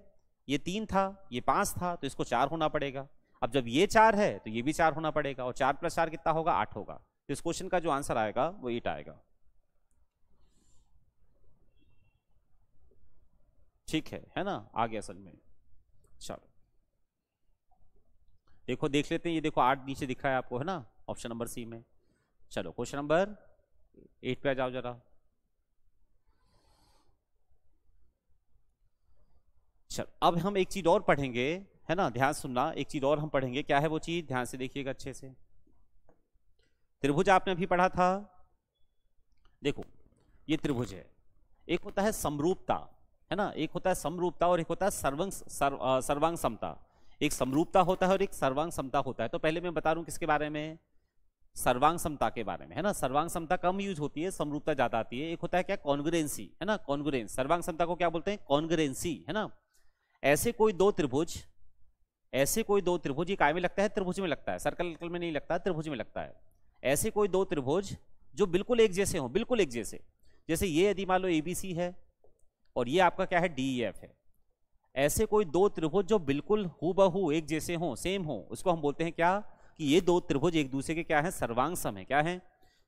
ये तीन था ये पाँच था तो इसको चार होना पड़ेगा अब जब ये चार है तो ये भी चार होना पड़ेगा और चार प्लस चार कितना होगा आठ होगा तो इस क्वेश्चन का जो आंसर आएगा वो ईट आएगा ठीक है है ना आ गया असल में चलो देखो देख लेते हैं ये देखो आठ नीचे दिखा है आपको है ना ऑप्शन नंबर सी में चलो क्वेश्चन नंबर एट पे आ जाओ जरा चल अब हम एक चीज और पढ़ेंगे है ना ध्यान सुनना एक चीज और हम पढ़ेंगे क्या है वो चीज ध्यान से देखिएगा अच्छे से त्रिभुज आपने अभी पढ़ा था देखो ये त्रिभुज है एक होता है समरूपता है ना एक होता है समरूपता और एक होता है सर्वंग सर्व, सर्वांग समता एक समरूपता होता है और एक सर्वांग समता होता है तो पहले मैं बता रहा किसके बारे में सर्वांग समता के बारे में है ना सर्वांग समता कम यूज होती है समरूपता ज्यादा आती है एक होता है क्या कॉन्ग्रेंसी है ना कॉन्ग्रेंस सर्वांग समता को क्या बोलते हैं कॉन्ग्रेंसी है ना ऐसे कोई दो त्रिभुज ऐसे कोई दो त्रिभुज ये काय में लगता है त्रिभुज में लगता है सर्कल में नहीं लगता त्रिभुज में लगता है ऐसे कोई दो त्रिभुज जो बिल्कुल एक जैसे हो बिल्कुल एक जैसे जैसे ये यदि मान लो सी है और ये आपका क्या है एफ e है ऐसे कोई दो त्रिभुज जो बिल्कुल हु एक जैसे हों सेम हो उसको हम बोलते हैं क्या कि ये दो त्रिभुज एक दूसरे के क्या है सर्वांग सम है क्या है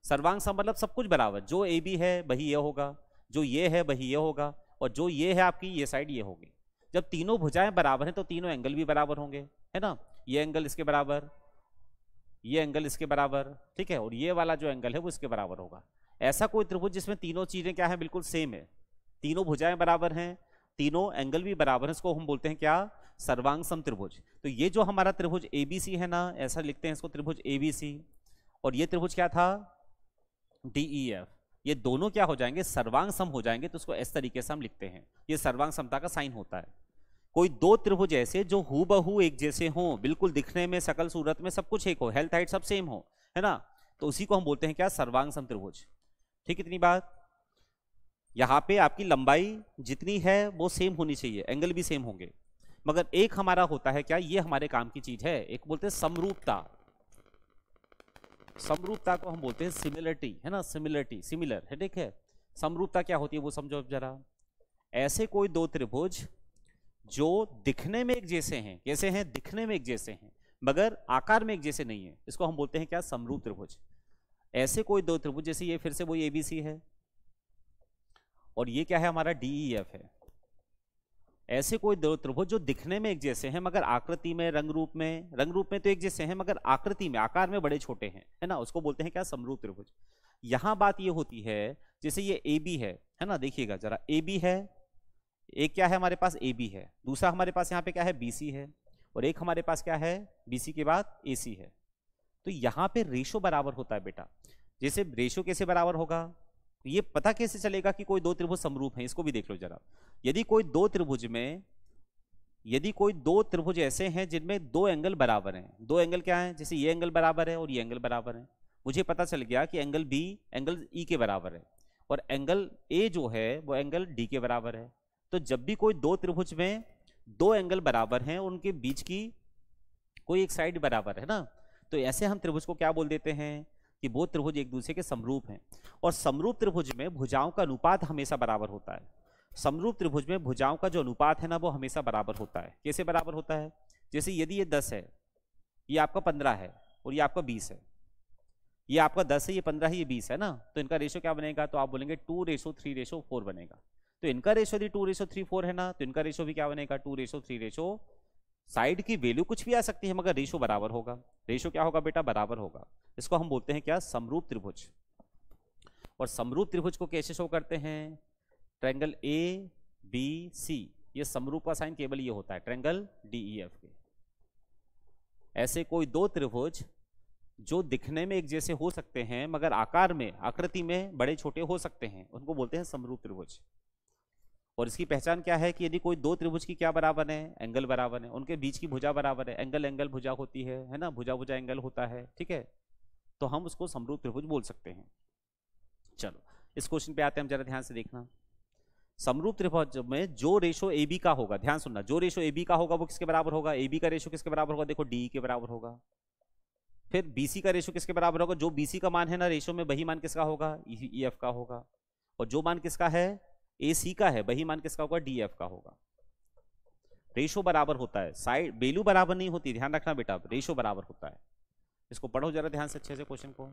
सर्वांग सम मतलब सब कुछ बराबर जो ए बी है वही ये होगा जो ये है वही ये होगा और जो ये है आपकी ये साइड ये होगी जब तीनों भुजाएं बराबर हैं तो तीनों एंगल भी बराबर होंगे है ना ये एंगल इसके बराबर ये एंगल इसके बराबर ठीक है और ये वाला जो एंगल है वो इसके बराबर होगा ऐसा कोई त्रिभुज जिसमें तीनों चीज़ें क्या है बिल्कुल सेम है तीनों भुजाएं बराबर हैं तीनों एंगल भी बराबर है इसको हम बोलते हैं क्या सर्वांग सम त्रिभुज तो ये जो हमारा त्रिभुज एबीसी है ना ऐसा लिखते हैं इसको त्रिभुज एबीसी और ये त्रिभुज क्या था डीईएफ e ये दोनों क्या हो जाएंगे सर्वांग सम हो जाएंगे तो उसको इस तरीके से हम लिखते हैं ये सर्वांग समता का साइन होता है कोई दो त्रिभुज ऐसे जो हु बहू एक जैसे हों बिल्कुल दिखने में सकल सूरत में सब कुछ एक हो हेल्थ हाइट सब सेम हो है ना तो उसी को हम बोलते हैं क्या सर्वांग सम त्रिभुज ठीक इतनी बात यहाँ पे आपकी लंबाई जितनी है वो सेम होनी चाहिए एंगल भी सेम होंगे मगर एक हमारा होता है क्या ये हमारे काम की चीज है एक बोलते हैं समरूपता समरूपता को हम बोलते हैं सिमिलरिटी है ना सिमिलरिटी सिमिलर है ठीक है समरूपता क्या होती है वो समझो जरा ऐसे कोई दो त्रिभुज जो दिखने में एक जैसे हैं कैसे हैं दिखने में एक जैसे हैं मगर आकार में एक जैसे नहीं है इसको हम बोलते हैं क्या समरूप त्रिभुज ऐसे कोई दो त्रिभुज जैसे ये फिर से वो ए बी सी है और ये क्या है हमारा डी ई एफ है ऐसे कोई दो त्रिभुज जो दिखने में एक जैसे हैं मगर आकृति में रंग रूप में रंग रूप में तो एक जैसे हैं मगर आकृति में आकार में बड़े छोटे हैं है ना उसको बोलते हैं क्या समरूप त्रिभुज यहां बात ये होती है जैसे ये ए बी है है ना देखिएगा जरा ए बी है एक क्या है हमारे पास ए बी है दूसरा हमारे पास यहाँ पे क्या है बी सी है और एक हमारे पास क्या है बी सी के बाद ए सी है तो यहाँ पे रेशो बराबर होता है बेटा जैसे रेशो कैसे बराबर होगा तो ये पता कैसे चलेगा कि कोई दो त्रिभुज समरूप है इसको भी देख लो जरा यदि कोई दो त्रिभुज में यदि कोई दो त्रिभुज ऐसे हैं जिनमें दो एंगल बराबर हैं दो एंगल क्या हैं जैसे ये एंगल बराबर है और ये एंगल बराबर है मुझे पता चल गया कि angle B angle E e के बराबर है और एंगल ए जो है वो एंगल डी के बराबर है तो जब भी कोई दो त्रिभुज में दो एंगल बराबर हैं उनके बीच की कोई एक साइड बराबर है ना तो ऐसे हम त्रिभुज को क्या बोल देते हैं कि वो त्रिभुज एक दूसरे के समरूप हैं और समरूप त्रिभुज में भुजाओं का अनुपात हमेशा बराबर होता है समरूप त्रिभुज में भुजाओं का जो अनुपात है ना वो हमेशा बराबर होता है कैसे बराबर होता है जैसे यदि ये दस है ये आपका पंद्रह है और ये आपका बीस है ये आपका दस है ये पंद्रह है ये बीस है ना तो इनका रेशो क्या बनेगा तो आप बोलेंगे two ratio three ratio four बनेगा तो इनका रेशो यदि टू रेशो थ्री फोर है ना तो इनका रेशो भी क्या बनेगा two ratio three ratio side की वैल्यू कुछ भी आ सकती है मगर रेशो बराबर होगा रेशो क्या होगा बेटा बराबर होगा इसको हम बोलते हैं क्या समरूप त्रिभुज और समरूप त्रिभुज को कैसे शो करते हैं ट्रेंगल ए बी सी ये समरूप का साइन केवल ये होता है ट्रेंगल डी ई एफ के ऐसे कोई दो त्रिभुज जो दिखने में एक जैसे हो सकते हैं मगर आकार में आकृति में बड़े छोटे हो सकते हैं उनको बोलते हैं समरूप त्रिभुज और इसकी पहचान क्या है कि यदि कोई दो त्रिभुज की क्या बराबर है एंगल बराबर है उनके बीच की भुजा बराबर है एंगल एंगल भुजा होती है है ना भुजा भुजा एंगल होता है ठीक है तो हम उसको समरूप त्रिभुज बोल सकते हैं चलो इस क्वेश्चन पे आते हैं हम जरा ध्यान से देखना समरूप त्रिभुज में जो रेशो ए बी का होगा ध्यान सुनना जो रेशो ए बी का होगा वो किसके बराबर होगा ए बी का रेशो किसके बराबर होगा देखो डी के बराबर होगा फिर बीसी का रेशो किसके बराबर होगा जो बीसी का मान है ना रेशो में वही मान किसका होगा ई एफ का होगा और जो मान किसका है ए सी का है बही मान किसका होगा डी एफ का होगा रेशो बराबर होता है साइड बेलू बराबर नहीं होती ध्यान रखना बेटा रेशो बराबर होता है इसको पढ़ो जरा ध्यान से अच्छे से क्वेश्चन को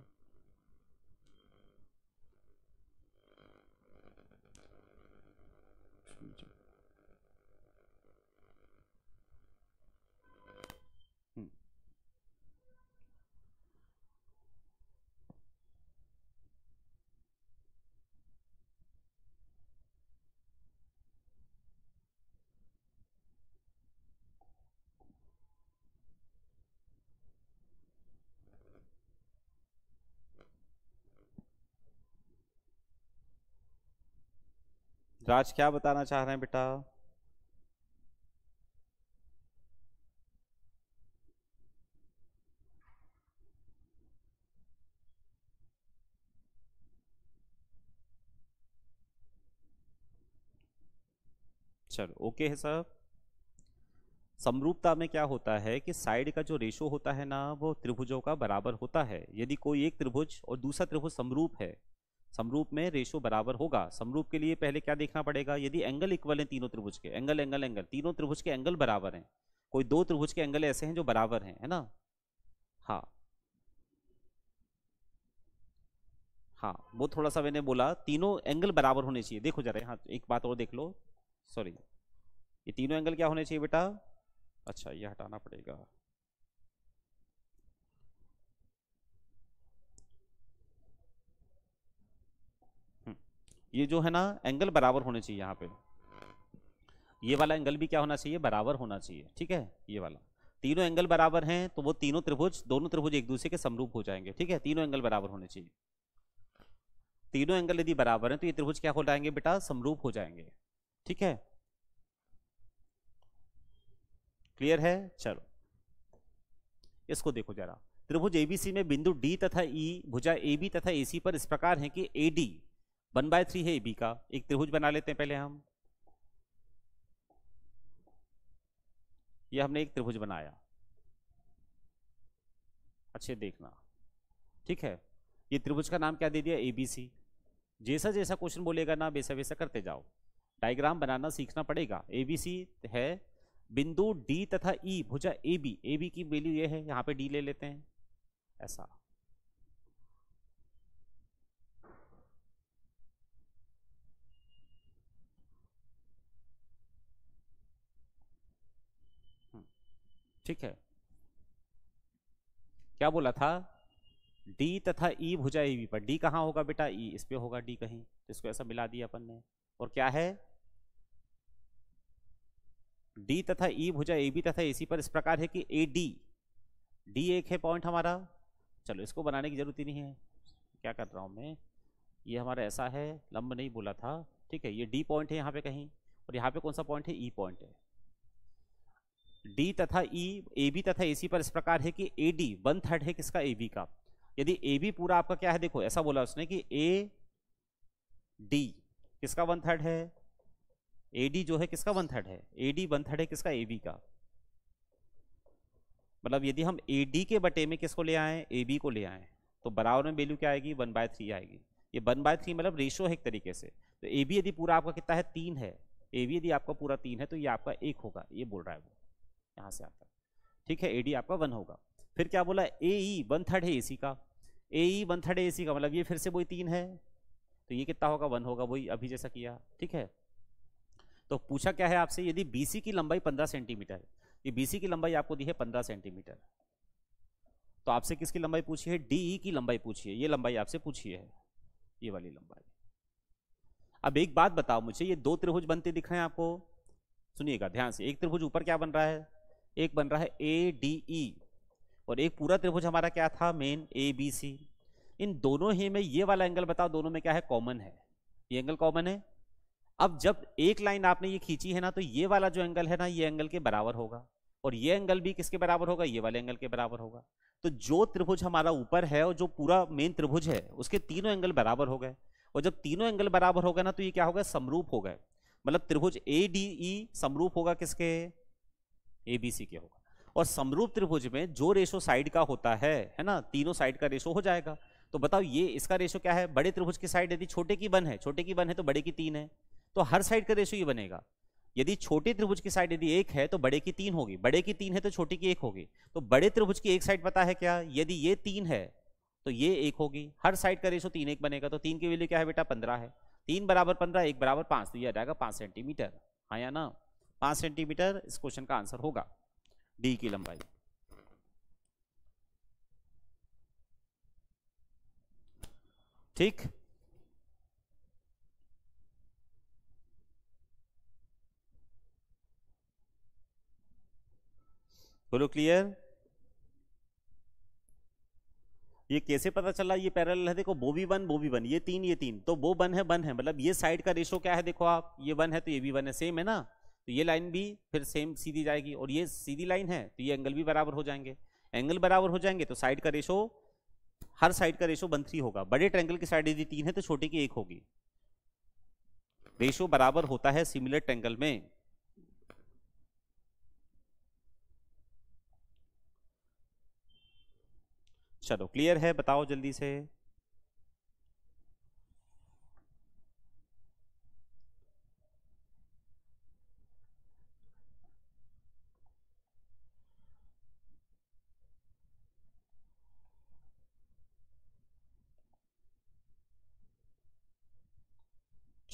राज क्या बताना चाह रहे हैं बेटा चलो ओके है सर समरूपता में क्या होता है कि साइड का जो रेशो होता है ना वो त्रिभुजों का बराबर होता है यदि कोई एक त्रिभुज और दूसरा त्रिभुज समरूप है समरूप में रेशो बराबर होगा समरूप के लिए पहले क्या देखना पड़ेगा यदि एंगल इक्वल है तीनों त्रिभुज के एंगल एंगल एंगल तीनों त्रिभुज के एंगल बराबर हैं कोई दो त्रिभुज के एंगल ऐसे हैं जो बराबर हैं है ना हाँ हाँ वो थोड़ा सा मैंने बोला तीनों एंगल बराबर होने चाहिए देखो जरा हाँ एक बात और देख लो सॉरी ये तीनों एंगल क्या होने चाहिए बेटा अच्छा ये हटाना पड़ेगा ये जो है ना एंगल बराबर होने चाहिए यहाँ पे ये वाला एंगल भी क्या होना चाहिए बराबर होना चाहिए ठीक है ये वाला तीनों एंगल बराबर हैं तो वो तीनों त्रिभुज दोनों त्रिभुज एक दूसरे के समरूप हो जाएंगे ठीक है तीनों एंगल बराबर होने चाहिए तीनों एंगल यदि बराबर हैं तो ये त्रिभुज क्या हो जाएंगे बेटा समरूप हो जाएंगे ठीक है क्लियर है चलो इसको देखो जरा त्रिभुज एबीसी में बिंदु डी तथा ई e भुजा ए बी तथा ए सी पर इस प्रकार है कि A D one by three है ए बी का एक त्रिभुज बना लेते हैं पहले हम यह हमने एक त्रिभुज बनाया अच्छे देखना ठीक है ये त्रिभुज का नाम क्या दे दिया ए बी सी जैसा जैसा क्वेश्चन बोलेगा ना वैसा वैसा करते जाओ डायग्राम बनाना सीखना पड़ेगा ए बी सी है बिंदु डी तथा ई e, भुजा ए बी ए बी की वैल्यू ये है यहाँ पे डी ले लेते हैं ऐसा ठीक है क्या बोला था डी तथा ई भुजा ई पर डी कहाँ होगा बेटा ई इस पर होगा डी कहीं तो इसको ऐसा मिला दिया अपन ने और क्या है डी तथा ई भुजा ए बी तथा ए सी पर इस प्रकार है कि ए डी डी एक है पॉइंट हमारा चलो इसको बनाने की जरूरत ही नहीं है क्या कर रहा हूँ मैं ये हमारा ऐसा है लंब नहीं बोला था ठीक है ये डी पॉइंट है यहाँ पे कहीं और यहाँ पे कौन सा पॉइंट है ई पॉइंट है डी तथा ई ए बी तथा ए सी पर इस प्रकार है कि ए डी वन थर्ड है किसका ए बी का यदि ए बी पूरा आपका क्या है देखो ऐसा बोला उसने कि ए डी किसका वन थर्ड है ए डी जो है किसका वन थर्ड है ए डी वन थर्ड है किसका ए बी का मतलब यदि हम ए डी के बटे में किसको ले आए ए बी को ले आए तो बराबर में वैल्यू क्या आएगी वन बाय थ्री आएगी ये वन बाय थ्री मतलब रेशो है एक तरीके से तो ए बी यदि पूरा आपका कितना है तीन है ए बी यदि आपका पूरा तीन है तो ये आपका एक होगा ये बोल रहा है वो यहाँ से आता है ठीक है ए डी आपका वन होगा फिर क्या बोला ए ई वन थर्ड है ए सी का ए ई वन थर्ड है ए सी का मतलब ये फिर से वही तीन है तो ये कितना होगा वन होगा वही अभी जैसा किया ठीक है तो पूछा क्या है आपसे यदि बी सी की लंबाई पंद्रह सेंटीमीटर ये बी सी की लंबाई आपको दी है पंद्रह सेंटीमीटर तो आपसे किसकी लंबाई पूछी है डी ई e की लंबाई पूछी है ये लंबाई आपसे पूछी है ये वाली लंबाई अब एक बात बताओ मुझे ये दो त्रिभुज बनते दिख रहे हैं आपको सुनिएगा ध्यान से एक त्रिभुज ऊपर क्या बन रहा है एक बन रहा है ए डी ई और एक पूरा त्रिभुज हमारा क्या था मेन ए बी सी इन दोनों ही में ये वाला एंगल बताओ दोनों में क्या है कॉमन है ये एंगल कॉमन है अब जब एक लाइन आपने ये खींची है ना तो ये वाला जो एंगल है ना ये एंगल के बराबर होगा और ये एंगल भी किसके बराबर होगा ये वाले एंगल के बराबर होगा तो जो त्रिभुज हमारा ऊपर है और जो पूरा मेन त्रिभुज है उसके तीनों एंगल बराबर हो गए और जब तीनों एंगल बराबर हो गए ना तो ये क्या होगा समरूप हो गए मतलब त्रिभुज ए डी ई समरूप होगा किसके ए बी सी के होगा और समरूप त्रिभुज में जो रेशो साइड का होता है है ना तीनों साइड का रेशो हो जाएगा तो बताओ ये इसका रेशो क्या है बड़े त्रिभुज की साइड यदि छोटे की बन है छोटे की बन है तो बड़े की तीन है तो हर साइड का रेशो ये बनेगा यदि छोटे त्रिभुज की साइड यदि एक है तो बड़े की तीन होगी बड़े की तीन है तो छोटे की एक होगी तो बड़े त्रिभुज की एक साइड पता है क्या यदि ये तीन है तो ये एक होगी हर साइड का रेशो तीन एक बनेगा तो तीन की वैल्यू क्या है बेटा पंद्रह है तीन बराबर पंद्रह एक बराबर पांच तो यह आ जाएगा पांच सेंटीमीटर हाँ या ना पांच सेंटीमीटर इस क्वेश्चन का आंसर होगा डी की लंबाई ठीक बोलो क्लियर ये कैसे पता चला ये पैरेलल है देखो वो भी वन वो भी वन ये तीन ये तीन तो वो वन है वन है मतलब ये साइड का रेशो क्या है देखो आप ये वन है तो ये भी वन है सेम है ना तो ये लाइन भी फिर सेम सीधी जाएगी और ये सीधी लाइन है तो ये एंगल भी बराबर हो जाएंगे एंगल बराबर हो जाएंगे तो साइड का रेशो हर साइड का रेशो बन थ्री होगा बड़े ट्रैंगल की साइड यदि तीन है तो छोटे की एक होगी रेशो बराबर होता है सिमिलर ट्रैंगल में चलो क्लियर है बताओ जल्दी से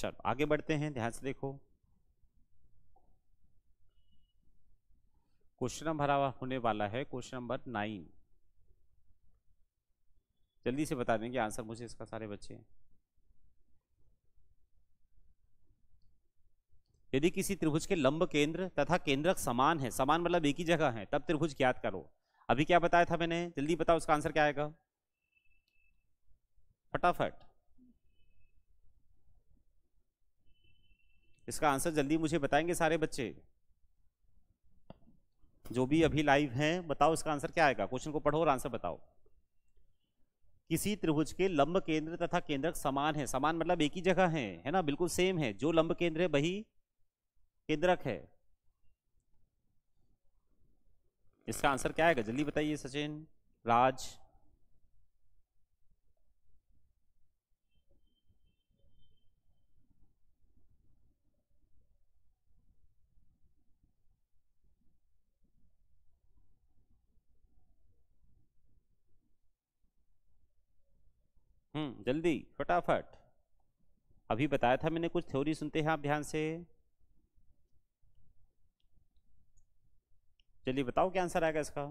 चलो अच्छा, आगे बढ़ते हैं ध्यान से देखो क्वेश्चन नंबर होने वाला है क्वेश्चन नंबर नाइन जल्दी से बता देंगे आंसर मुझे इसका सारे बच्चे यदि किसी त्रिभुज के लंब केंद्र तथा केंद्रक समान है समान मतलब एक ही जगह है तब त्रिभुज ज्ञात करो अभी क्या बताया था मैंने जल्दी बताओ उसका आंसर क्या आएगा फटाफट इसका आंसर जल्दी मुझे बताएंगे सारे बच्चे जो भी अभी लाइव हैं बताओ इसका आंसर क्या आएगा क्वेश्चन को पढ़ो और आंसर बताओ किसी त्रिभुज के लंब केंद्र तथा केंद्रक समान है समान मतलब एक ही जगह है है ना बिल्कुल सेम है जो लंब केंद्र है वही केंद्रक है इसका आंसर क्या आएगा जल्दी बताइए सचिन राज हम्म, जल्दी फटाफट अभी बताया था मैंने कुछ थ्योरी सुनते हैं आप ध्यान से चलिए बताओ क्या आंसर आएगा इसका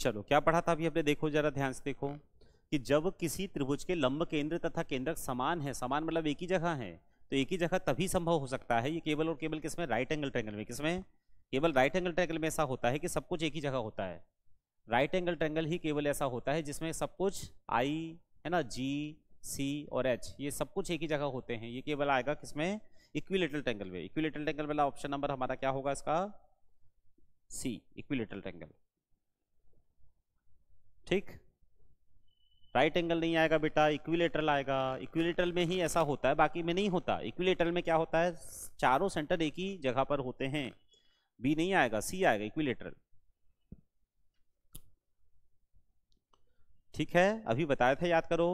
चलो क्या पढ़ा था अभी हमने देखो जरा ध्यान से देखो कि जब किसी त्रिभुज के लंब केंद्र तथा केंद्रक समान है समान मतलब एक ही जगह है तो एक ही जगह तभी संभव हो सकता है ये केवल और केवल किसमें राइट एंगल ट्रैंगल में किसमें केवल राइट एंगल ट्रैंगल में ऐसा होता है कि सब कुछ एक ही जगह होता है राइट एंगल ट्रैंगल ही केवल ऐसा होता है जिसमें सब कुछ आई है ना जी सी और एच ये सब कुछ एक ही जगह होते हैं ये केवल आएगा किसमें इक्विलेटरल ट्रैंगल में इक्विलेटरल ट्रैंगल वाला ऑप्शन नंबर हमारा क्या होगा इसका सी इक्विलेटरल ट्रैंगल ठीक राइट एंगल नहीं आएगा बेटा इक्विलेटरल आएगा इक्विलेटरल में ही ऐसा होता है बाकी में नहीं होता इक्विलेटरल में क्या होता है चारों सेंटर एक ही जगह पर होते हैं बी नहीं आएगा सी आएगा इक्विलेटरल ठीक है अभी बताया था याद करो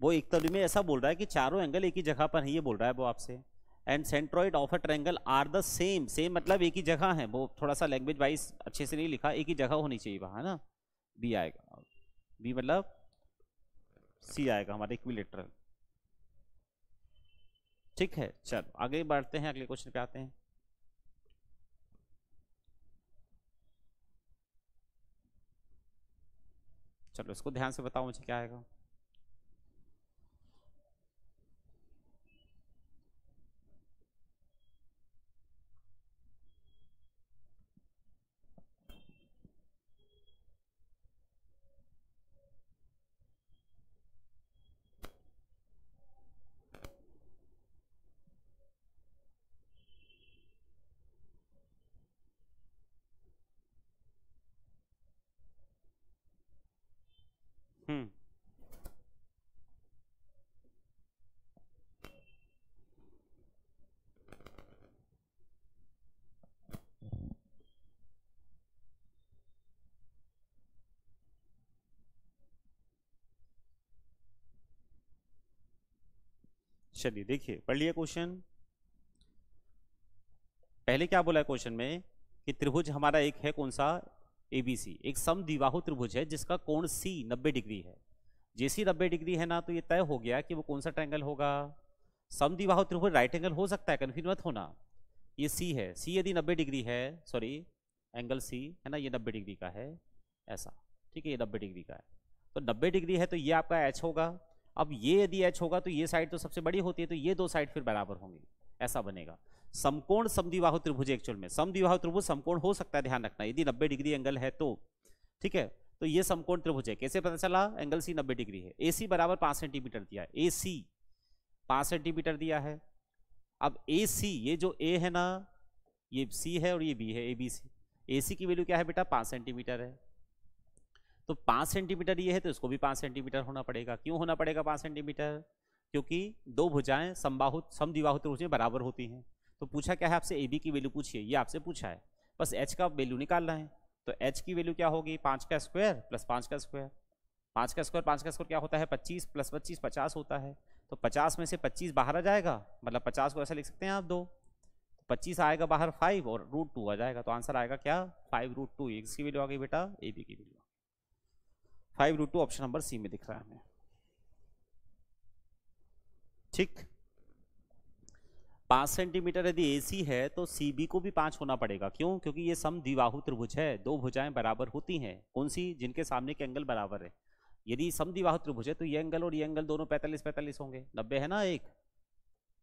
वो एक तभी में ऐसा बोल रहा है कि चारों एंगल एक ही जगह पर है ये बोल रहा है वो आपसे and centroid of a triangle are the same same मतलब एक ही जगह है वो थोड़ा सा लैंग्वेज वाइज अच्छे से नहीं लिखा एक ही जगह होनी चाहिए वहाँ है ना बी आएगा बी मतलब सी आएगा हमारे इक्विलेटरल ठीक है चलो आगे बढ़ते हैं अगले क्वेश्चन पे आते हैं चलो इसको ध्यान से बताओ मुझे क्या आएगा चलिए देखिए पढ़ लिया क्वेश्चन पहले क्या बोला है क्वेश्चन में कि त्रिभुज हमारा एक है कौन सा एबीसी एक सम दिवाहु त्रिभुज है जिसका कोण सी 90 डिग्री है जैसी 90 डिग्री है ना तो ये तय हो गया कि वो कौन सा ट्रायंगल होगा सम दिवाहु त्रिभुज राइट एंगल हो सकता है कन्फ्यूज मत होना ये सी है सी यदि 90 डिग्री है सॉरी एंगल सी है ना ये 90 डिग्री का है ऐसा ठीक है ये 90 डिग्री का है तो 90 डिग्री है तो ये आपका एच होगा अब ये यदि एच होगा तो ये साइड तो सबसे बड़ी होती है तो ये दो साइड फिर बराबर होंगी ऐसा बनेगा समकोण समिवाह त्रिभुज एक्चुअल में समद्विबाहु त्रिभुज समकोण हो सकता है ध्यान रखना यदि 90 डिग्री एंगल है तो ठीक है तो ये समकोण त्रिभुज है कैसे पता चला एंगल सी 90 डिग्री है ए बराबर पांच सेंटीमीटर दिया ए सी सेंटीमीटर दिया है अब ए सी ये जो ए है ना ये सी है और ये बी है ए बी सी ए सी की वैल्यू क्या है बेटा पाँच सेंटीमीटर है तो पाँच सेंटीमीटर ये है तो इसको भी पाँच सेंटीमीटर होना पड़ेगा क्यों होना पड़ेगा पाँच सेंटीमीटर क्योंकि दो भुजाएं समबाहु समिवाहु त्रिभुज में बराबर होती हैं तो पूछा क्या है आपसे ए बी की वैल्यू पूछिए ये आपसे पूछा है बस एच का वैल्यू निकालना है तो एच की वैल्यू क्या होगी पाँच का स्क्वायर प्लस पाँच का स्क्वायर पाँच का स्क्वायर पाँच का स्क्वायर क्या होता है पच्चीस प्लस पच्चीस पचास होता है तो पचास में से पच्चीस बाहर आ जाएगा मतलब पचास को ऐसा लिख सकते हैं आप दो तो पच्चीस आएगा बाहर फाइव और रूट टू आ जाएगा तो आंसर आएगा क्या फाइव रूट टू की वैल्यू आ गई बेटा ए बी की value five root two option number C में दिख रहा है हमें ठीक पांच सेंटीमीटर यदि ए सी है तो सी बी को भी पांच होना पड़ेगा क्यों क्योंकि ये सम द्विबाहु त्रिभुज है दो भुजाएं बराबर होती हैं कौन सी जिनके सामने के एंगल बराबर है यदि सम द्विबाहु त्रिभुज है तो ये एंगल और ये एंगल दोनों पैंतालीस पैंतालीस होंगे नब्बे है ना एक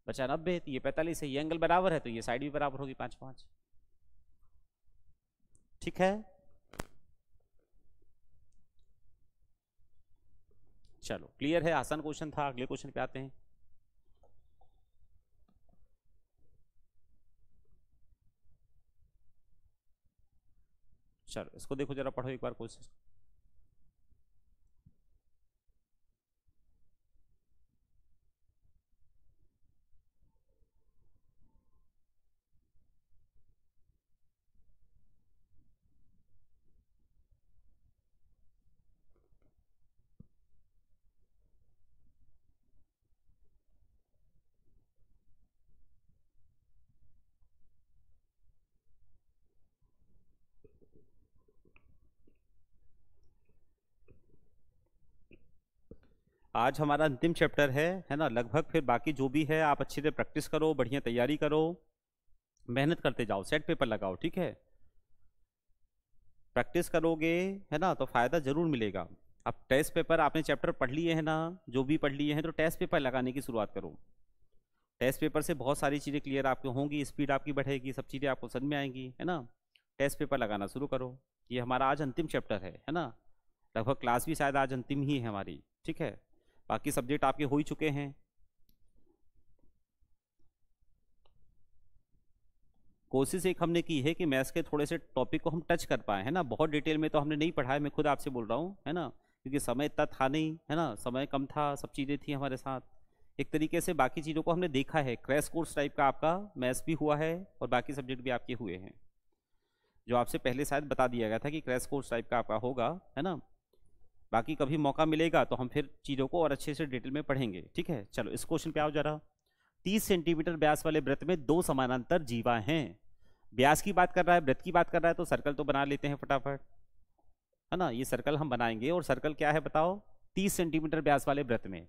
बचा नब्बे तो ये पैंतालीस है ये एंगल बराबर है तो ये साइड भी बराबर होगी पांच पांच ठीक है चलो क्लियर है आसान क्वेश्चन था अगले क्वेश्चन पे आते हैं चलो इसको देखो जरा पढ़ो एक बार कोशिश आज हमारा अंतिम चैप्टर है है ना लगभग फिर बाकी जो भी है आप अच्छे से प्रैक्टिस करो बढ़िया तैयारी करो मेहनत करते जाओ सेट पेपर लगाओ ठीक है प्रैक्टिस करोगे है ना तो फ़ायदा ज़रूर मिलेगा अब टेस्ट पेपर आपने चैप्टर पढ़ लिए हैं ना जो भी पढ़ लिए हैं तो टेस्ट पेपर लगाने की शुरुआत करो टेस्ट पेपर से बहुत सारी चीज़ें क्लियर आपको होंगी स्पीड आपकी बढ़ेगी सब चीज़ें आपको समझ में आएंगी है ना टेस्ट पेपर लगाना शुरू करो ये हमारा आज अंतिम चैप्टर है है ना लगभग क्लास भी शायद आज अंतिम ही है हमारी ठीक है बाकी सब्जेक्ट आपके हो ही चुके हैं कोशिश एक हमने की है कि मैथ्स के थोड़े से टॉपिक को हम टच कर पाए है ना बहुत डिटेल में तो हमने नहीं पढ़ाया मैं खुद आपसे बोल रहा हूँ है ना क्योंकि समय इतना था नहीं है ना समय कम था सब चीज़ें थी हमारे साथ एक तरीके से बाकी चीज़ों को हमने देखा है क्रैश कोर्स टाइप का आपका मैथ्स भी हुआ है और बाकी सब्जेक्ट भी आपके हुए हैं जो आपसे पहले शायद बता दिया गया था कि क्रैश कोर्स टाइप का आपका होगा है ना बाकी कभी मौका मिलेगा तो हम फिर चीज़ों को और अच्छे से डिटेल में पढ़ेंगे ठीक है चलो इस क्वेश्चन पे आओ जरा तीस सेंटीमीटर ब्यास वाले व्रत में दो समानांतर जीवा हैं ब्यास की बात कर रहा है व्रत की बात कर रहा है तो सर्कल तो बना लेते हैं फटाफट है ना ये सर्कल हम बनाएंगे और सर्कल क्या है बताओ तीस सेंटीमीटर ब्यास वाले व्रत में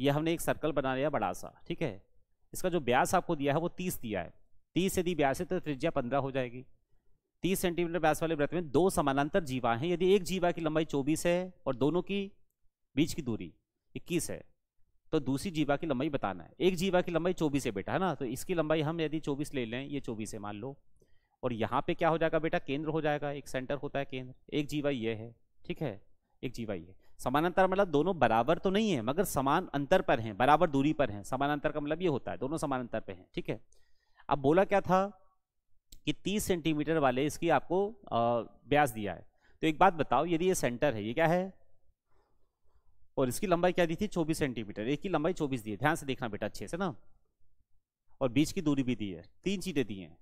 यह हमने एक सर्कल बना लिया बड़ा सा ठीक है इसका जो ब्यास आपको दिया है वो तीस दिया है तीस यदि ब्यास है तो त्रिज्या पंद्रह हो जाएगी 30 सेंटीमीटर व्यास वाले वृत्त में दो समानांतर जीवा हैं यदि एक जीवा की लंबाई 24 है और दोनों की बीच की दूरी 21 है तो दूसरी जीवा की लंबाई बताना है एक जीवा की लंबाई 24 है बेटा है ना तो इसकी लंबाई हम यदि 24 ले लें ये 24 है मान लो और यहाँ पे क्या हो जाएगा बेटा केंद्र हो जाएगा एक सेंटर होता है केंद्र एक जीवा ये है ठीक है एक जीवा ये समानांतर मतलब दोनों बराबर तो नहीं है मगर समान अंतर पर हैं बराबर दूरी पर हैं समानांतर का मतलब ये होता है दोनों समानांतर पर हैं ठीक है अब बोला क्या था कि 30 सेंटीमीटर वाले इसकी आपको ब्याज दिया है तो एक बात बताओ यदि ये सेंटर है ये क्या है और इसकी लंबाई क्या दी थी 24 सेंटीमीटर एक की लंबाई 24 दी है ध्यान से देखना बेटा अच्छे से ना और बीच की दूरी भी दी है तीन चीज़ें दी हैं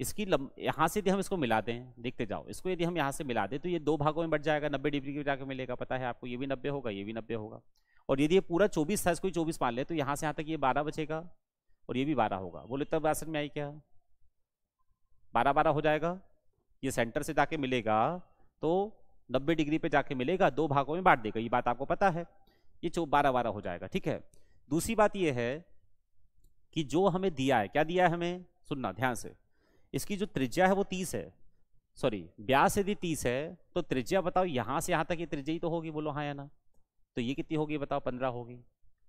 इसकी लम यहाँ से यदि हम इसको मिला दें देखते जाओ इसको यदि हम यहाँ से मिला दें तो ये दो भागों में बढ़ जाएगा नब्बे डिग्री के जाकर मिलेगा पता है आपको ये भी नब्बे होगा ये भी नब्बे होगा और यदि ये पूरा चौबीस था इसको चौबीस मान ले तो यहाँ से यहाँ तक ये बारह बचेगा और ये भी बारह होगा बोले तब आसन में आई क्या बारह बारह हो जाएगा ये सेंटर से जाके मिलेगा तो नब्बे डिग्री पे जाके मिलेगा दो भागों में बांट देगा ये बात आपको पता है ये चौ बारह बारह हो जाएगा ठीक है दूसरी बात ये है कि जो हमें दिया है क्या दिया है हमें सुनना ध्यान से इसकी जो त्रिज्या है वो तीस है सॉरी ब्यास यदि तीस है तो त्रिज्या बताओ यहाँ से यहाँ तक ये त्रिज्या ही तो होगी बोलो हाँ या ना तो ये कितनी होगी बताओ पंद्रह होगी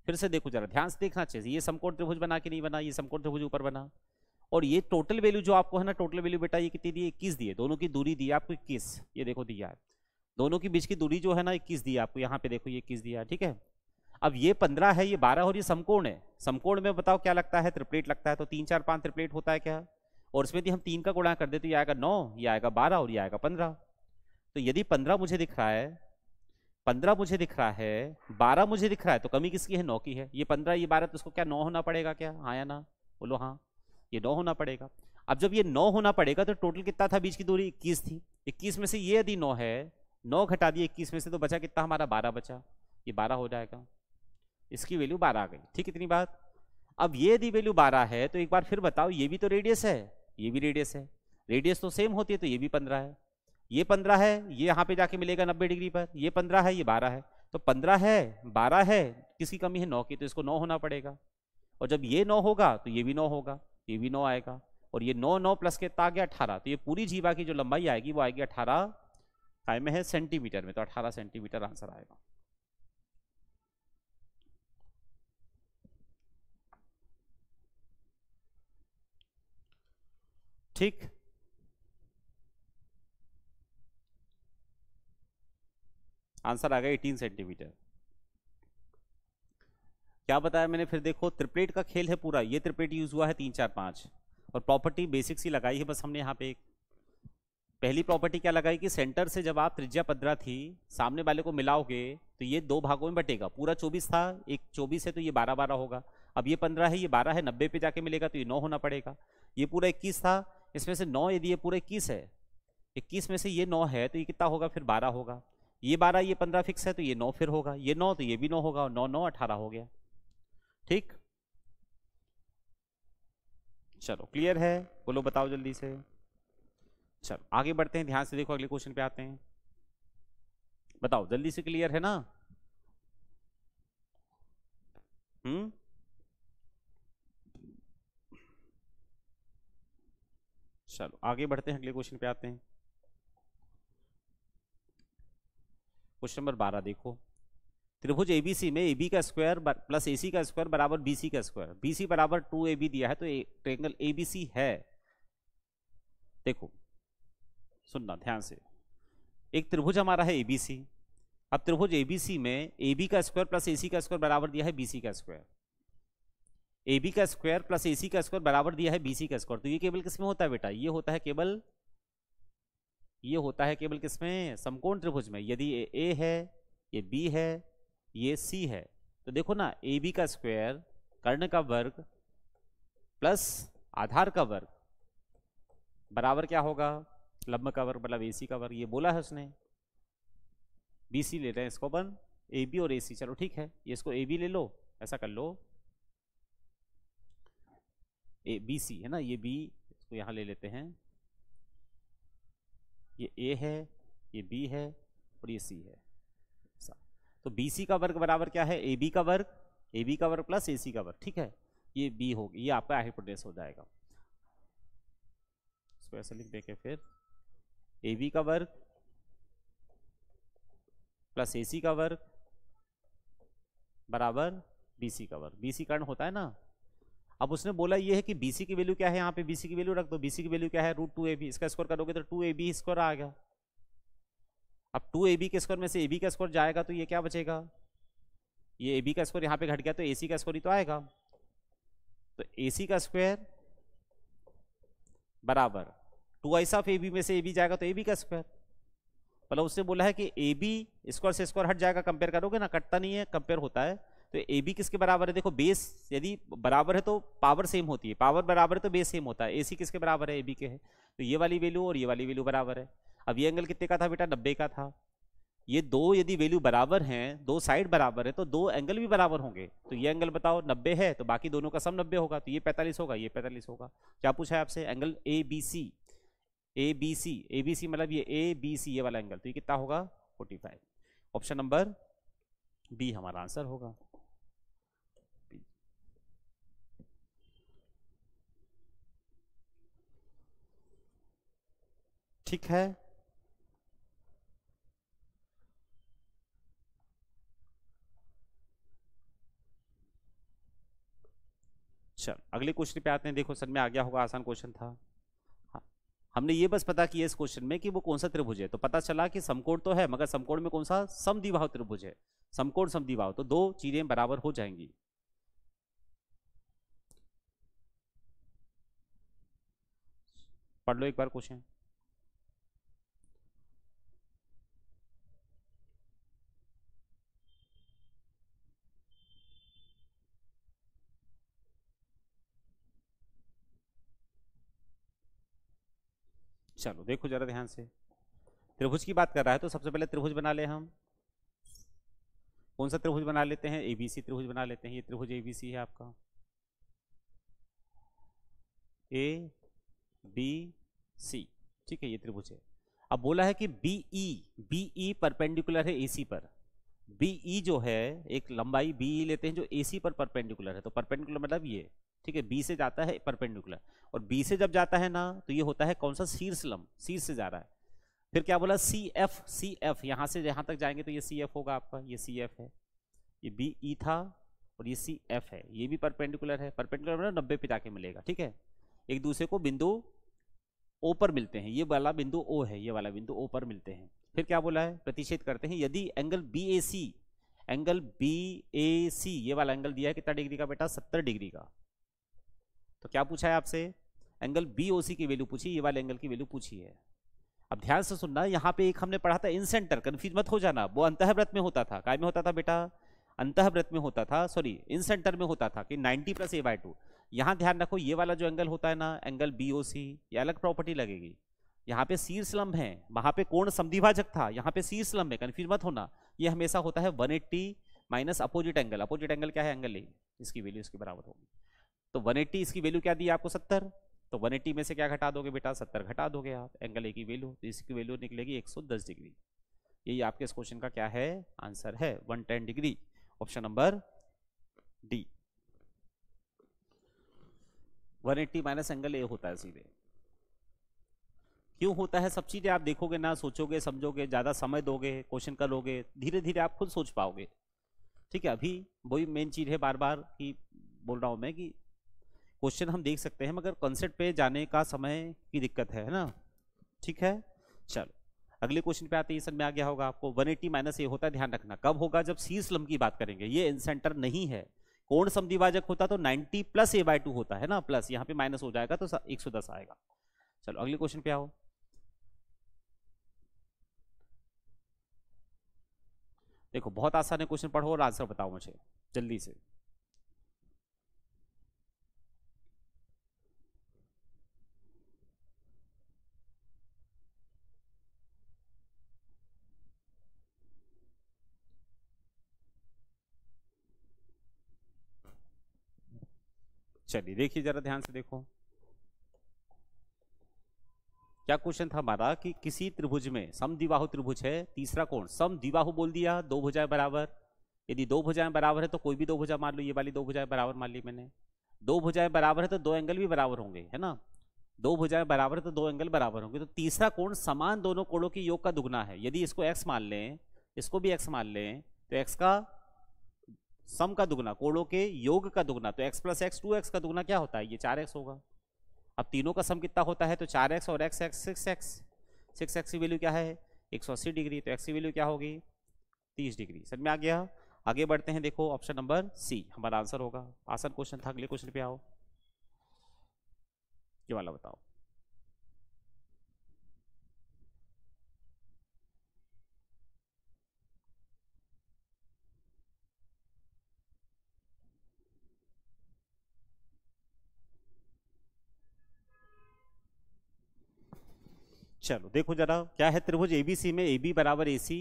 फिर से देखो जरा ध्यान से देखना चाहिए ये समकोण त्रिभुज बना के नहीं बना ये समकोण त्रिभुज ऊपर बना और ये टोटल वैल्यू जो आपको है ना टोटल वैल्यू बेटा ये कितनी दी इक्कीस दिए दोनों की दूरी दी है आपको इक्कीस ये देखो दिया है दोनों के बीच की दूरी जो है ना इक्कीस दी है आपको यहाँ पे देखो ये इक्कीस दिया है ठीक है अब ये पंद्रह है ये बारह और ये समकोण है समकोण में बताओ क्या लगता है त्रिप्लेट लगता है तो तीन चार पाँच त्रिप्लेट होता है क्या और इसमें यदि हम तीन का गुणा कर दे तो ये आएगा नौ ये आएगा बारह और ये आएगा पंद्रह तो यदि पंद्रह मुझे दिख रहा है पंद्रह मुझे दिख रहा है बारह मुझे दिख रहा है तो कमी किसकी है नौ की है ये पंद्रह ये बारह तो उसको क्या नौ होना पड़ेगा क्या हाँ या ना बोलो हाँ ये नौ होना पड़ेगा अब जब ये नौ होना पड़ेगा तो टोटल कितना था बीच की दूरी इक्कीस थी इक्कीस में से ये यदि नौ है नौ घटा दिए इक्कीस में से तो बचा कितना हमारा बारह बचा ये बारह हो जाएगा इसकी वैल्यू बारह आ गई ठीक इतनी बात अब ये यदि वैल्यू बारह है तो एक बार फिर बताओ ये भी तो रेडियस है ये भी रेडियस है रेडियस तो सेम होती है तो ये भी पंद्रह है ये पंद्रह है ये यहाँ पे जाके मिलेगा नब्बे डिग्री पर ये पंद्रह है ये बारह है तो पंद्रह है बारह है किसकी कमी है नौ की तो इसको नौ होना पड़ेगा और जब ये नौ होगा तो ये भी नौ होगा ये भी नौ आएगा और ये नौ नौ प्लस के ता गया अठारह तो ये पूरी जीवा की जो लंबाई आएगी वो आएगी अठारह टाइम में है सेंटीमीटर में तो अठारह सेंटीमीटर आंसर आएगा ठीक आंसर आ गया एटीन सेंटीमीटर क्या बताया मैंने फिर देखो त्रिपेट का खेल है पूरा ये त्रिपेट यूज हुआ है तीन चार पाँच और प्रॉपर्टी बेसिक सी लगाई है बस हमने यहाँ पे एक पहली प्रॉपर्टी क्या लगाई कि सेंटर से जब आप त्रिज्या पद्रा थी सामने वाले को मिलाओगे तो ये दो भागों में बटेगा पूरा चौबीस था एक चौबीस है तो ये बारह बारह होगा अब ये पंद्रह है ये बारह है नब्बे पे जाके मिलेगा तो ये नौ होना पड़ेगा ये पूरा इक्कीस था इसमें से नौ यदि ये पूरा इक्कीस है इक्कीस में से ये नौ है तो ये कितना होगा फिर बारह होगा ये बारह ये पंद्रह फिक्स है तो ये नौ फिर होगा ये नौ तो ये भी नौ होगा और नौ नौ अठारह हो गया ठीक चलो क्लियर है बोलो बताओ जल्दी से चलो आगे बढ़ते हैं ध्यान से देखो अगले क्वेश्चन पे आते हैं बताओ जल्दी से क्लियर है ना हम्म चलो आगे बढ़ते हैं अगले क्वेश्चन पे आते हैं क्वेश्चन नंबर बारह देखो त्रिभुज एबीसी में ए का स्क्वायर प्लस ए का स्क्वायर बराबर बी का स्क्वायर बी बराबर टू ए बी दिया है तो ट्रेंगल ए है देखो सुनना ध्यान से एक त्रिभुज हमारा है ए अब त्रिभुज ए में ए का स्क्वायर प्लस ए का स्क्वायर बराबर दिया है बी का स्क्वायर ए का स्क्वायर प्लस ए का स्क्वायर बराबर दिया है बी का स्क्वायर तो ये केवल किसमें होता है बेटा ये होता है केवल ये होता है केवल किसमें समकोण त्रिभुज में यदि ए है ये बी है ये सी है तो देखो ना ए बी का स्क्वायर कर्ण का वर्ग प्लस आधार का वर्ग बराबर क्या होगा लंब का वर्ग मतलब ए का वर्ग ये बोला है उसने बी सी ले रहे हैं इसको अपन ए बी और ए सी चलो ठीक है ये इसको ए बी ले लो ऐसा कर लो ए बी सी है ना ये बी इसको यहां ले लेते हैं ये ए है ये बी है और ये सी है तो बी सी का वर्ग बराबर क्या है ए बी का वर्ग ए बी का वर्ग प्लस ए सी का वर्ग ठीक है ये बी होगी ये आपका हाइपोटेनस हो जाएगा इसको ऐसे लिख देंगे फिर ए बी का वर्ग प्लस ए सी का वर्ग बराबर बी सी का वर्ग बी सी कर्ण होता है ना अब उसने बोला ये है कि बी सी की वैल्यू क्या है यहाँ पे बी सी की वैल्यू रख दो बी सी की वैल्यू क्या है रूट टू ए बी इसका स्क्वायर करोगे तो टू ए बी स्क्वायर आ गया अब टू ए बी के स्क्वायर में से ए बी का स्क्वायर जाएगा तो ये क्या बचेगा ये ए बी का स्क्वायर यहाँ पे घट गया तो ए सी का स्क्वायर ही तो आएगा तो ए सी का स्क्वायर बराबर टू आई साफ ए बी में से ए बी जाएगा तो ए बी का स्क्वायर मतलब उसने बोला है कि ए बी स्क्वायर से स्क्वायर हट जाएगा कंपेयर करोगे ना कटता नहीं है कंपेयर होता है तो ए बी किसके बराबर है देखो बेस यदि बराबर है तो पावर सेम होती है पावर बराबर है तो बेस सेम होता है ए सी किसके बराबर है ए बी के है तो ये वाली वैल्यू और ये वाली वैल्यू बराबर है अब ये एंगल कितने का था बेटा नब्बे का था ये दो यदि वैल्यू बराबर हैं दो साइड बराबर है तो दो एंगल भी बराबर होंगे तो ये एंगल बताओ नब्बे है तो बाकी दोनों का सम नब्बे होगा तो ये पैंतालीस होगा ये पैंतालीस होगा क्या पूछा है आपसे angle A B C A B C A B C मतलब ये ए बी सी ये वाला एंगल तो ये कितना होगा forty five option number B हमारा आंसर होगा ठीक है चल अच्छा, अगले क्वेश्चन पे आते हैं देखो सर में आ गया होगा आसान क्वेश्चन था हाँ, हमने ये बस पता किया इस क्वेश्चन में कि वो कौन सा त्रिभुज है तो पता चला कि समकोण तो है मगर समकोण में कौन सा समदिभाव त्रिभुज है समकोण समदिभाव तो दो चीजें बराबर हो जाएंगी पढ़ लो एक बार क्वेश्चन चलो देखो जरा ध्यान से त्रिभुज की बात कर रहा है तो सबसे पहले त्रिभुज बना ले हम कौन सा त्रिभुज बना लेते हैं एबीसी त्रिभुज बना लेते हैं ये त्रिभुज एबीसी है आपका ए बी सी ठीक है ये त्रिभुज है अब बोला है कि बीई बीई परपेंडिकुलर है एसी पर बीई e जो है एक लंबाई बीई e लेते हैं जो एसी पर परपेंडिकुलर है तो परपेंडिकुलर मतलब ये ठीक है बी से जाता है परपेंडिकुलर और बी से जब जाता है ना तो ये होता है कौन सा शीर्ष लम्ब शीर्ष से जा रहा है फिर क्या बोला सी एफ सी एफ यहाँ से जहाँ तक जाएंगे तो ये सी एफ होगा आपका ये सी एफ है ये बी ई e था और ये सी एफ है ये भी परपेंडिकुलर है परपेंडिकुलर मतलब नब्बे पे जाके मिलेगा ठीक है एक दूसरे को बिंदु ओ पर मिलते हैं ये वाला बिंदु ओ है ये वाला बिंदु ओ पर मिलते हैं फिर क्या बोला है प्रतिषेध करते हैं यदि angle B A C angle B A C ये वाला एंगल दिया है कितना डिग्री का बेटा सत्तर डिग्री का तो क्या पूछा है आपसे एंगल बी की वैल्यू पूछी ये वाले एंगल की वैल्यू पूछी है अब ध्यान से सुनना यहाँ पे एक हमने पढ़ा था इन सेंटर कन्फ्यूज मत हो जाना वो व्रत में होता था काय में होता था बेटा व्रत में होता था सॉरी इन सेंटर में होता था कि 90 प्लस ए बाई टू यहाँ ध्यान रखो ये वाला जो एंगल होता है ना एंगल बी ओ सी ये अलग प्रॉपर्टी लगेगी यहाँ पे सीर स्लम्ब है वहाँ पे कोण समिभाजक था यहाँ पे सीर स्लम्ब है कन्फ्यूज मत होना ये हमेशा होता है eighty minus opposite angle opposite angle क्या है एंगल ए इसकी वैल्यू इसके बराबर होगी तो 180 इसकी वैल्यू क्या दी आपको 70 तो 180 में से क्या घटा दोगे बेटा 70 घटा दोगे आप एंगल ए की वैल्यू तो इसकी वैल्यू निकलेगी 110 डिग्री यही आपके इस क्वेश्चन का क्या है आंसर है 110 degree option number D 180 minus angle A होता है सीधे क्यों होता है सब चीज़ें आप देखोगे ना सोचोगे समझोगे ज़्यादा समय दोगे क्वेश्चन करोगे धीरे धीरे आप खुद सोच पाओगे ठीक है अभी वही मेन चीज़ है बार बार कि बोल रहा हूं मैं कि क्वेश्चन हम देख सकते हैं मगर कॉन्सेप्ट पे जाने का समय की दिक्कत है ना ठीक है चलो अगले क्वेश्चन पे आते हैं में आ गया होगा आपको 180 एट्टी माइनस ए होता है ध्यान रखना कब होगा जब सी स्लम की बात करेंगे ये इंसेंटर नहीं है कोण समिभाजक होता तो 90 प्लस ए बाई टू होता है ना प्लस यहाँ पे माइनस हो जाएगा तो 110 आएगा चलो अगले क्वेश्चन पे आओ देखो बहुत आसान है क्वेश्चन पढ़ो और आंसर बताओ मुझे जल्दी से चलिए देखिए जरा ध्यान से देखो क्या क्वेश्चन था हमारा कि किसी त्रिभुज में समदिबाहु त्रिभुज है तीसरा कोण समदिबाहु बोल दिया दो भुजाएं बराबर यदि दो भुजाएं बराबर है तो कोई भी दो भुजा मान लो ये वाली दो भुजाएं बराबर मान ली मैंने दो भुजाएं बराबर है तो दो एंगल भी बराबर होंगे है ना दो भुजाएं बराबर है तो दो एंगल बराबर होंगे तो तीसरा कोण समान दोनों कोणों के योग का दुगना है यदि इसको एक्स मान लें इसको भी एक्स मान लें तो एक्स का सम का दुगना कोणों के योग का दुगना तो x plus X two X का दुगना क्या होता है ये चार एक्स होगा अब तीनों का सम कितना होता है तो चार एक्स और X X six X six X की वैल्यू क्या है एक सौ अस्सी डिग्री तो एक्स की वैल्यू क्या होगी तीस डिग्री सर में आ गया आगे बढ़ते हैं देखो ऑप्शन नंबर सी हमारा आंसर होगा आसान क्वेश्चन था अगले क्वेश्चन पे आओ ये वाला बताओ चलो देखो जरा क्या है त्रिभुज एबीसी में ए बी बराबर एसी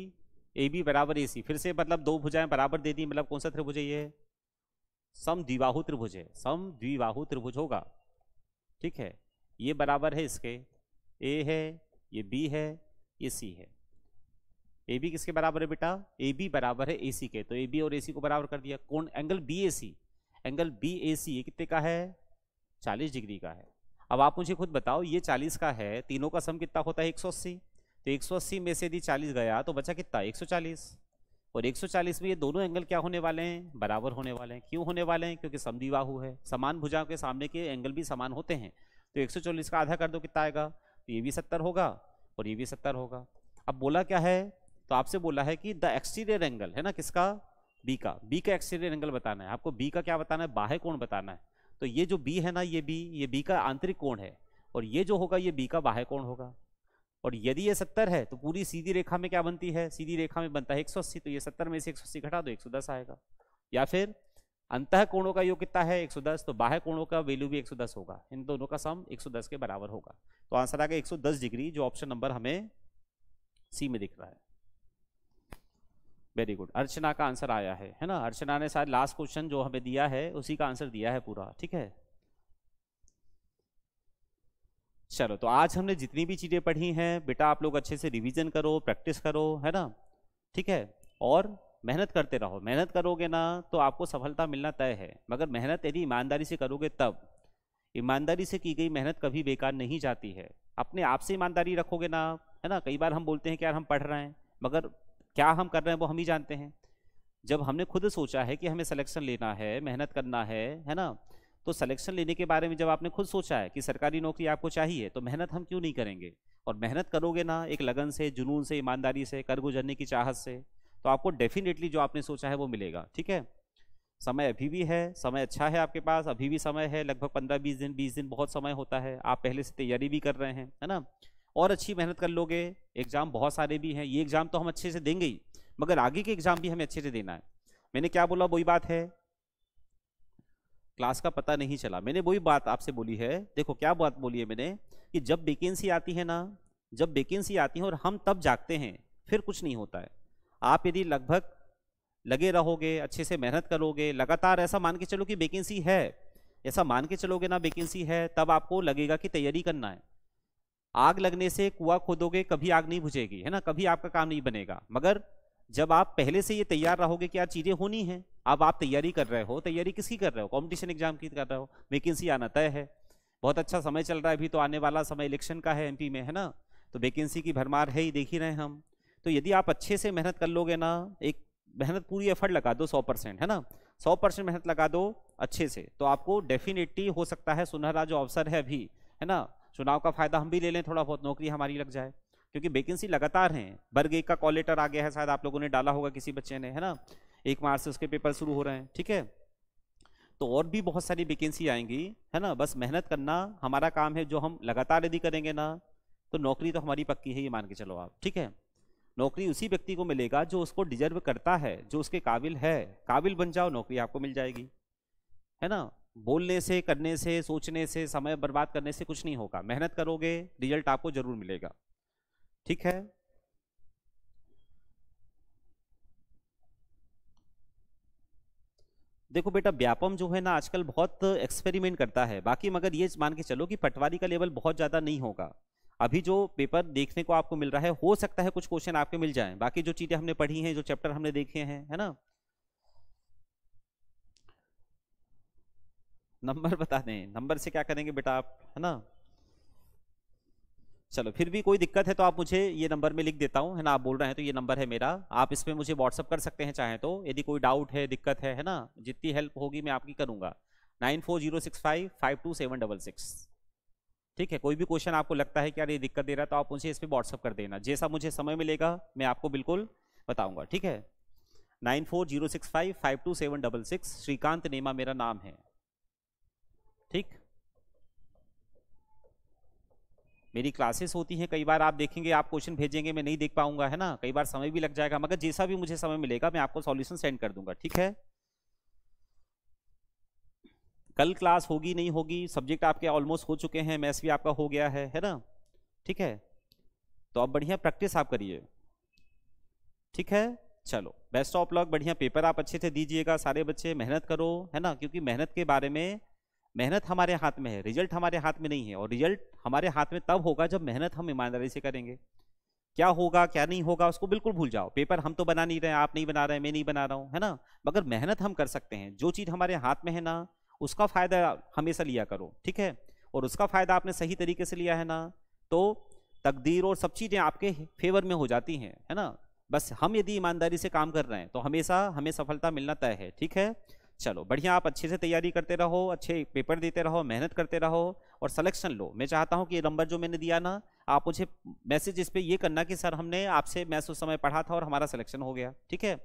बी बराबर ए सी फिर से मतलब दो भुजाएं बराबर दे दी मतलब कौन सा त्रिभुज है ये सम द्विवाहु त्रिभुज है सम द्विवाहु त्रिभुज होगा ठीक है ये बराबर है इसके ए है ये बी है ये सी है ए बी किसके बराबर है बेटा ए बी बराबर है ए सी के तो ए बी और ए सी को बराबर कर दिया कौन angle B A C angle B A C ये कितने का है चालीस डिग्री का है अब आप मुझे खुद बताओ ये चालीस का है तीनों का सम कितना होता है एक सौ अस्सी तो एक सौ अस्सी में से यदि चालीस गया तो बचा कितना एक सौ चालीस और एक सौ चालीस में ये दोनों एंगल क्या होने वाले हैं बराबर होने वाले हैं क्यों होने वाले हैं क्योंकि समद्विबाहु है समान भुजाओं के सामने के एंगल भी समान होते हैं तो एक सौ चालीस का आधा कर दो कितना आएगा तो ये भी सत्तर होगा और ये भी सत्तर होगा अब बोला क्या है तो आपसे बोला है कि द एक्सटीरियर एंगल है ना किसका बी का बी का एक्सटीरियर एंगल बताना है आपको बी का क्या बताना है बाह्य कोण बताना है तो ये जो बी है ना ये बी ये बी का आंतरिक कोण है और ये जो होगा ये बी का बाह्य कोण होगा और यदि ये सत्तर है तो पूरी सीधी रेखा में क्या बनती है सीधी रेखा में बनता है एक सौ अस्सी तो ये सत्तर में से एक सौ अस्सी घटा दो एक सौ दस आएगा या फिर अंत कोणों का योग कितना है 110 तो बाह्य कोणों का वैल्यू भी 110 होगा इन दोनों का सम 110 के बराबर होगा तो आंसर आ गया 110 डिग्री जो ऑप्शन नंबर हमें सी में दिख रहा है वेरी गुड अर्चना का आंसर आया है है ना अर्चना ने शायद लास्ट क्वेश्चन जो हमें दिया है उसी का आंसर दिया है पूरा ठीक है चलो तो आज हमने जितनी भी चीज़ें पढ़ी हैं बेटा आप लोग अच्छे से रिवीजन करो प्रैक्टिस करो है ना ठीक है और मेहनत करते रहो मेहनत करोगे ना तो आपको सफलता मिलना तय है मगर मेहनत यदि ईमानदारी से करोगे तब ईमानदारी से की गई मेहनत कभी बेकार नहीं जाती है अपने आप से ईमानदारी रखोगे ना आप है ना कई बार हम बोलते हैं कि यार हम पढ़ रहे हैं मगर क्या हम कर रहे हैं वो हम ही जानते हैं जब हमने खुद सोचा है कि हमें सिलेक्शन लेना है मेहनत करना है है ना तो सिलेक्शन लेने के बारे में जब आपने खुद सोचा है कि सरकारी नौकरी आपको चाहिए तो मेहनत हम क्यों नहीं करेंगे और मेहनत करोगे ना एक लगन से जुनून से ईमानदारी से कर गुजरने की चाहत से तो आपको डेफिनेटली जो आपने सोचा है वो मिलेगा ठीक है समय अभी भी है समय अच्छा है आपके पास अभी भी समय है लगभग पंद्रह बीस दिन बीस दिन बहुत समय होता है आप पहले से तैयारी भी कर रहे हैं है ना और अच्छी मेहनत कर लोगे एग्जाम बहुत सारे भी हैं ये एग्जाम तो हम अच्छे से देंगे ही मगर आगे के एग्जाम भी हमें अच्छे से देना है मैंने क्या बोला वही बात है क्लास का पता नहीं चला मैंने वही बात आपसे बोली है देखो क्या बात बोली है मैंने कि जब वेकेंसी आती है ना जब वेकेंसी आती है और हम तब जागते हैं फिर कुछ नहीं होता है आप यदि लगभग लगे रहोगे अच्छे से मेहनत करोगे लगातार ऐसा मान के चलो कि वेकेंसी है ऐसा मान के चलोगे ना वेकेंसी है तब आपको लगेगा कि तैयारी करना है आग लगने से कुआं खोदोगे कभी आग नहीं बुझेगी है ना कभी आपका काम नहीं बनेगा मगर जब आप पहले से ये तैयार रहोगे कि यार चीज़ें होनी है अब आप तैयारी कर रहे हो तैयारी किसकी कर रहे हो कॉम्पिटिशन एग्जाम की कर रहे हो वैकेंसी आना तय है बहुत अच्छा समय चल रहा है अभी तो आने वाला समय इलेक्शन का है एम में है ना तो वैकेंसी की भरमार है ही देख ही रहे हैं हम तो यदि आप अच्छे से मेहनत कर लोगे ना एक मेहनत पूरी एफर्ट लगा दो सौ परसेंट है ना सौ परसेंट मेहनत लगा दो अच्छे से तो आपको डेफिनेटली हो सकता है सुनहरा जो अवसर है अभी है ना चुनाव का फायदा हम भी ले लें थोड़ा बहुत नौकरी हमारी लग जाए क्योंकि वैकेंसी लगातार हैं वर्ग एक का कॉल लेटर आ गया है शायद आप लोगों ने डाला होगा किसी बच्चे ने है ना एक मार्च से उसके पेपर शुरू हो रहे हैं ठीक है तो और भी बहुत सारी वैकेंसी आएंगी है ना बस मेहनत करना हमारा काम है जो हम लगातार यदि करेंगे ना तो नौकरी तो हमारी पक्की है ये मान के चलो आप ठीक है नौकरी उसी व्यक्ति को मिलेगा जो उसको डिजर्व करता है जो उसके काबिल है काबिल बन जाओ नौकरी आपको मिल जाएगी है ना बोलने से करने से सोचने से समय बर्बाद करने से कुछ नहीं होगा मेहनत करोगे रिजल्ट आपको जरूर मिलेगा ठीक है देखो बेटा व्यापम जो है ना आजकल बहुत एक्सपेरिमेंट करता है बाकी मगर ये मान के चलो कि पटवारी का लेवल बहुत ज़्यादा नहीं होगा अभी जो पेपर देखने को आपको मिल रहा है हो सकता है कुछ क्वेश्चन आपके मिल जाएं बाकी जो चीज़ें हमने पढ़ी हैं जो चैप्टर हमने देखे हैं है ना नंबर बता दें नंबर से क्या करेंगे बेटा आप है ना चलो फिर भी कोई दिक्कत है तो आप मुझे ये नंबर में लिख देता हूँ है ना आप बोल रहे हैं तो ये नंबर है मेरा आप इसमें मुझे व्हाट्सअप कर सकते हैं चाहें तो यदि कोई डाउट है दिक्कत है है ना जितनी हेल्प होगी मैं आपकी करूँगा nine four zero six five five two seven double six ठीक है कोई भी क्वेश्चन आपको लगता है कि यार ये दिक्कत दे रहा है तो आप मुझे इस पर व्हाट्सअप कर देना जैसा मुझे समय मिलेगा मैं आपको बिल्कुल बताऊँगा ठीक है nine four zero six five five two seven double six Shrikant Nema मेरा नाम है ठीक मेरी क्लासेस होती हैं कई बार आप देखेंगे आप क्वेश्चन भेजेंगे मैं नहीं देख पाऊंगा है ना कई बार समय भी लग जाएगा मगर जैसा भी मुझे समय मिलेगा मैं आपको सॉल्यूशन सेंड कर दूंगा ठीक है कल क्लास होगी नहीं होगी सब्जेक्ट आपके ऑलमोस्ट हो चुके हैं मैथ्स भी आपका हो गया है है ना ठीक है तो अब बढ़िया प्रैक्टिस आप करिए ठीक है चलो बेस्ट ऑफ लक बढ़िया पेपर आप अच्छे से दीजिएगा सारे बच्चे मेहनत करो है ना क्योंकि मेहनत के बारे में मेहनत हमारे हाथ में है रिजल्ट हमारे हाथ में नहीं है और रिजल्ट हमारे हाथ में तब होगा जब मेहनत हम ईमानदारी से करेंगे क्या होगा क्या नहीं होगा उसको बिल्कुल भूल जाओ पेपर हम तो बना नहीं रहे आप नहीं बना रहे मैं नहीं बना रहा हूँ है ना मगर मेहनत हम कर सकते हैं जो चीज़ हमारे हाथ में है ना उसका फ़ायदा हमेशा लिया करो ठीक है और उसका फ़ायदा आपने सही तरीके से लिया है ना तो तकदीर और सब चीज़ें आपके फेवर में हो जाती हैं है ना बस हम यदि ईमानदारी से काम कर रहे हैं तो हमेशा हमें सफलता मिलना तय है ठीक है चलो बढ़िया आप अच्छे से तैयारी करते रहो अच्छे पेपर देते रहो मेहनत करते रहो और सलेक्शन लो मैं चाहता हूँ कि ये नंबर जो मैंने दिया ना आप मुझे मैसेज इस पर यह करना कि सर हमने आपसे मैं उस समय पढ़ा था और हमारा सलेक्शन हो गया ठीक है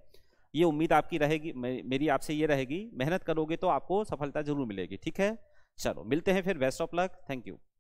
ये उम्मीद आपकी रहेगी मेरी आपसे ये रहेगी मेहनत करोगे तो आपको सफलता जरूर मिलेगी ठीक है चलो मिलते हैं फिर best of luck thank you